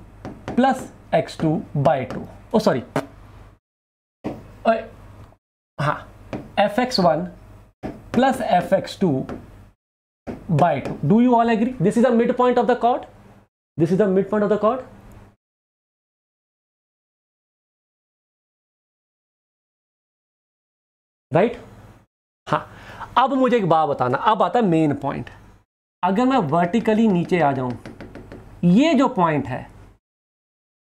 plus x two by two oh sorry हाँ f x one plus f x two by two do you all agree this is a mid point of the chord this is the midpoint of the chord right right? हाँ अब मुझे एक बात बताना अब आता है मेन पॉइंट अगर मैं वर्टिकली नीचे आ जाऊं ये जो पॉइंट है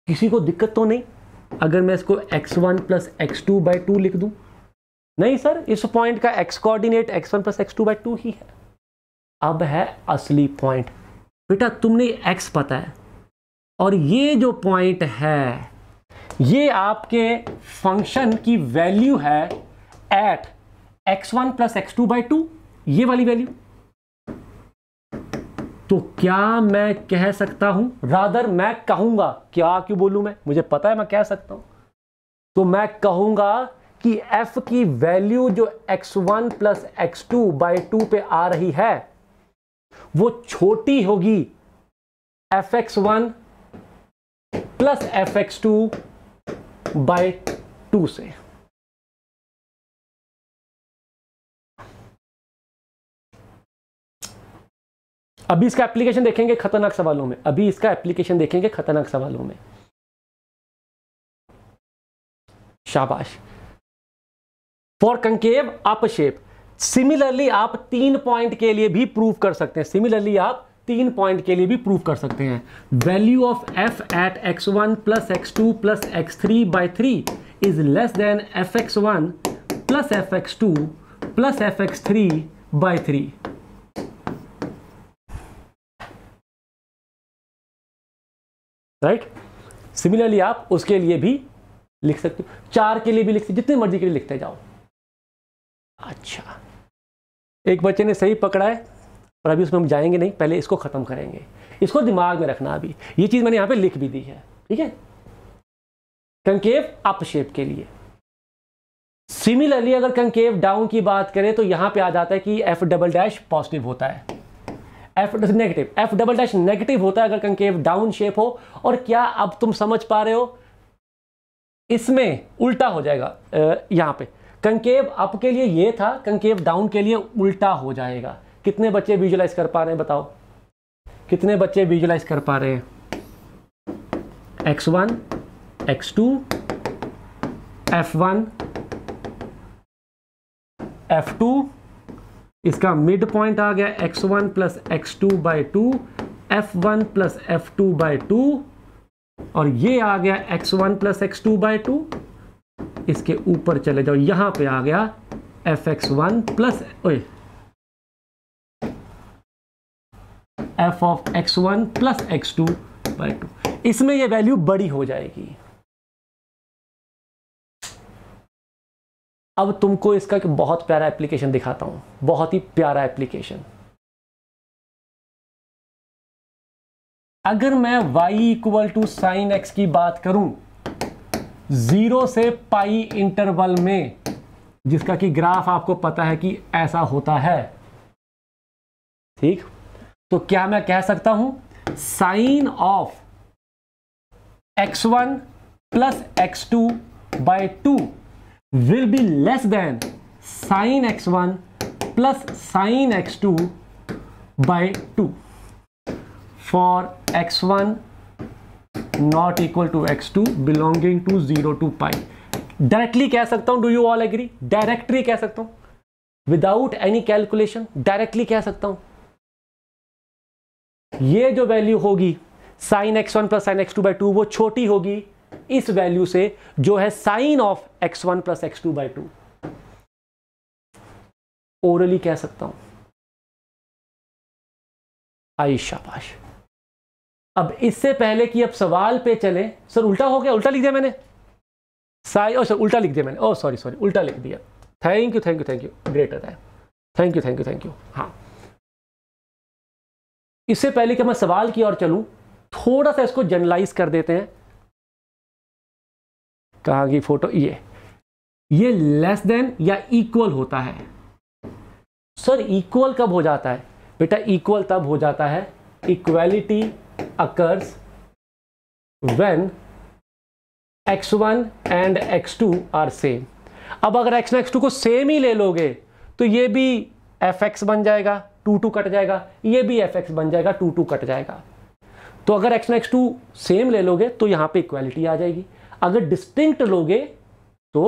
किसी को दिक्कत तो नहीं अगर मैं इसको x1 one plus x two by two लिख दू नहीं सर इस पॉइंट का x coordinate x1 one plus x two by two ही है अब है असली पॉइंट बेटा तुमने एक्स पता है और ये जो पॉइंट है ये आपके फंक्शन की वैल्यू है at x one plus x two by two ये वाली वैल्यू तो क्या मैं कह सकता हूं रादर मैं कहूंगा क्या क्यों बोलू मैं मुझे पता है मैं कह सकता हूं तो मैं कहूंगा कि f की वैल्यू जो x1 one plus x two by two पे आ रही है वो छोटी होगी f x one plus f x two by two से अभी इसका एप्लीकेशन देखेंगे खतरनाक सवालों में अभी इसका एप्लीकेशन देखेंगे खतरनाक सवालों में शाबाश for concave up shape similarly आप तीन पॉइंट के लिए भी प्रूफ कर सकते हैं सिमिलरली आप तीन पॉइंट के लिए भी प्रूफ कर सकते हैं value of f at x one plus x two plus x three by three is less than f x one plus f x two plus f x three by three right similarly आप उसके लिए भी लिख सकते हो चार के लिए भी लिख सकते जितने मर्जी के लिए लिखते जाओ अच्छा एक बच्चे ने सही पकड़ा है पर अभी उसमें हम जाएंगे नहीं पहले इसको ख़त्म करेंगे इसको दिमाग में रखना अभी ये चीज़ मैंने यहां पे लिख भी दी है ठीक है कंकेव अपशेप के लिए सिमिलरली अगर कंकेव डाउन की बात करें तो यहां पे आ जाता है कि एफ डबल डैश पॉजिटिव होता है f negative f double dash negative होता है अगर कंकेव डाउन शेप हो और क्या अब तुम समझ पा रहे हो इसमें उल्टा हो जाएगा यहां पर कंकेव अप के लिए ये था कंकेव डाउन के लिए उल्टा हो जाएगा कितने बच्चे विजुलाइज कर पा रहे हैं बताओ कितने बच्चे विजुलाइज कर पा रहे हैं x one x two f one f two इसका मिड पॉइंट आ गया x one plus x two by two f one plus f two by two और ये आ गया x one plus x two by two इसके ऊपर चले जाओ यहां पे आ गया एफ एक्स वन प्लस ओए f of x one plus x two by two इसमें ये वैल्यू बड़ी हो जाएगी अब तुमको इसका एक बहुत प्यारा एप्लीकेशन दिखाता हूं बहुत ही प्यारा एप्लीकेशन अगर मैं y equal to sine x की बात करूं जीरो से पाई इंटरवल में जिसका कि ग्राफ आपको पता है कि ऐसा होता है ठीक तो क्या मैं कह सकता हूं sine of x one plus x two by two will be less than sine x one plus sine x two by two for x one not equal to x two belonging to zero to pi directly कह सकता हूं do you all agree directly कह सकता हूं without any calculation directly कह सकता हूं ये जो वैल्यू होगी sine x one plus sine x two by two वो छोटी होगी इस वैल्यू से जो है sine of x one plus x two by two orally कह सकता हूं आई शाबाश अब इससे पहले कि अब सवाल पे चले सर उल्टा हो गया उल्टा लिख दिया मैंने साई ओ सर उल्टा लिख दिया मैंने ओ सॉरी सॉरी उल्टा लिख दिया thank you thank you thank you greater है thank you thank you thank you हाँ इससे पहले कि मैं सवाल की ओर चलूं थोड़ा सा इसको जनरलाइज कर देते हैं कहा की फोटो ये ये लेस देन या इक्वल होता है सर इक्वल कब हो जाता है बेटा इक्वल तब हो जाता है equality occurs when x1 and x2 are same अब अगर x1 x2 को सेम ही ले लोगे तो ये भी एफ एक्स बन जाएगा टू टू कट जाएगा ये भी एफ एक्स बन जाएगा टू टू कट जाएगा तो अगर एक्स एक्स टू सेम ले लोगे तो यहां पे इक्वालिटी आ जाएगी अगर डिस्टिंक्ट लोगे तो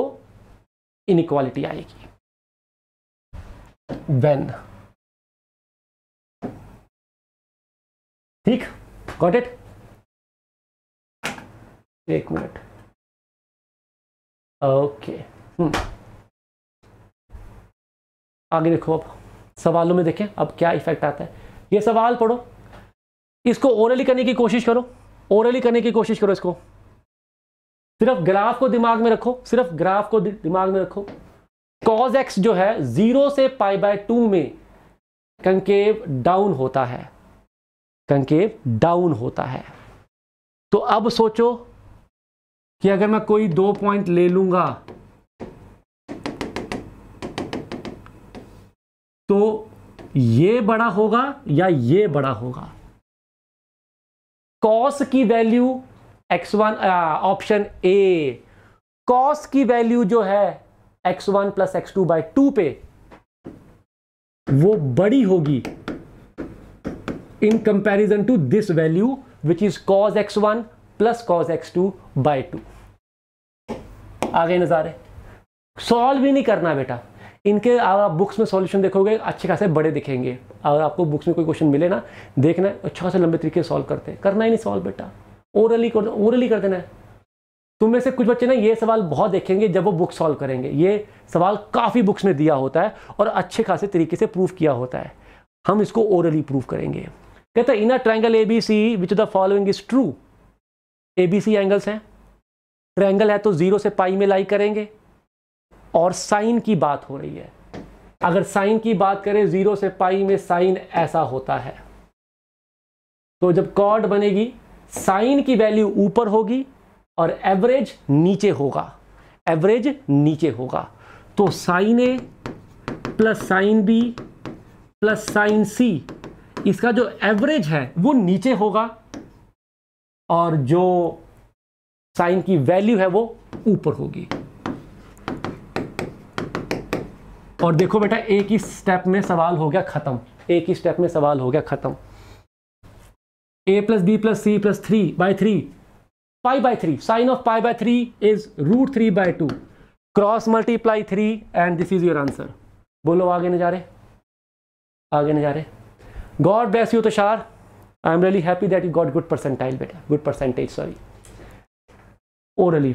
इक्वालिटी आएगी वेन ठीक गॉट इट एक मिनट ओके आगे देखो अब सवालों में देखें अब क्या इफेक्ट आता है ये सवाल पढ़ो इसको ओरली करने की कोशिश करो ओरली करने की कोशिश करो इसको सिर्फ ग्राफ को दिमाग में रखो सिर्फ ग्राफ को दिमाग में रखो कॉज एक्स जो है जीरो से पाई बाय टू में कंकेव डाउन होता है कंकेव डाउन होता है तो अब सोचो कि अगर मैं कोई दो पॉइंट ले लूंगा तो ये बड़ा होगा या ये बड़ा होगा कॉस की value x one option A cos की वैल्यू जो है x one plus x two by two पे वो बड़ी होगी in comparison to this value which is cos x1 plus cos x2 by 2 आगे नजर है सॉल्व ही नहीं करना बेटा इनके अगर आप बुक्स में सॉल्यूशन देखोगे अच्छे खासे बड़े दिखेंगे अगर आपको बुक्स में कोई क्वेश्चन मिले ना देखना है अच्छा खासे लंबे तरीके सॉल्व करते हैं करना ही नहीं सॉल्व बेटा ओरली कर ओरली कर देना है तुम में से कुछ बच्चे ना ये सवाल बहुत देखेंगे जब वो बुक सॉल्व करेंगे ये सवाल काफ़ी बुक्स में दिया होता है और अच्छे खासे तरीके से प्रूफ किया होता है हम इसको ओरली प्रूफ करेंगे कहता है inner triangle A B C which the following is true A B C angles हैं ट्राइंगल है तो जीरो से पाई में लाई करेंगे और साइन की बात हो रही है अगर साइन की बात करें जीरो से पाई में साइन ऐसा होता है तो जब कॉर्ड बनेगी साइन की वैल्यू ऊपर होगी और एवरेज नीचे होगा एवरेज नीचे होगा तो sine A plus sine B plus sine C इसका जो एवरेज है वो नीचे होगा और जो साइन की वैल्यू है वो ऊपर होगी और देखो बेटा एक ही स्टेप में सवाल हो गया खत्म एक ही स्टेप में सवाल हो गया खत्म A plus B plus C plus three by three pi by three sine of pi by three is root three by two cross multiply three and this is your answer बोलो आगे नहीं जा रहे आगे नहीं जा रहे bless you Tushar I am really happy that you got good percentage बेटा good percentage sorry orally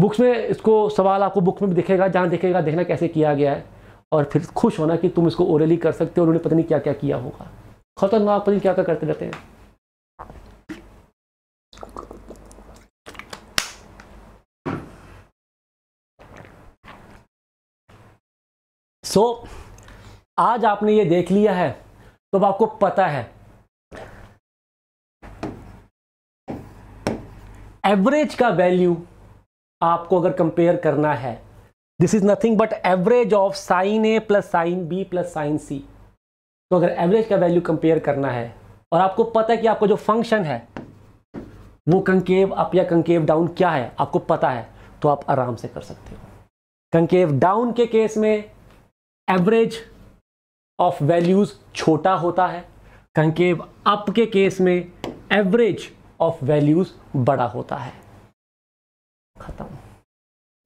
books में इसको सवाल आपको बुक में भी दिखेगा जहाँ दिखेगा देखना कैसे किया गया है और फिर खुश होना कि तुम इसको ओरली कर सकते हो उन्होंने पता नहीं क्या क्या किया होगा खतरनाक पता नहीं क्या क्या करते रहते हैं सो so, आज आपने ये देख लिया है तो अब आपको पता है एवरेज का वैल्यू आपको अगर कंपेयर करना है this is nothing but average of sine A plus sine B plus sine C तो अगर एवरेज का वैल्यू कंपेयर करना है और आपको पता है कि आपका जो फंक्शन है वो कंकेव अप या कंकेव डाउन क्या है आपको पता है तो आप आराम से कर सकते हो कंकेव डाउन के केस में एवरेज ऑफ वैल्यूज़ छोटा होता है कंकेव अप के केस में एवरेज ऑफ वैल्यूज़ बड़ा होता है खत्म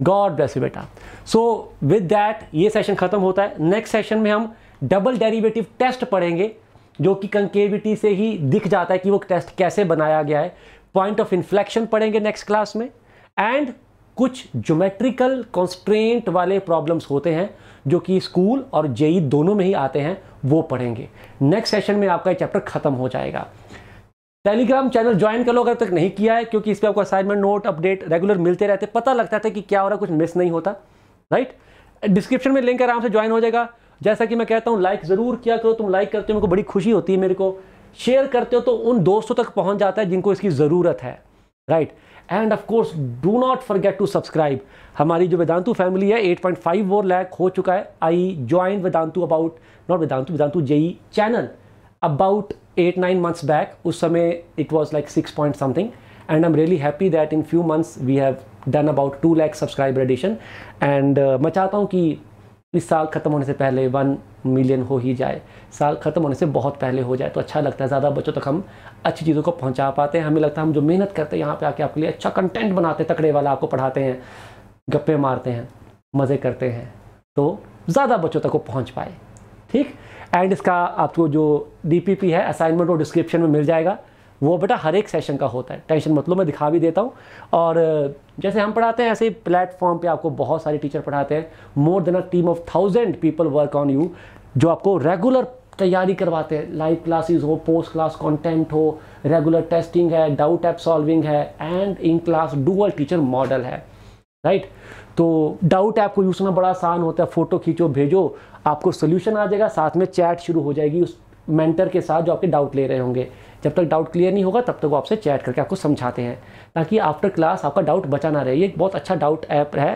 गॉड ब्लेस यू बेटा सो विद दैट ये सेशन खत्म होता है नेक्स्ट सेशन में हम डबल डेरिवेटिव टेस्ट पढ़ेंगे जो कि कंकेविटी से ही दिख जाता है कि वो टेस्ट कैसे बनाया गया है पॉइंट ऑफ इन्फ्लेक्शन पढ़ेंगे नेक्स्ट क्लास में एंड कुछ ज्योमेट्रिकल कॉन्स्ट्रेंट वाले प्रॉब्लम्स होते हैं जो कि स्कूल और जेई दोनों में ही आते हैं वो पढ़ेंगे नेक्स्ट सेशन में आपका ये चैप्टर खत्म हो जाएगा टेलीग्राम चैनल ज्वाइन कर लो अगर तक नहीं किया है क्योंकि इस पर आपको असाइनमेंट नोट अपडेट रेगुलर मिलते रहते पता लगता था कि क्या हो रहा है कुछ मिस नहीं होता राइट डिस्क्रिप्शन में लिंक आराम से ज्वाइन हो जाएगा जैसा कि मैं कहता हूँ लाइक ज़रूर किया करो तुम लाइक करते हो मेरे को बड़ी खुशी होती है मेरे को शेयर करते हो तो उन दोस्तों तक पहुंच जाता है जिनको इसकी ज़रूरत है right right. And of course do not forget to subscribe हमारी जो वेदांतु फैमिली है 8.5 पॉइंट फाइव वो लैक हो चुका है I join Vedantu about not Vedantu Vedantu JEE channel about eight nine months back उस समय it was like six point something and I am really happy that in few months we have done about two lakh subscriber addition and मैं चाहता हूँ कि इस साल ख़त्म होने से पहले वन मिलियन हो ही जाए साल ख़त्म होने से बहुत पहले हो जाए तो अच्छा लगता है ज़्यादा बच्चों तक हम अच्छी चीज़ों को पहुंचा पाते हैं हमें लगता है हम जो मेहनत करते हैं यहाँ पे आके आपके लिए अच्छा कंटेंट बनाते हैं तकड़े वाला आपको पढ़ाते हैं गप्पे मारते हैं मज़े करते हैं तो ज़्यादा बच्चों तक वो पहुँच पाए ठीक एंड इसका आपको जो डी है असाइनमेंट वो डिस्क्रिप्शन में मिल जाएगा वो बेटा हर एक सेशन का होता है टेंशन मतलब मैं दिखा भी देता हूँ और जैसे हम पढ़ाते हैं ऐसे ही प्लेटफॉर्म पे आपको बहुत सारे टीचर पढ़ाते हैं more than a team of thousand people work on you जो आपको रेगुलर तैयारी करवाते हैं लाइव क्लासेस हो पोस्ट क्लास कंटेंट हो रेगुलर टेस्टिंग है डाउट एप सॉल्विंग है and in class dual teacher model है राइट तो डाउट ऐप को यूज़ करना बड़ा आसान होता है फ़ोटो खींचो भेजो आपको सोल्यूशन आ जाएगा साथ में चैट शुरू हो जाएगी उस मेंटर के साथ जो आपके डाउट ले रहे होंगे जब तक डाउट क्लियर नहीं होगा तब तक वो आपसे चैट करके आपको समझाते हैं ताकि आफ्टर क्लास आपका डाउट बचा ना रहे ये बहुत अच्छा डाउट ऐप है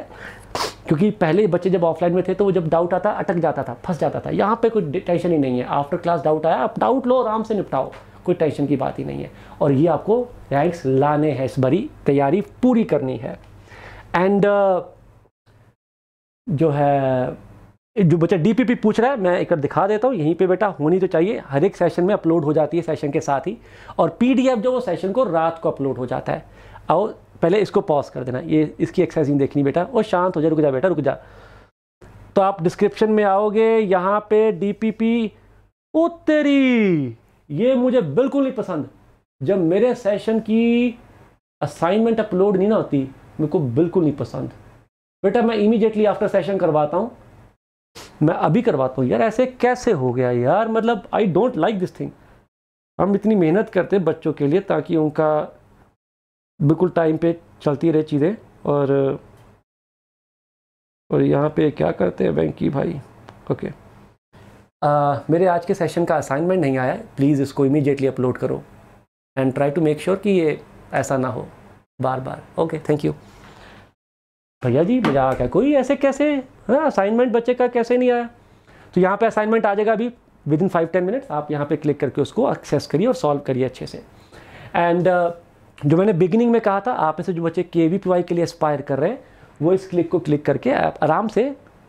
क्योंकि पहले बच्चे जब ऑफलाइन में थे तो वो जब डाउट आता अटक जाता था फंस जाता था यहाँ पे कोई टेंशन ही नहीं है आफ्टर क्लास डाउट आया आप डाउट लो आराम से निपटाओ कोई टेंशन की बात ही नहीं है और ये आपको रैंक्स लाने हैं इस भरी तैयारी पूरी करनी है एंड uh, जो है जो बच्चा डीपीपी पूछ रहा है मैं एक बार दिखा देता हूँ यहीं पे बेटा होनी तो चाहिए हर एक सेशन में अपलोड हो जाती है सेशन के साथ ही और पीडीएफ जो वो सेशन को रात को अपलोड हो जाता है और पहले इसको पॉज कर देना ये इसकी एक्सरसाइजिंग देखनी बेटा और शांत हो जाए रुक जा बेटा रुक जा तो आप डिस्क्रिप्शन में आओगे यहाँ पे पी उत्तरी ये मुझे बिल्कुल नहीं पसंद जब मेरे सेशन की असाइनमेंट अपलोड नहीं ना होती मेरे को बिल्कुल नहीं पसंद बेटा मैं इमीडिएटली आफ्टर सेशन करवाता हूँ मैं अभी करवाता हूँ यार ऐसे कैसे हो गया यार मतलब I don't like this thing हम इतनी मेहनत करते बच्चों के लिए ताकि उनका बिल्कुल टाइम पे चलती रहे चीज़ें और और यहाँ पे क्या करते हैं बैंक की भाई ओके आ, मेरे आज के सेशन का असाइनमेंट नहीं आया है प्लीज़ इसको इमीडिएटली अपलोड करो and try to make sure कि ये ऐसा ना हो बार बार ओके थैंक यू भैया जी मजाक है कोई ऐसे कैसे हाँ असाइनमेंट बच्चे का कैसे नहीं आया तो यहाँ पे असाइनमेंट आ जाएगा अभी within five ten minutes आप यहाँ पे क्लिक करके उसको एक्सेस करिए और सॉल्व करिए अच्छे से एंड uh, जो मैंने बिगिनिंग में कहा था आप में से जो बच्चे के वी पी वाई के लिए एस्पायर कर रहे हैं वो इस क्लिक को क्लिक करके आप आराम से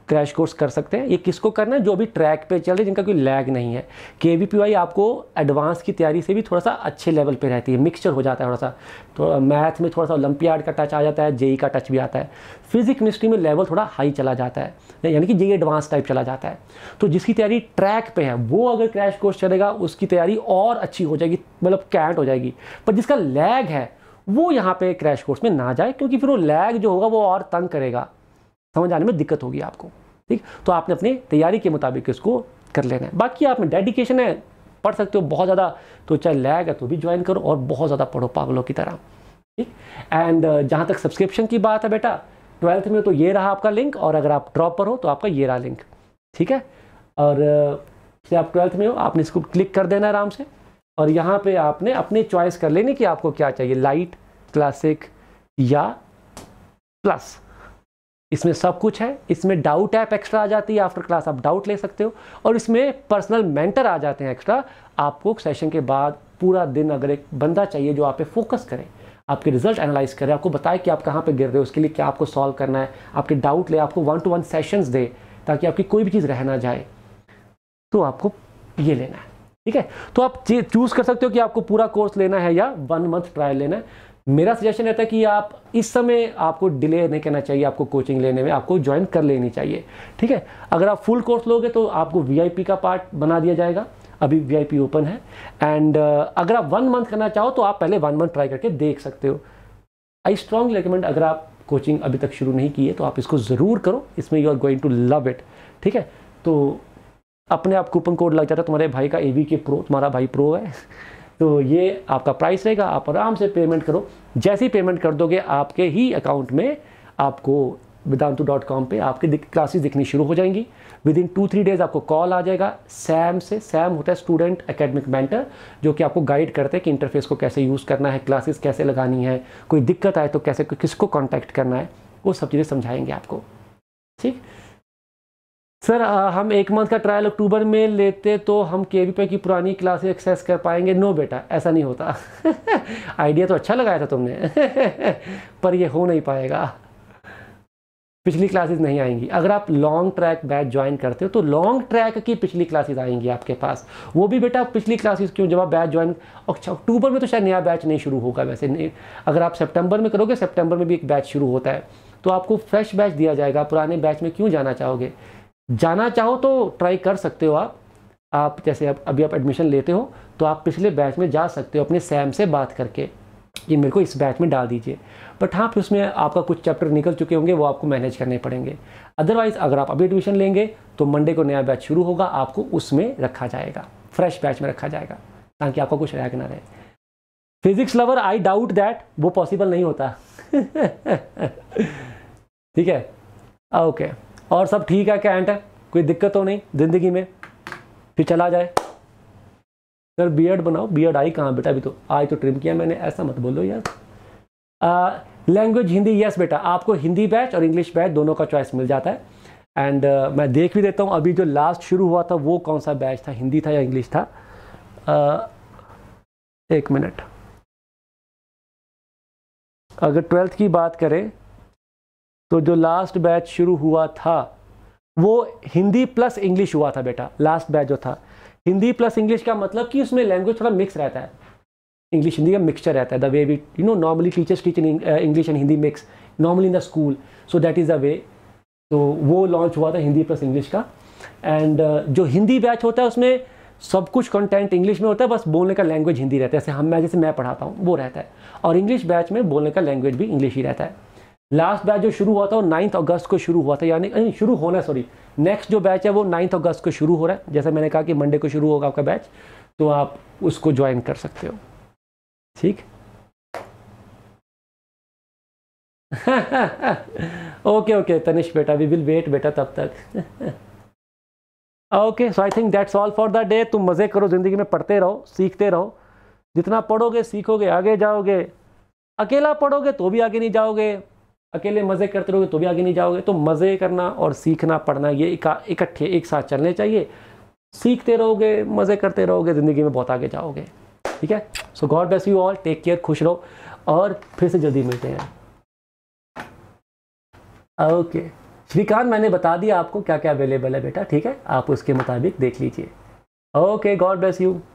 क्रैश कोर्स कर सकते हैं ये किसको करना है जो भी ट्रैक पे चल रहे जिनका कोई लैग नहीं है के आपको एडवांस की तैयारी से भी थोड़ा सा अच्छे लेवल पे रहती है मिक्सचर हो जाता है थोड़ा सा तो मैथ में थोड़ा सा ओलंपियाड का टच आ जाता है जेई का टच भी आता है फिजिक मिस्ट्री में लेवल थोड़ा हाई चला जाता है यानी कि जेई एडवांस टाइप चला जाता है तो जिसकी तैयारी ट्रैक पर है वो अगर क्रैश कोर्स चलेगा उसकी तैयारी और अच्छी हो जाएगी मतलब कैट हो जाएगी पर जिसका लैग है वो यहाँ पर क्रैश कोर्स में ना जाए क्योंकि फिर वो लैग जो होगा वो और तंग करेगा समझ आने में दिक्कत होगी आपको ठीक तो आपने अपनी तैयारी के मुताबिक इसको कर लेना है बाकी आप में डेडिकेशन है पढ़ सकते हो बहुत ज़्यादा तो चाहे लैग है तो भी ज्वाइन करो और बहुत ज़्यादा पढ़ो पागलों की तरह ठीक एंड uh, जहाँ तक सब्सक्रिप्शन की बात है बेटा ट्वेल्थ में तो ये रहा आपका लिंक और अगर आप ड्रॉप पर हो तो आपका ये रहा लिंक ठीक है और uh, जैसे आप ट्वेल्थ में हो आपने इसको क्लिक कर देना आराम से और यहाँ पे आपने अपने चॉइस कर लेनी कि आपको क्या चाहिए लाइट क्लासिक या प्लस इसमें सब कुछ है इसमें डाउट ऐप एक्स्ट्रा आ जाती है आफ्टर क्लास आप डाउट ले सकते हो और इसमें पर्सनल मेंटर आ जाते हैं एक्स्ट्रा आपको सेशन के बाद पूरा दिन अगर एक बंदा चाहिए जो आप पे फोकस करे आपके रिजल्ट एनालाइज करे आपको बताए कि आप कहाँ पे गिर रहे हो उसके लिए क्या आपको सॉल्व करना है आपके डाउट ले आपको वन टू वन सेशंस दे ताकि आपकी कोई भी चीज़ रह ना जाए तो आपको ये लेना है ठीक है तो आप चूज़ कर सकते हो कि आपको पूरा कोर्स लेना है या वन मंथ ट्रायल लेना है मेरा सजेशन रहता है कि आप इस समय आपको डिले नहीं करना चाहिए आपको कोचिंग लेने में आपको ज्वाइन कर लेनी चाहिए ठीक है अगर आप फुल कोर्स लोगे तो आपको वीआईपी का पार्ट बना दिया जाएगा अभी वीआईपी ओपन है एंड uh, अगर आप वन मंथ करना चाहो तो आप पहले वन मंथ ट्राई करके देख सकते हो आई स्ट्रॉन्ग रिकमेंड अगर आप कोचिंग अभी तक शुरू नहीं की है तो आप इसको ज़रूर करो इसमें you are going to love it ठीक है तो अपने आप कूपन कोड लग जाता है तुम्हारे भाई का ए के प्रो तुम्हारा भाई प्रो है तो ये आपका प्राइस रहेगा आप आराम से पेमेंट करो जैसे ही पेमेंट कर दोगे आपके ही अकाउंट में आपको वेदांतु डॉट कॉम पर आपकी दिख क्लासेस दिखनी शुरू हो जाएंगी within two three days आपको कॉल आ जाएगा सैम से सैम होता है स्टूडेंट एकेडमिक मेंटर जो कि आपको गाइड करते हैं कि इंटरफेस को कैसे यूज़ करना है क्लासेस कैसे लगानी है कोई दिक्कत आए तो कैसे किसको कॉन्टैक्ट करना है वो सब चीज़ें समझाएंगे आपको ठीक सर हम एक मंथ का ट्रायल अक्टूबर में लेते तो हम के वी पे की पुरानी क्लासेस एक्सेस कर पाएंगे नो बेटा ऐसा नहीं होता आइडिया [laughs] तो अच्छा लगाया था तुमने [laughs] पर यह हो नहीं पाएगा पिछली क्लासेस नहीं आएंगी अगर आप लॉन्ग ट्रैक बैच ज्वाइन करते हो तो लॉन्ग ट्रैक की पिछली क्लासेस आएंगी आपके पास वो भी बेटा पिछली क्लासेस क्यों जब आप बैच ज्वाइन अच्छा अक्टूबर में तो शायद नया बैच नहीं शुरू होगा वैसे नहीं अगर आप सितंबर में करोगे सितंबर में भी एक बैच शुरू होता है तो आपको फ्रेश बैच दिया जाएगा पुराने बैच में क्यों जाना चाहोगे जाना चाहो तो ट्राई कर सकते हो आप आप जैसे आप अभी आप एडमिशन लेते हो तो आप पिछले बैच में जा सकते हो अपने सैम से बात करके कि मेरे को इस बैच में डाल दीजिए बट हाँ फिर उसमें आपका कुछ चैप्टर निकल चुके होंगे वो आपको मैनेज करने पड़ेंगे अदरवाइज़ अगर आप अभी एडमिशन लेंगे तो मंडे को नया बैच शुरू होगा आपको उसमें रखा जाएगा फ्रेश बैच में रखा जाएगा ताकि आपका कुछ रैग ना रहे physics lover I doubt that वो पॉसिबल नहीं होता [laughs] ठीक है ओके okay. और सब ठीक है कैंट है कोई दिक्कत तो नहीं ज़िंदगी में फिर चला जाए सर एड बनाओ एड आई कहाँ बेटा अभी तो आज तो ट्रिम किया मैंने ऐसा मत बोलो यार लैंग्वेज हिंदी यस बेटा आपको हिंदी बैच और इंग्लिश बैच दोनों का चॉइस मिल जाता है एंड uh, मैं देख भी देता हूँ अभी जो लास्ट शुरू हुआ था वो कौन सा बैच था हिंदी था या इंग्लिश था uh, एक मिनट अगर ट्वेल्थ की बात करें तो जो लास्ट बैच शुरू हुआ था वो हिंदी प्लस इंग्लिश हुआ था बेटा लास्ट बैच जो था हिंदी प्लस इंग्लिश का मतलब कि उसमें लैंग्वेज थोड़ा मिक्स रहता है इंग्लिश हिंदी का मिक्सचर रहता है the way we you know normally teachers teach in English and Hindi mix normally in the school so that is the way तो वो लॉन्च हुआ था हिंदी प्लस इंग्लिश का एंड uh, जो हिंदी बैच होता है उसमें सब कुछ कंटेंट इंग्लिश में होता है बस बोलने का लैंग्वेज हिंदी रहता है जैसे हम मैं जैसे मैं पढ़ाता हूँ वो रहता है और इंग्लिश बैच में बोलने का लैंग्वेज भी इंग्लिश ही रहता है लास्ट बैच जो शुरू हुआ था वो नाइन्थ अगस्त को शुरू हुआ था यानी शुरू होना सॉरी नेक्स्ट जो बैच है वो नाइन्थ अगस्त को शुरू हो रहा है जैसे मैंने कहा कि मंडे को शुरू होगा आपका बैच तो आप उसको ज्वाइन कर सकते हो ठीक ओके ओके तनिष बेटा वी विल वेट बेटा तब तक okay so I think that's all for the day तुम मज़े करो ज़िंदगी में पढ़ते रहो सीखते रहो जितना पढ़ोगे सीखोगे आगे जाओगे अकेला पढ़ोगे तो भी आगे नहीं जाओगे अकेले मज़े करते रहोगे तो भी आगे नहीं जाओगे तो मज़े करना और सीखना पढ़ना ये इकट्ठे एक साथ चलने चाहिए सीखते रहोगे मज़े करते रहोगे ज़िंदगी में बहुत आगे जाओगे ठीक है so god bless you all take care खुश रहो और फिर से जल्दी मिलते हैं ओके okay. श्रीकांत मैंने बता दिया आपको क्या क्या अवेलेबल है बेटा ठीक है आप उसके मुताबिक देख लीजिए ओके गॉड ब्लेस यू